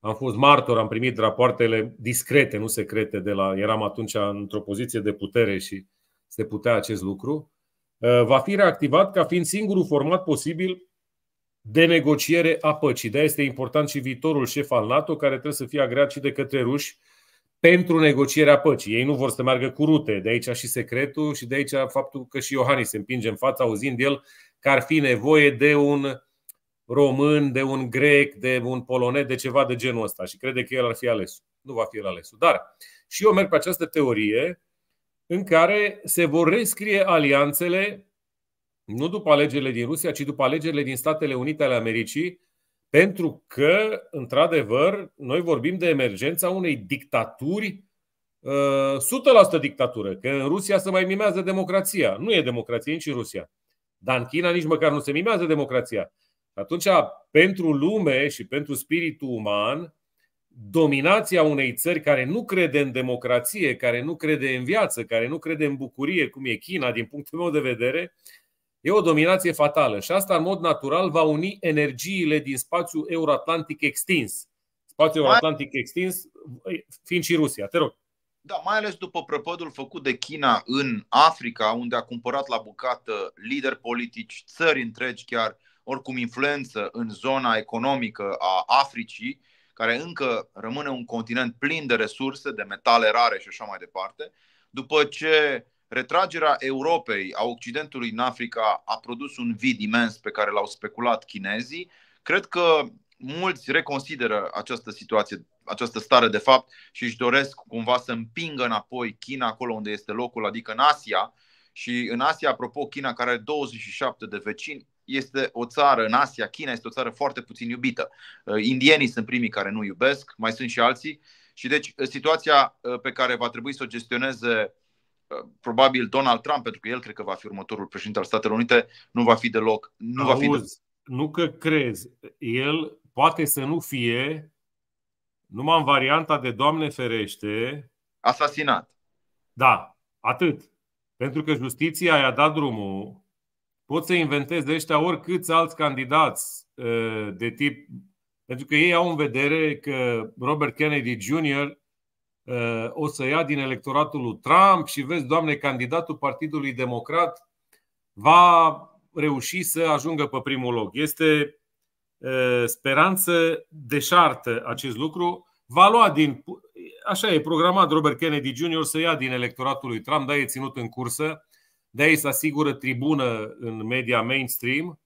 Am fost martor, am primit rapoartele discrete, nu secrete, de la. Eram atunci într-o poziție de putere și se putea acest lucru. Eh, va fi reactivat ca fiind singurul format posibil de negociere a păcii. De este important și viitorul șef al NATO, care trebuie să fie agreat și de către ruși pentru negocierea păcii. Ei nu vor să meargă cu rute, de aici și secretul și de aici faptul că și Iohannis se împinge în fața auzind el că ar fi nevoie de un român, de un grec, de un polonez, de ceva de genul ăsta și crede că el ar fi ales. Nu va fi el ales. Dar și eu merg pe această teorie în care se vor rescrie alianțele, nu după alegerile din Rusia, ci după alegerile din Statele Unite ale Americii, pentru că, într-adevăr, noi vorbim de emergența unei dictaturi, uh, 100% dictatură, că în Rusia se mai mimează democrația. Nu e democrație nici în Rusia. Dar în China nici măcar nu se mimează democrația. Atunci, pentru lume și pentru spiritul uman, dominația unei țări care nu crede în democrație, care nu crede în viață, care nu crede în bucurie, cum e China, din punctul meu de vedere, e o dominație fatală. Și asta, în mod natural, va uni energiile din spațiul euroatlantic extins. Spațiul euroatlantic extins fiind și Rusia. Te rog. Da, mai ales după prăpădul făcut de China în Africa, unde a cumpărat la bucată lideri politici, țări întregi chiar, oricum influență în zona economică a Africii, care încă rămâne un continent plin de resurse, de metale rare și așa mai departe, după ce retragerea Europei, a Occidentului în Africa, a produs un vid imens pe care l-au speculat chinezii, cred că mulți reconsideră această situație, această stare de fapt și își doresc cumva să împingă înapoi China acolo unde este locul, adică în Asia. Și în Asia, apropo, China care are 27 de vecini este o țară în Asia, China este o țară foarte puțin iubită. Uh, indienii sunt primii care nu iubesc, mai sunt și alții. Și deci uh, situația uh, pe care va trebui să o gestioneze probabil Donald Trump, pentru că el cred că va fi următorul președinte al Statelor Unite, nu va fi deloc. Nu, Auzi, va fi deloc. nu că crezi. El poate să nu fie numai în varianta de Doamne ferește. Asasinat. Da, atât. Pentru că justiția i-a dat drumul pot să inventez de ăștia oricâți alți candidați uh, de tip. Pentru că ei au în vedere că Robert Kennedy Jr. Uh, o să ia din electoratul lui Trump și vezi, doamne, candidatul Partidului Democrat va reuși să ajungă pe primul loc. Este uh, speranță deșartă acest lucru. Va lua din. Așa e programat Robert Kennedy Jr. să ia din electoratul lui Trump, dar e ținut în cursă de aici se asigură tribună în media mainstream,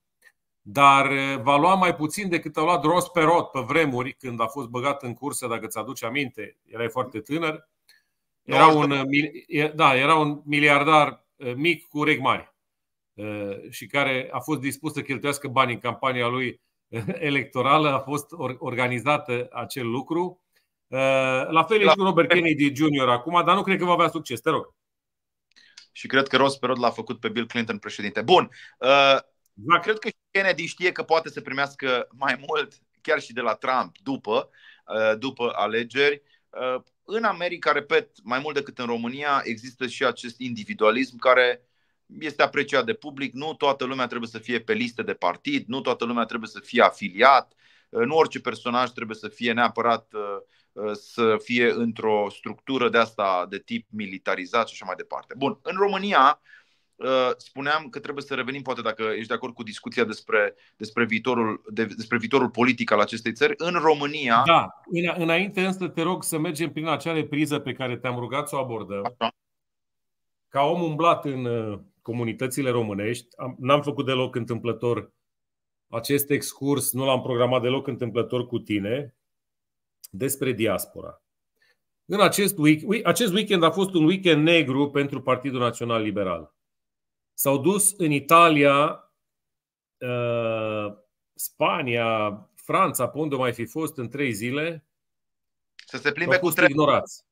dar eh, va lua mai puțin decât a luat Ross Perot pe vremuri când a fost băgat în cursă, dacă ți aduci aminte, erai foarte tânăr. Era un, eh, eh, da, era un miliardar mic cu urechi mari și care a fost dispus să cheltuiască bani în campania lui electorală, a fost organizată acel lucru. La fel e și cu Robert Kennedy Jr. acum, dar nu cred că va avea succes. Te rog. Și cred că Ross Perot l-a făcut pe Bill Clinton președinte. Bun. Uh, da. Cred că Kennedy știe că poate să primească mai mult chiar și de la Trump după, uh, după alegeri. Uh, în America, repet, mai mult decât în România, există și acest individualism care este apreciat de public. Nu toată lumea trebuie să fie pe listă de partid, nu toată lumea trebuie să fie afiliat, nu orice personaj trebuie să fie neapărat uh, uh, să fie într-o structură de asta de tip militarizat și așa mai departe. Bun, în România uh, spuneam că trebuie să revenim, poate dacă ești de acord cu discuția despre, despre, viitorul, despre viitorul politic al acestei țări, în România... Da, înainte însă te rog să mergem prin acea repriză pe care te-am rugat să o abordăm. Așa. Ca om umblat în comunitățile românești, n-am făcut deloc întâmplător acest excurs nu l-am programat deloc întâmplător cu tine, despre diaspora. În acest, week, acest weekend a fost un weekend negru pentru Partidul Național Liberal. S-au dus în Italia, uh, Spania, Franța, pe unde mai fi fost în trei zile. Să se plimbe cu trenul. ignorați.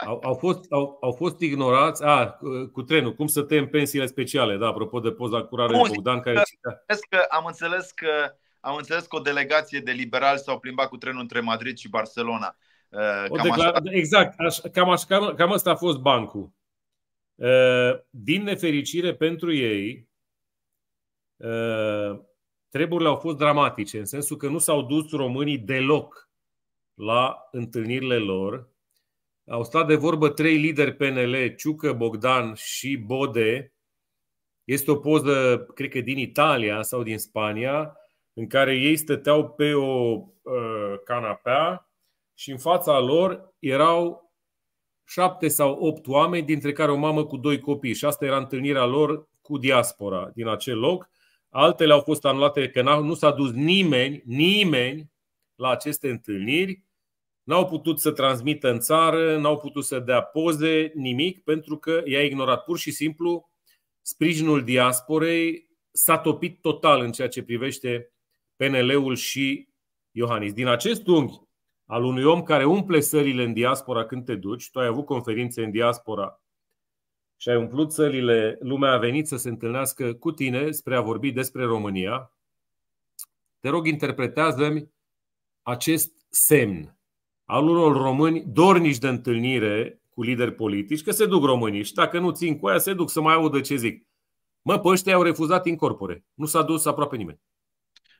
Au, au, fost, au, au fost ignorați. A, ah, cu trenul. Cum să tăiem pensiile speciale? Da, apropo de poza cu Rare Bogdan care citea. Că am înțeles că am înțeles că o delegație de liberali s-au plimbat cu trenul între Madrid și Barcelona. Uh, cam declar- așa... Da, exact, aș, cam, aș, cam, cam asta a fost bancul. Uh, din nefericire pentru ei, uh, treburile au fost dramatice, în sensul că nu s-au dus românii deloc la întâlnirile lor, au stat de vorbă trei lideri PNL, Ciucă, Bogdan și Bode. Este o poză, cred că din Italia sau din Spania, în care ei stăteau pe o uh, canapea și în fața lor erau șapte sau opt oameni, dintre care o mamă cu doi copii. Și asta era întâlnirea lor cu diaspora din acel loc. Altele au fost anulate că nu s-a dus nimeni, nimeni la aceste întâlniri N-au putut să transmită în țară, n-au putut să dea poze, nimic, pentru că i-a ignorat pur și simplu sprijinul diasporei s-a topit total în ceea ce privește PNL-ul și Iohannis. Din acest unghi al unui om care umple sările în diaspora când te duci, tu ai avut conferințe în diaspora și ai umplut sările, lumea a venit să se întâlnească cu tine spre a vorbi despre România, te rog, interpretează-mi acest semn al unor români dornici de întâlnire cu lideri politici, că se duc românii și dacă nu țin cu aia, se duc să mai audă ce zic. Mă, pe ăștia au refuzat incorpore. Nu s-a dus aproape nimeni.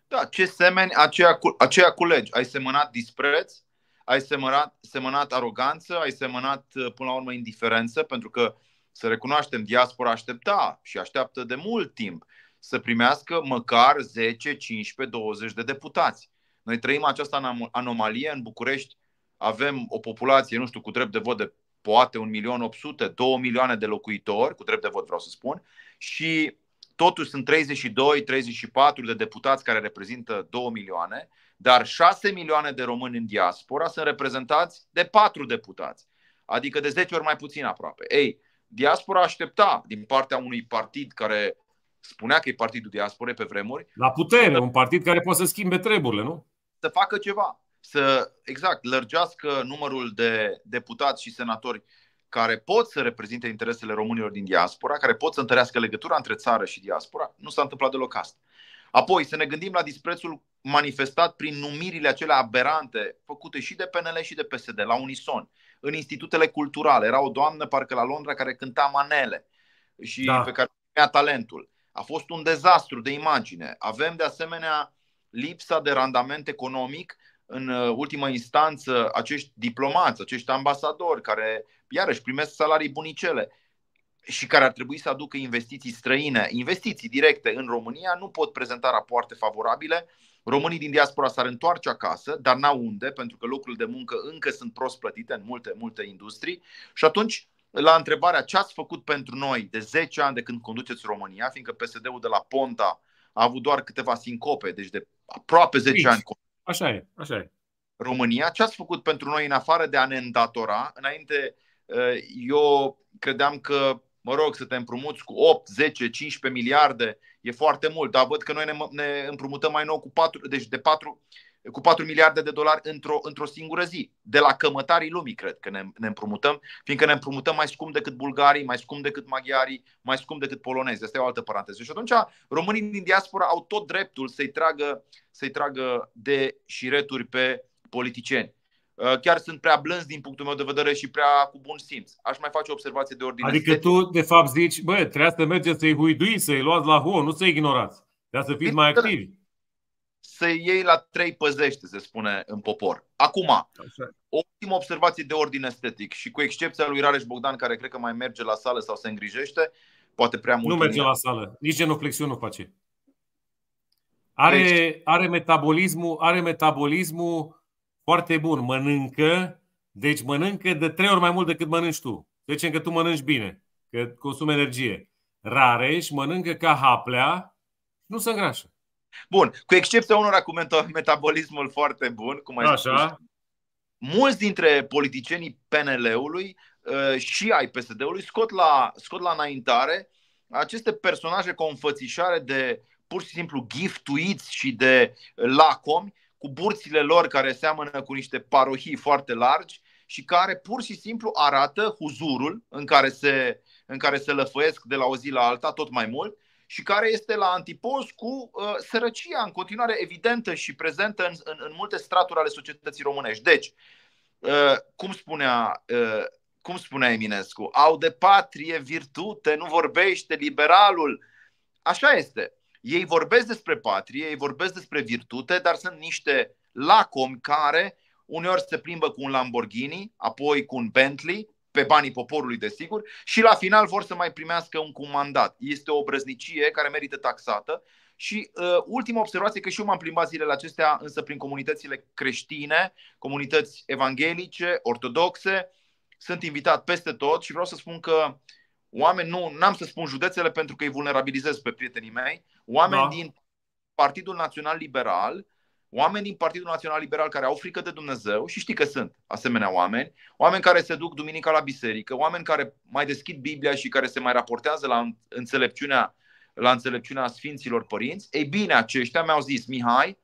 Da, ce semeni, aceia, aceea culegi. Ai semănat dispreț, ai semănat, semănat aroganță, ai semănat uh, până la urmă indiferență, pentru că, să recunoaștem, diaspora aștepta și așteaptă de mult timp să primească măcar 10, 15, 20 de deputați. Noi trăim această anomalie în București, avem o populație, nu știu, cu drept de vot de poate 1 milion 800, 2 milioane de locuitori, cu drept de vot vreau să spun, și totuși sunt 32, 34 de deputați care reprezintă 2 milioane, dar 6 milioane de români în diaspora sunt reprezentați de 4 deputați, adică de 10 ori mai puțin aproape. Ei, diaspora aștepta din partea unui partid care spunea că e partidul diasporei pe vremuri. La putere, un partid care poate să schimbe treburile, nu? Să facă ceva să, exact, lărgească numărul de deputați și senatori care pot să reprezinte interesele românilor din diaspora, care pot să întărească legătura între țară și diaspora, nu s-a întâmplat deloc asta. Apoi să ne gândim la disprețul manifestat prin numirile acelea aberante făcute și de PNL și de PSD, la unison, în institutele culturale. Era o doamnă, parcă la Londra, care cânta manele și da. pe care avea talentul. A fost un dezastru de imagine. Avem de asemenea lipsa de randament economic în uh, ultima instanță, acești diplomați, acești ambasadori care, iarăși, primesc salarii bunicele și care ar trebui să aducă investiții străine, investiții directe în România, nu pot prezenta rapoarte favorabile. Românii din diaspora s-ar întoarce acasă, dar n-au unde, pentru că locurile de muncă încă sunt prost plătite în multe, multe industrii. Și atunci, la întrebarea ce ați făcut pentru noi de 10 ani de când conduceți România, fiindcă PSD-ul de la Ponta a avut doar câteva sincope, deci de aproape 10 ani Așa e, așa e. România, ce ați făcut pentru noi în afară de a ne îndatora? Înainte eh, eu credeam că, mă rog, să te împrumuți cu 8, 10, 15 miliarde e foarte mult, dar văd că noi ne, ne împrumutăm mai nou cu 4, deci de 4, cu 4 miliarde de dolari într-o, într-o singură zi, de la cămătarii lumii, cred că ne, ne împrumutăm, fiindcă ne împrumutăm mai scump decât bulgarii, mai scump decât maghiarii, mai scump decât polonezi. Asta e o altă paranteză. Și atunci românii din diaspora au tot dreptul să-i tragă, să-i tragă de șireturi pe politicieni. Uh, chiar sunt prea blânzi din punctul meu de vedere și prea cu bun simț. Aș mai face o observație de ordine. Adică tu, de fapt, zici, bă, trebuie să mergeți să-i huiduiți, să-i luați la hu, nu să-i ignorați. Trebuie să fiți păi, mai da, da. activi să iei la trei păzește, se spune în popor. Acum, o ultimă observație de ordin estetic și cu excepția lui Rareș Bogdan, care cred că mai merge la sală sau se îngrijește, poate prea mult. Nu merge la sală, nici genoflexiune nu face. Are, deci... are, metabolismul, are metabolismul foarte bun. Mănâncă, deci mănâncă de trei ori mai mult decât mănânci tu. Deci încă tu mănânci bine, că consumi energie. Rareș mănâncă ca haplea, nu se îngrașă. Bun, cu excepția unora cu metabolismul foarte bun, cum ai Așa. spus, mulți dintre politicienii PNL-ului uh, și ai PSD-ului scot la, scot la înaintare aceste personaje cu o înfățișare de pur și simplu giftuiți și de lacomi, cu burțile lor care seamănă cu niște parohii foarte largi și care pur și simplu arată huzurul în care se, în care se lăfăiesc de la o zi la alta tot mai mult și care este la antipoz cu uh, sărăcia în continuare evidentă și prezentă în, în, în multe straturi ale societății românești. Deci, uh, cum spunea uh, cum spunea Eminescu, au de patrie virtute, nu vorbește liberalul. Așa este. Ei vorbesc despre patrie, ei vorbesc despre virtute, dar sunt niște lacomi care uneori se plimbă cu un Lamborghini, apoi cu un Bentley, pe banii poporului, desigur, și la final vor să mai primească un comandat. Este o brăznicie care merită taxată și uh, ultima observație, că și eu m-am plimbat zilele acestea, însă prin comunitățile creștine, comunități evanghelice, ortodoxe, sunt invitat peste tot și vreau să spun că oameni, nu am să spun județele pentru că îi vulnerabilizez pe prietenii mei, oameni da. din Partidul Național Liberal oameni din Partidul Național Liberal care au frică de Dumnezeu și știi că sunt asemenea oameni, oameni care se duc duminica la biserică, oameni care mai deschid Biblia și care se mai raportează la înțelepciunea, la înțelepciunea Sfinților Părinți, ei bine, aceștia mi-au zis, Mihai,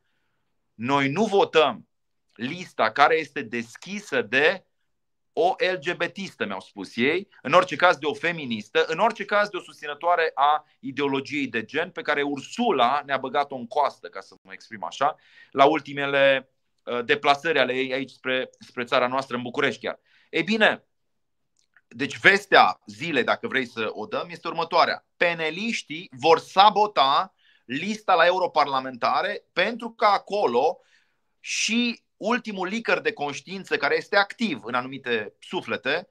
noi nu votăm lista care este deschisă de o LGBTistă, mi-au spus ei, în orice caz de o feministă, în orice caz de o susținătoare a ideologiei de gen pe care Ursula ne-a băgat-o în coastă, ca să mă exprim așa, la ultimele uh, deplasări ale ei aici spre, spre țara noastră, în București chiar. Ei bine, deci vestea zilei, dacă vrei să o dăm, este următoarea. Peneliștii vor sabota lista la europarlamentare pentru că acolo și ultimul licăr de conștiință care este activ în anumite suflete,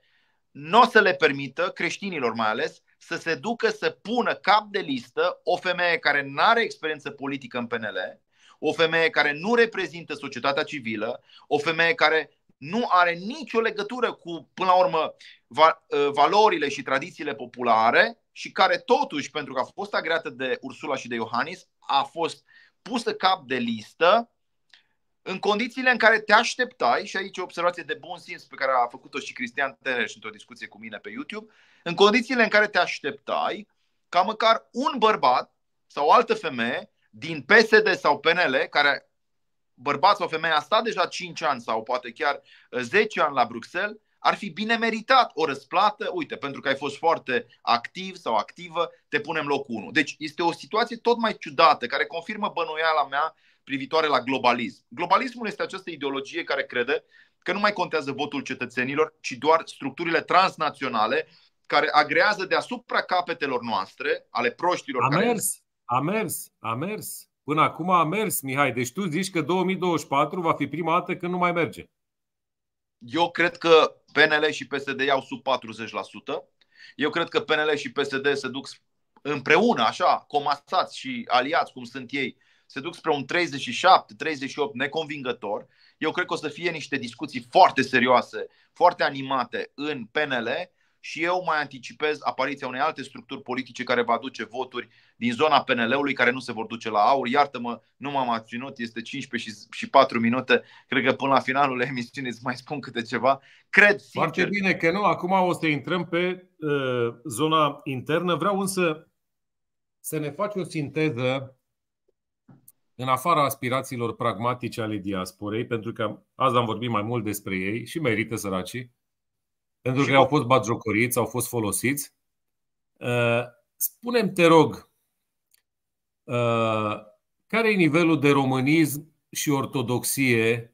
nu o să le permită, creștinilor mai ales, să se ducă să pună cap de listă o femeie care nu are experiență politică în PNL, o femeie care nu reprezintă societatea civilă, o femeie care nu are nicio legătură cu, până la urmă, ă, valorile și tradițiile populare și care totuși, pentru că a fost agreată de Ursula și de Iohannis, a fost pusă cap de listă în condițiile în care te așteptai, și aici o observație de bun simț pe care a făcut-o și Cristian Tereș într-o discuție cu mine pe YouTube, în condițiile în care te așteptai ca măcar un bărbat sau o altă femeie din PSD sau PNL, care bărbat sau femeie a stat deja 5 ani sau poate chiar 10 uh, ani la Bruxelles, ar fi bine meritat o răsplată, uite, pentru că ai fost foarte activ sau activă, te punem locul 1. Deci este o situație tot mai ciudată, care confirmă bănuiala mea privitoare la globalism. Globalismul este această ideologie care crede că nu mai contează votul cetățenilor, ci doar structurile transnaționale care agrează deasupra capetelor noastre, ale proștilor. A care... a mers, a mers. Până acum a mers, Mihai. Deci tu zici că 2024 va fi prima dată când nu mai merge. Eu cred că PNL și PSD iau sub 40%. Eu cred că PNL și PSD se duc împreună, așa, comasați și aliați, cum sunt ei, se duc spre un 37-38 neconvingător. Eu cred că o să fie niște discuții foarte serioase, foarte animate în PNL și eu mai anticipez apariția unei alte structuri politice care va aduce voturi din zona PNL-ului care nu se vor duce la aur. Iartă-mă, nu m-am abținut, este 15 și 4 minute. Cred că până la finalul emisiunii îți mai spun câte ceva. Cred sincer. Foarte bine că nu. Acum o să intrăm pe uh, zona internă. Vreau însă să ne faci o sinteză în afara aspirațiilor pragmatice ale diasporei, pentru că azi am vorbit mai mult despre ei și merită săracii, pentru că au fost batjocoriți, au fost folosiți. Uh, Spunem, te rog, uh, care e nivelul de românism și ortodoxie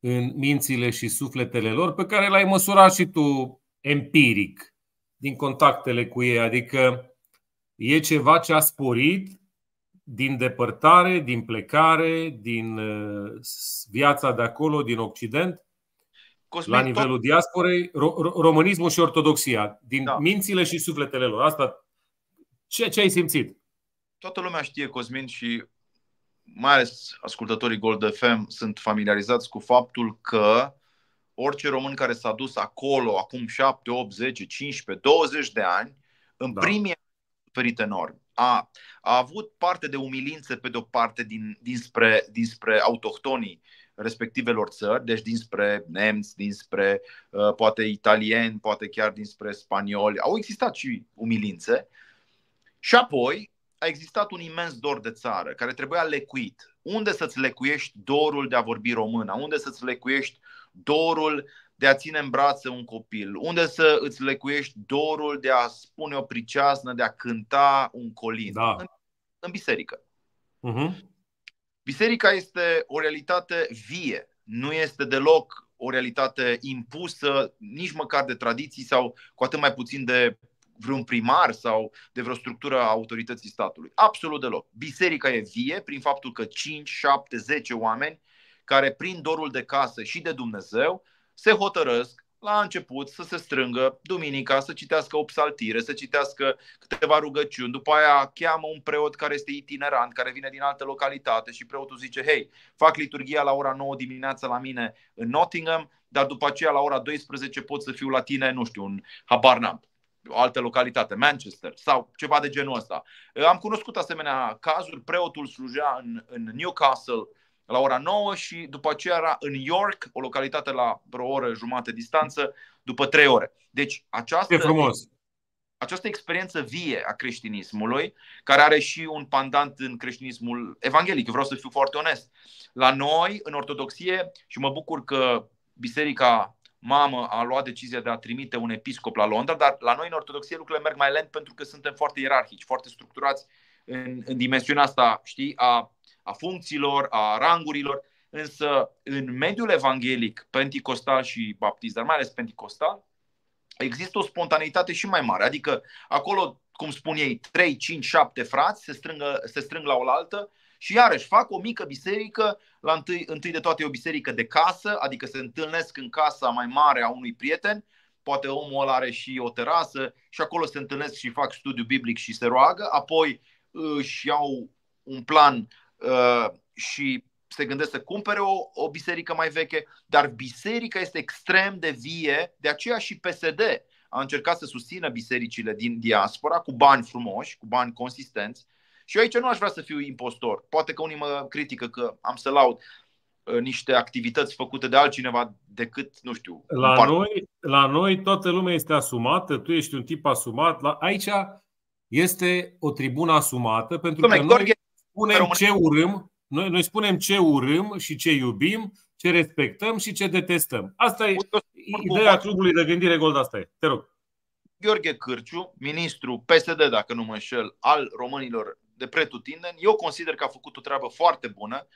în mințile și sufletele lor, pe care l-ai măsurat și tu empiric, din contactele cu ei? Adică e ceva ce a sporit din depărtare, din plecare, din uh, viața de acolo, din Occident, Cosmin, la nivelul tot... diasporei, ro- românismul și ortodoxia, din da. mințile și sufletele lor. Asta, ce, ce ai simțit? Toată lumea știe, Cosmin, și mai ales ascultătorii Gold FM sunt familiarizați cu faptul că orice român care s-a dus acolo acum 7, 8, 10, 15, 20 de ani, în da. primii ani a suferit enorm a, a avut parte de umilințe pe de-o parte din, dinspre, dinspre autohtonii respectivelor țări, deci dinspre nemți, dinspre uh, poate italieni, poate chiar dinspre spanioli. Au existat și umilințe. Și apoi a existat un imens dor de țară care trebuia lecuit. Unde să-ți lecuiești dorul de a vorbi română? Unde să-ți lecuiești dorul de a ține în brațe un copil, unde să îți lecuiești dorul de a spune o priceasnă, de a cânta un colin. Da. În, în biserică. Uh-huh. Biserica este o realitate vie, nu este deloc o realitate impusă, nici măcar de tradiții sau cu atât mai puțin de vreun primar sau de vreo structură a autorității statului. Absolut deloc. Biserica e vie prin faptul că 5, 7, 10 oameni care prin dorul de casă și de Dumnezeu se hotărăsc la început să se strângă duminica, să citească o psaltire, să citească câteva rugăciuni. După aia cheamă un preot care este itinerant, care vine din altă localitate și preotul zice, hei, fac liturgia la ora 9 dimineața la mine în Nottingham, dar după aceea la ora 12 pot să fiu la tine, nu știu, în habar n-am o altă localitate, Manchester sau ceva de genul ăsta. Am cunoscut asemenea cazuri, preotul slujea în, în Newcastle la ora 9 și după aceea era în York, o localitate la vreo oră jumate distanță, după 3 ore. Deci această, e frumos. această experiență vie a creștinismului, care are și un pandant în creștinismul evanghelic, vreau să fiu foarte onest. La noi, în Ortodoxie, și mă bucur că biserica mamă a luat decizia de a trimite un episcop la Londra, dar la noi în Ortodoxie lucrurile merg mai lent pentru că suntem foarte ierarhici, foarte structurați în, în dimensiunea asta, știi, a a funcțiilor, a rangurilor, însă în mediul evanghelic, penticostal și baptist, dar mai ales penticostal, există o spontaneitate și mai mare. Adică acolo, cum spun ei, 3, 5, 7 frați se, strângă, se strâng la oaltă și iarăși fac o mică biserică, la întâi, întâi de toate e o biserică de casă, adică se întâlnesc în casa mai mare a unui prieten, poate omul ăla are și o terasă și acolo se întâlnesc și fac studiu biblic și se roagă, apoi își iau un plan Uh, și se gândesc să cumpere o, o biserică mai veche, dar biserica este extrem de vie, de aceea și PSD a încercat să susțină bisericile din diaspora cu bani frumoși, cu bani consistenți. Și eu aici nu aș vrea să fiu impostor. Poate că unii mă critică că am să laud uh, niște activități făcute de altcineva decât, nu știu. La, par... noi, la noi toată lumea este asumată, tu ești un tip asumat. La, aici este o tribună asumată pentru Dom'le, că Gheorghe, spunem ce urâm, noi, noi spunem ce urâm și ce iubim, ce respectăm și ce detestăm. Asta e ideea clubului de gândire Gold, asta e. Te rog. Gheorghe Cârciu, ministru PSD, dacă nu mă înșel, al românilor de pretutindeni, eu consider că a făcut o treabă foarte bună,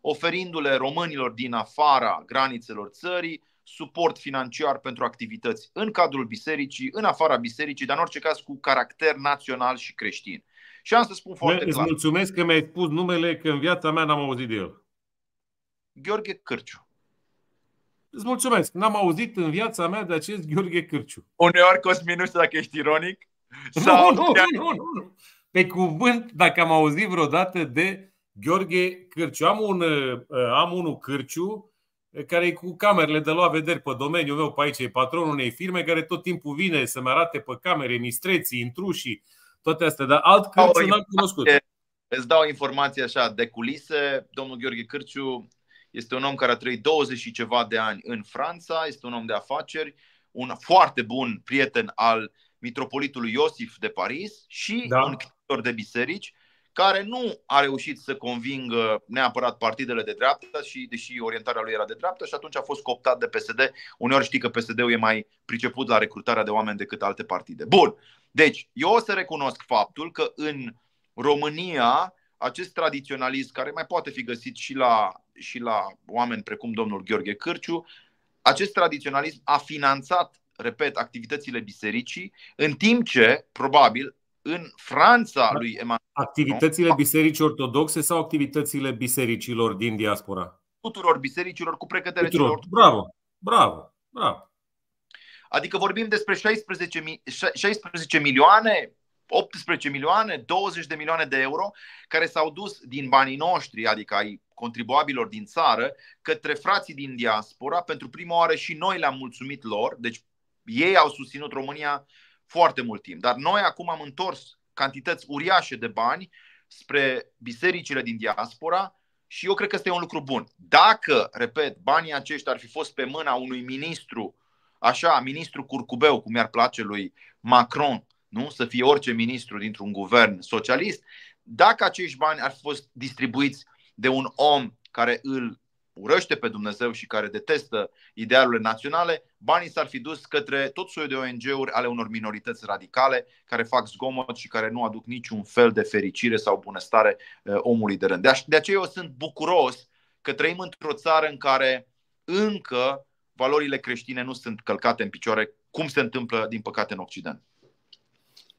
oferindu-le românilor din afara granițelor țării suport financiar pentru activități în cadrul bisericii, în afara bisericii, dar în orice caz cu caracter național și creștin. Și am să spun foarte Mă, clar. Îți mulțumesc că mi-ai spus numele, că în viața mea n-am auzit de el. Gheorghe Cârciu. Îți mulțumesc. N-am auzit în viața mea de acest Gheorghe Cârciu. Uneori, Cosmin, nu știu dacă ești ironic. Sau... Nu, nu, nu, nu, nu. Pe cuvânt, dacă am auzit vreodată de Gheorghe Cârciu. Am, un, uh, am unul Cârciu uh, care e cu camerele de la vederi pe domeniul meu, pe aici e patronul unei firme care tot timpul vine să-mi arate pe camere mistreții, intrușii, toate astea, dar alt Cârciu n-am cunoscut. Îți dau o informație așa, de culise, domnul Gheorghe Cârciu este un om care a trăit 20 și ceva de ani în Franța, este un om de afaceri, un foarte bun prieten al mitropolitului Iosif de Paris și da. un de biserici care nu a reușit să convingă neapărat partidele de dreapta și deși orientarea lui era de dreapta și atunci a fost cooptat de PSD. Uneori știi că PSD-ul e mai priceput la recrutarea de oameni decât alte partide. Bun. Deci, eu o să recunosc faptul că în România acest tradiționalism care mai poate fi găsit și la, și la oameni precum domnul Gheorghe Cârciu, acest tradiționalism a finanțat, repet, activitățile bisericii, în timp ce, probabil, în Franța da. lui Emmanuel Activitățile bisericii ortodoxe sau activitățile bisericilor din diaspora? Tuturor bisericilor cu precădere tuturor. celor Bravo, bravo, bravo. Adică vorbim despre 16, 16 milioane 18 milioane, 20 de milioane de euro care s-au dus din banii noștri, adică ai contribuabilor din țară, către frații din diaspora. Pentru prima oară și noi le-am mulțumit lor, deci ei au susținut România foarte mult timp. Dar noi acum am întors cantități uriașe de bani spre bisericile din diaspora și eu cred că este un lucru bun. Dacă, repet, banii aceștia ar fi fost pe mâna unui ministru, așa, ministru curcubeu, cum i ar place lui Macron, nu? să fie orice ministru dintr-un guvern socialist, dacă acești bani ar fi fost distribuiți de un om care îl urăște pe Dumnezeu și care detestă idealurile naționale, banii s-ar fi dus către tot soiul de ONG-uri ale unor minorități radicale care fac zgomot și care nu aduc niciun fel de fericire sau bunăstare eh, omului de rând. De aceea eu sunt bucuros că trăim într-o țară în care încă valorile creștine nu sunt călcate în picioare, cum se întâmplă, din păcate, în Occident.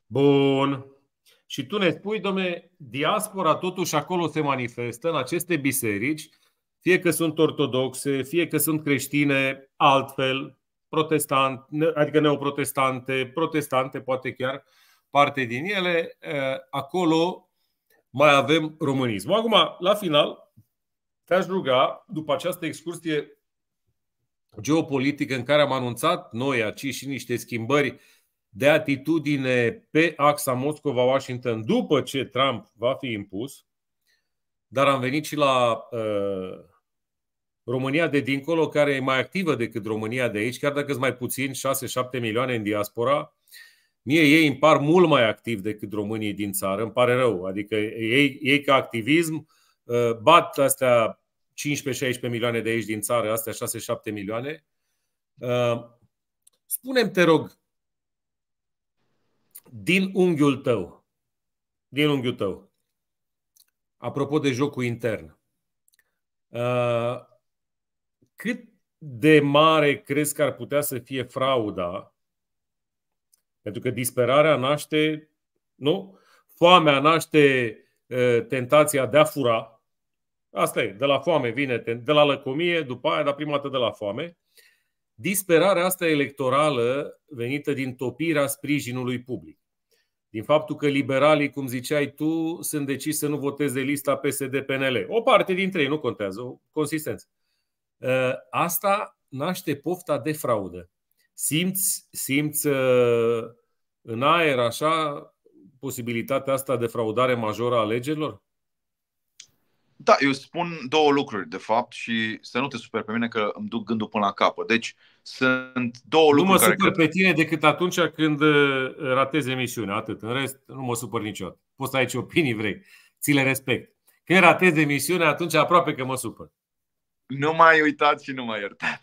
Bun. Și tu ne spui, domne, diaspora totuși acolo se manifestă în aceste biserici fie că sunt ortodoxe, fie că sunt creștine altfel, protestant, adică neoprotestante, protestante, poate chiar parte din ele, acolo mai avem românism. Acum, la final, te-aș ruga, după această excursie geopolitică în care am anunțat noi aici și niște schimbări de atitudine pe axa Moscova-Washington după ce Trump va fi impus, dar am venit și la uh, România de dincolo, care e mai activă decât România de aici, chiar dacă sunt mai puțin, 6-7 milioane în diaspora, mie ei îmi par mult mai activ decât românii din țară, îmi pare rău. Adică ei, ei ca activism ă, bat astea 15-16 milioane de aici din țară, astea 6-7 milioane. Ă, spune-mi, te rog, din unghiul tău, din unghiul tău, apropo de jocul intern, ă, cât de mare crezi că ar putea să fie frauda? Pentru că disperarea naște, nu? Foamea naște ă, tentația de a fura. Asta e, de la foame vine, de la lăcomie, după aia, dar prima dată de la foame. Disperarea asta electorală venită din topirea sprijinului public. Din faptul că liberalii, cum ziceai tu, sunt decis să nu voteze lista PSD-PNL. O parte dintre ei, nu contează, o consistență. Ă, asta naște pofta de fraudă. Simți, simți ă, în aer așa posibilitatea asta de fraudare majoră a alegerilor? Da, eu spun două lucruri, de fapt, și să nu te super pe mine că îmi duc gândul până la capăt. Deci, sunt două nu lucruri. Nu mă super care... pe tine decât atunci când ă, ratezi emisiunea, atât. În rest, nu mă supăr niciodată. Poți să ai ce opinii vrei, ți le respect. Când ratezi emisiunea, atunci aproape că mă supăr. Nu mai uitat și nu mai iertat.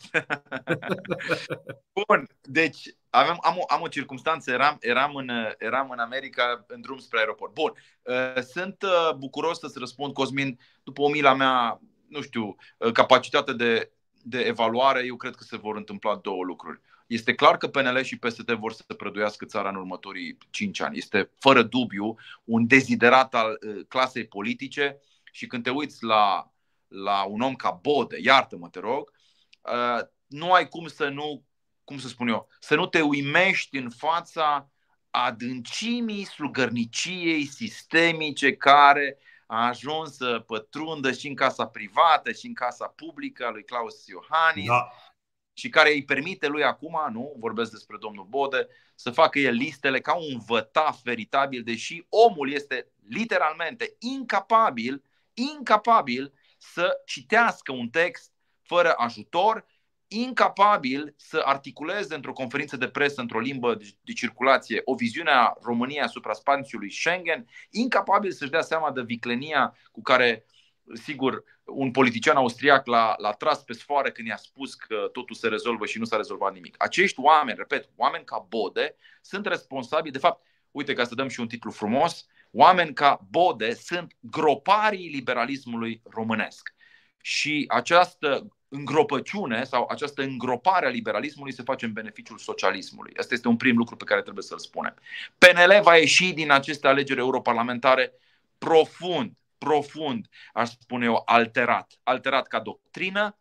Bun, deci aveam, am, o, am o circunstanță, eram, eram, în, eram în America în drum spre aeroport. Bun, uh, sunt uh, bucuros să-ți răspund, Cosmin, după o mila mea, nu știu, uh, capacitatea de, de evaluare, eu cred că se vor întâmpla două lucruri. Este clar că PNL și PSD vor să prăduiască țara în următorii 5 ani. Este fără dubiu un deziderat al clasei politice și când te uiți la la un om ca Bode, iartă-mă, te rog, uh, nu ai cum să nu, cum să spun eu, să nu te uimești în fața adâncimii slugărniciei sistemice care a ajuns să pătrundă și în casa privată și în casa publică a lui Claus Iohannis da. și care îi permite lui acum, nu, vorbesc despre domnul Bode, să facă el listele ca un vătaf veritabil, deși omul este literalmente incapabil, incapabil să citească un text fără ajutor, incapabil să articuleze într-o conferință de presă, într-o limbă de circulație, o viziune a României asupra spațiului Schengen, incapabil să-și dea seama de viclenia cu care, sigur, un politician austriac l-a, l-a tras pe sfoară când i-a spus că totul se rezolvă și nu s-a rezolvat nimic. Acești oameni, repet, oameni ca Bode, sunt responsabili, de fapt, uite, ca să dăm și un titlu frumos, uh, Oameni ca Bode sunt groparii liberalismului românesc. Și această îngropăciune sau această îngropare a liberalismului se face în beneficiul socialismului. Asta este un prim lucru pe care trebuie să-l spunem. PNL va ieși din aceste alegeri europarlamentare profund, profund, aș spune eu, alterat. Alterat ca doctrină,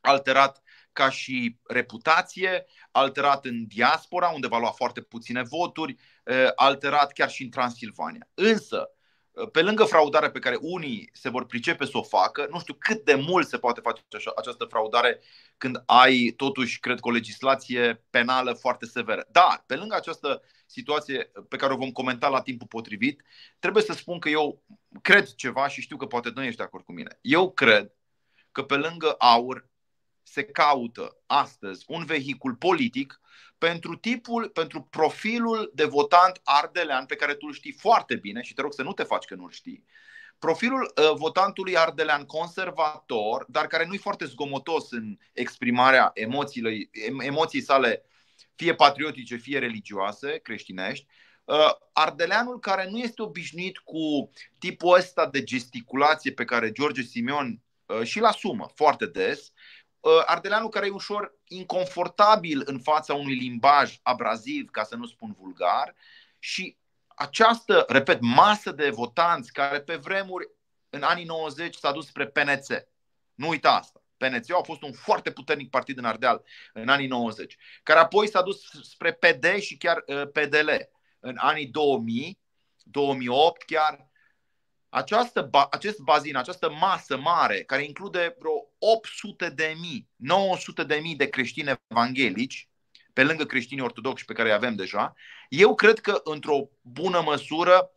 alterat ca și reputație, alterat în diaspora, unde va lua foarte puține voturi, alterat chiar și în Transilvania. Însă, pe lângă fraudarea pe care unii se vor pricepe să o facă, nu știu cât de mult se poate face această fraudare când ai totuși, cred că, o legislație penală foarte severă. Dar, pe lângă această situație pe care o vom comenta la timpul potrivit, trebuie să spun că eu cred ceva și știu că poate nu ești de acord cu mine. Eu cred că pe lângă aur se caută astăzi un vehicul politic pentru tipul, pentru profilul de votant ardelean pe care tu îl știi foarte bine și te rog să nu te faci că nu-l știi. Profilul uh, votantului ardelean conservator, dar care nu e foarte zgomotos în exprimarea emoțiilor, emoții sale fie patriotice, fie religioase, creștinești, uh, Ardeleanul care nu este obișnuit cu tipul ăsta de gesticulație pe care George Simion uh, și-l asumă foarte des Ă, Ardeleanu care e ușor inconfortabil în fața unui limbaj abraziv, ca să nu spun vulgar, și această, repet, masă de votanți care pe vremuri, în anii 90, s-a dus spre PNC. Nu uita asta. PNC a fost un foarte puternic partid în Ardeal în anii 90, care apoi s-a dus spre PD și chiar ă, PDL în anii 2000, 2008 chiar, această, acest bazin, această masă mare, care include vreo 800 de mii, 900 de mii de creștini evanghelici, pe lângă creștinii ortodoxi pe care îi avem deja, eu cred că într-o bună măsură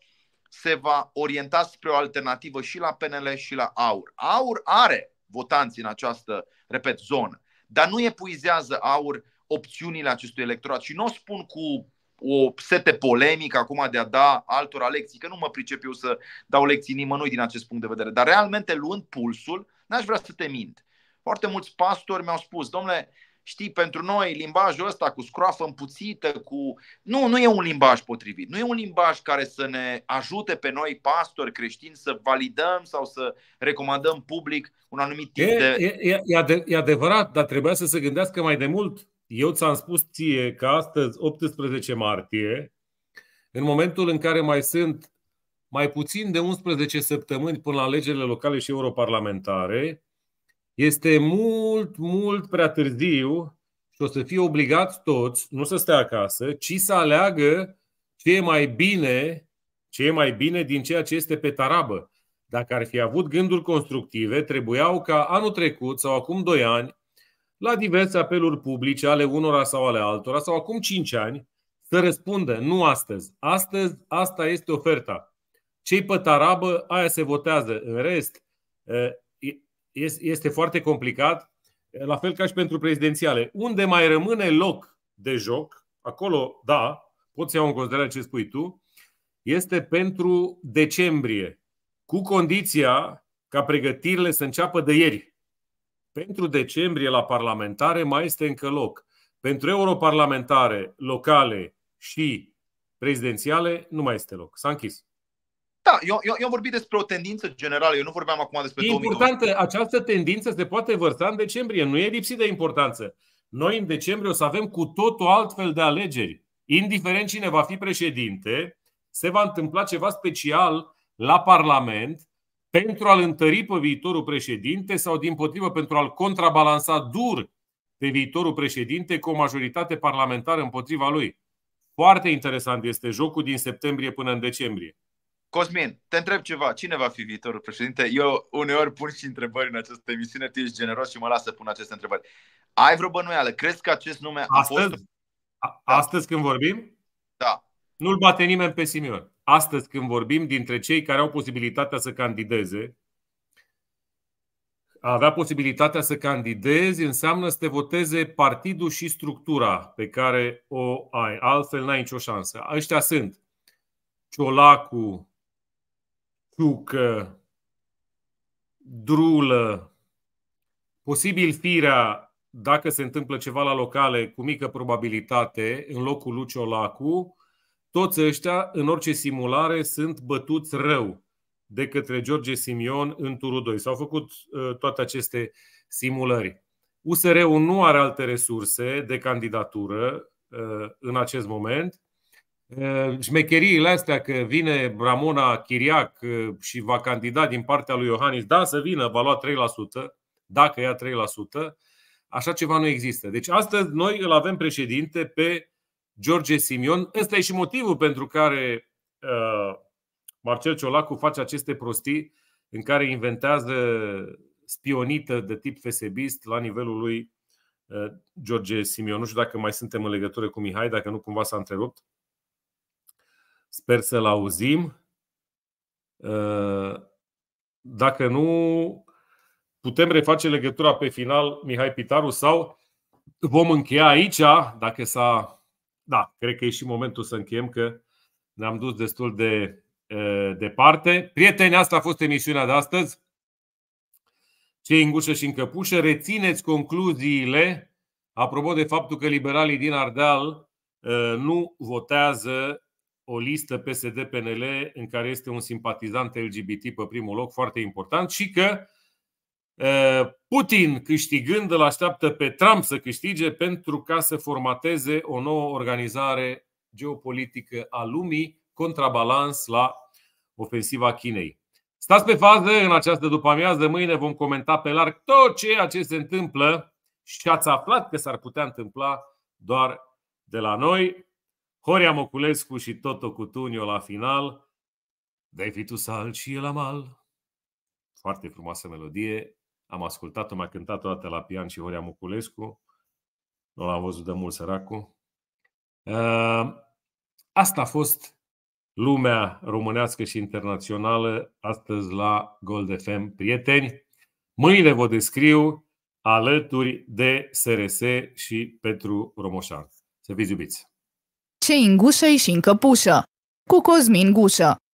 se va orienta spre o alternativă și la PNL și la AUR. AUR are votanți în această, repet, zonă, dar nu epuizează AUR opțiunile acestui electorat. Și nu o spun cu o sete polemică acum de a da altora lecții, că nu mă pricep eu să dau lecții nimănui din acest punct de vedere, dar realmente luând pulsul, n-aș vrea să te mint. Foarte mulți pastori mi-au spus, domnule, știi, pentru noi limbajul ăsta cu scroafă împuțită, cu... Nu, nu e un limbaj potrivit. Nu e un limbaj care să ne ajute pe noi, pastori creștini, să validăm sau să recomandăm public un anumit tip e, de... E, e, e, adevărat, dar trebuia să se gândească mai de mult eu ți-am spus ție că astăzi, 18 martie, în momentul în care mai sunt mai puțin de 11 săptămâni până la alegerile locale și europarlamentare, este mult, mult prea târziu și o să fie obligați toți, nu să stea acasă, ci să aleagă ce e mai bine, ce e mai bine din ceea ce este pe tarabă. Dacă ar fi avut gânduri constructive, trebuiau ca anul trecut sau acum 2 ani la diverse apeluri publice ale unora sau ale altora, sau acum 5 ani, să răspundă, nu astăzi. Astăzi, asta este oferta. Cei pe tarabă, aia se votează. În rest, este foarte complicat, la fel ca și pentru prezidențiale. Unde mai rămâne loc de joc, acolo, da, poți să iau în considerare ce spui tu, este pentru decembrie, cu condiția ca pregătirile să înceapă de ieri. Pentru decembrie la parlamentare mai este încă loc. Pentru europarlamentare, locale și prezidențiale nu mai este loc. S-a închis. Da, eu, eu, eu am vorbit despre o tendință generală, eu nu vorbeam acum despre e importantă, această tendință se poate vărsa în decembrie, nu e lipsit de importanță. Noi în decembrie o să avem cu totul altfel de alegeri. Indiferent cine va fi președinte, se va întâmpla ceva special la Parlament pentru a-l întări pe viitorul președinte sau, din potrivă, pentru a-l contrabalansa dur pe viitorul președinte cu o majoritate parlamentară împotriva lui. Foarte interesant este jocul din septembrie până în decembrie. Cosmin, te întreb ceva. Cine va fi viitorul președinte? Eu uneori pun și întrebări în această emisiune. Tu ești generos și mă las să pun aceste întrebări. Ai vreo bănuială? Crezi că acest nume a fost... A- astăzi când vorbim? Da. Nu-l bate nimeni pe Simion astăzi când vorbim dintre cei care au posibilitatea să candideze, a avea posibilitatea să candidezi înseamnă să te voteze partidul și structura pe care o ai. Altfel n-ai nicio șansă. Ăștia sunt Ciolacu, Ciucă, Drulă, posibil Firea, dacă se întâmplă ceva la locale, cu mică probabilitate, în locul lui Ciolacu, toți ăștia, în orice simulare, sunt bătuți rău de către George Simion în turul 2. S-au făcut ă, toate aceste simulări. USR-ul nu are alte resurse de candidatură ă, în acest moment. Ă, șmecheriile astea că vine Ramona Chiriac și va candida din partea lui Iohannis, da, să vină, va lua 3%, dacă ia 3%, așa ceva nu există. Deci astăzi noi îl avem președinte pe George Simion. Ăsta e și motivul pentru care uh, Marcel Ciolacu face aceste prostii în care inventează spionită de tip fesebist la nivelul lui uh, George Simion. Nu știu dacă mai suntem în legătură cu Mihai, dacă nu cumva s-a întrerupt. Sper să-l auzim. Uh, dacă nu, putem reface legătura pe final, Mihai Pitaru, sau vom încheia aici, dacă s-a da, cred că e și momentul să încheiem, că ne-am dus destul de departe. Prieteni, asta a fost emisiunea de astăzi. Cei în gușă și în căpușă, rețineți concluziile apropo de faptul că liberalii din Ardeal nu votează o listă PSD-PNL în care este un simpatizant LGBT pe primul loc, foarte important, și că Eh, Putin câștigând îl așteaptă pe Trump să câștige pentru ca să formateze o nouă organizare geopolitică a lumii, contrabalans la ofensiva Chinei. Stați pe fază în această după-amiază. Mâine vom comenta pe larg tot ceea ce se întâmplă și ați aflat că s-ar putea întâmpla doar de la noi. Horia Moculescu și Toto Cutunio la final. Dai fi tu sal și el la mal. Foarte frumoasă melodie. Am ascultat-o, m-a cântat o dată la pian și Horia Muculescu. Nu l-am văzut de mult, săracu. Ehm, asta a fost lumea românească și internațională astăzi la Gold FM. Prieteni, mâine vă descriu alături de SRS și Petru Romoșan. Să fiți iubiți! Ce în și încăpușă! cu Cosmin Gușă.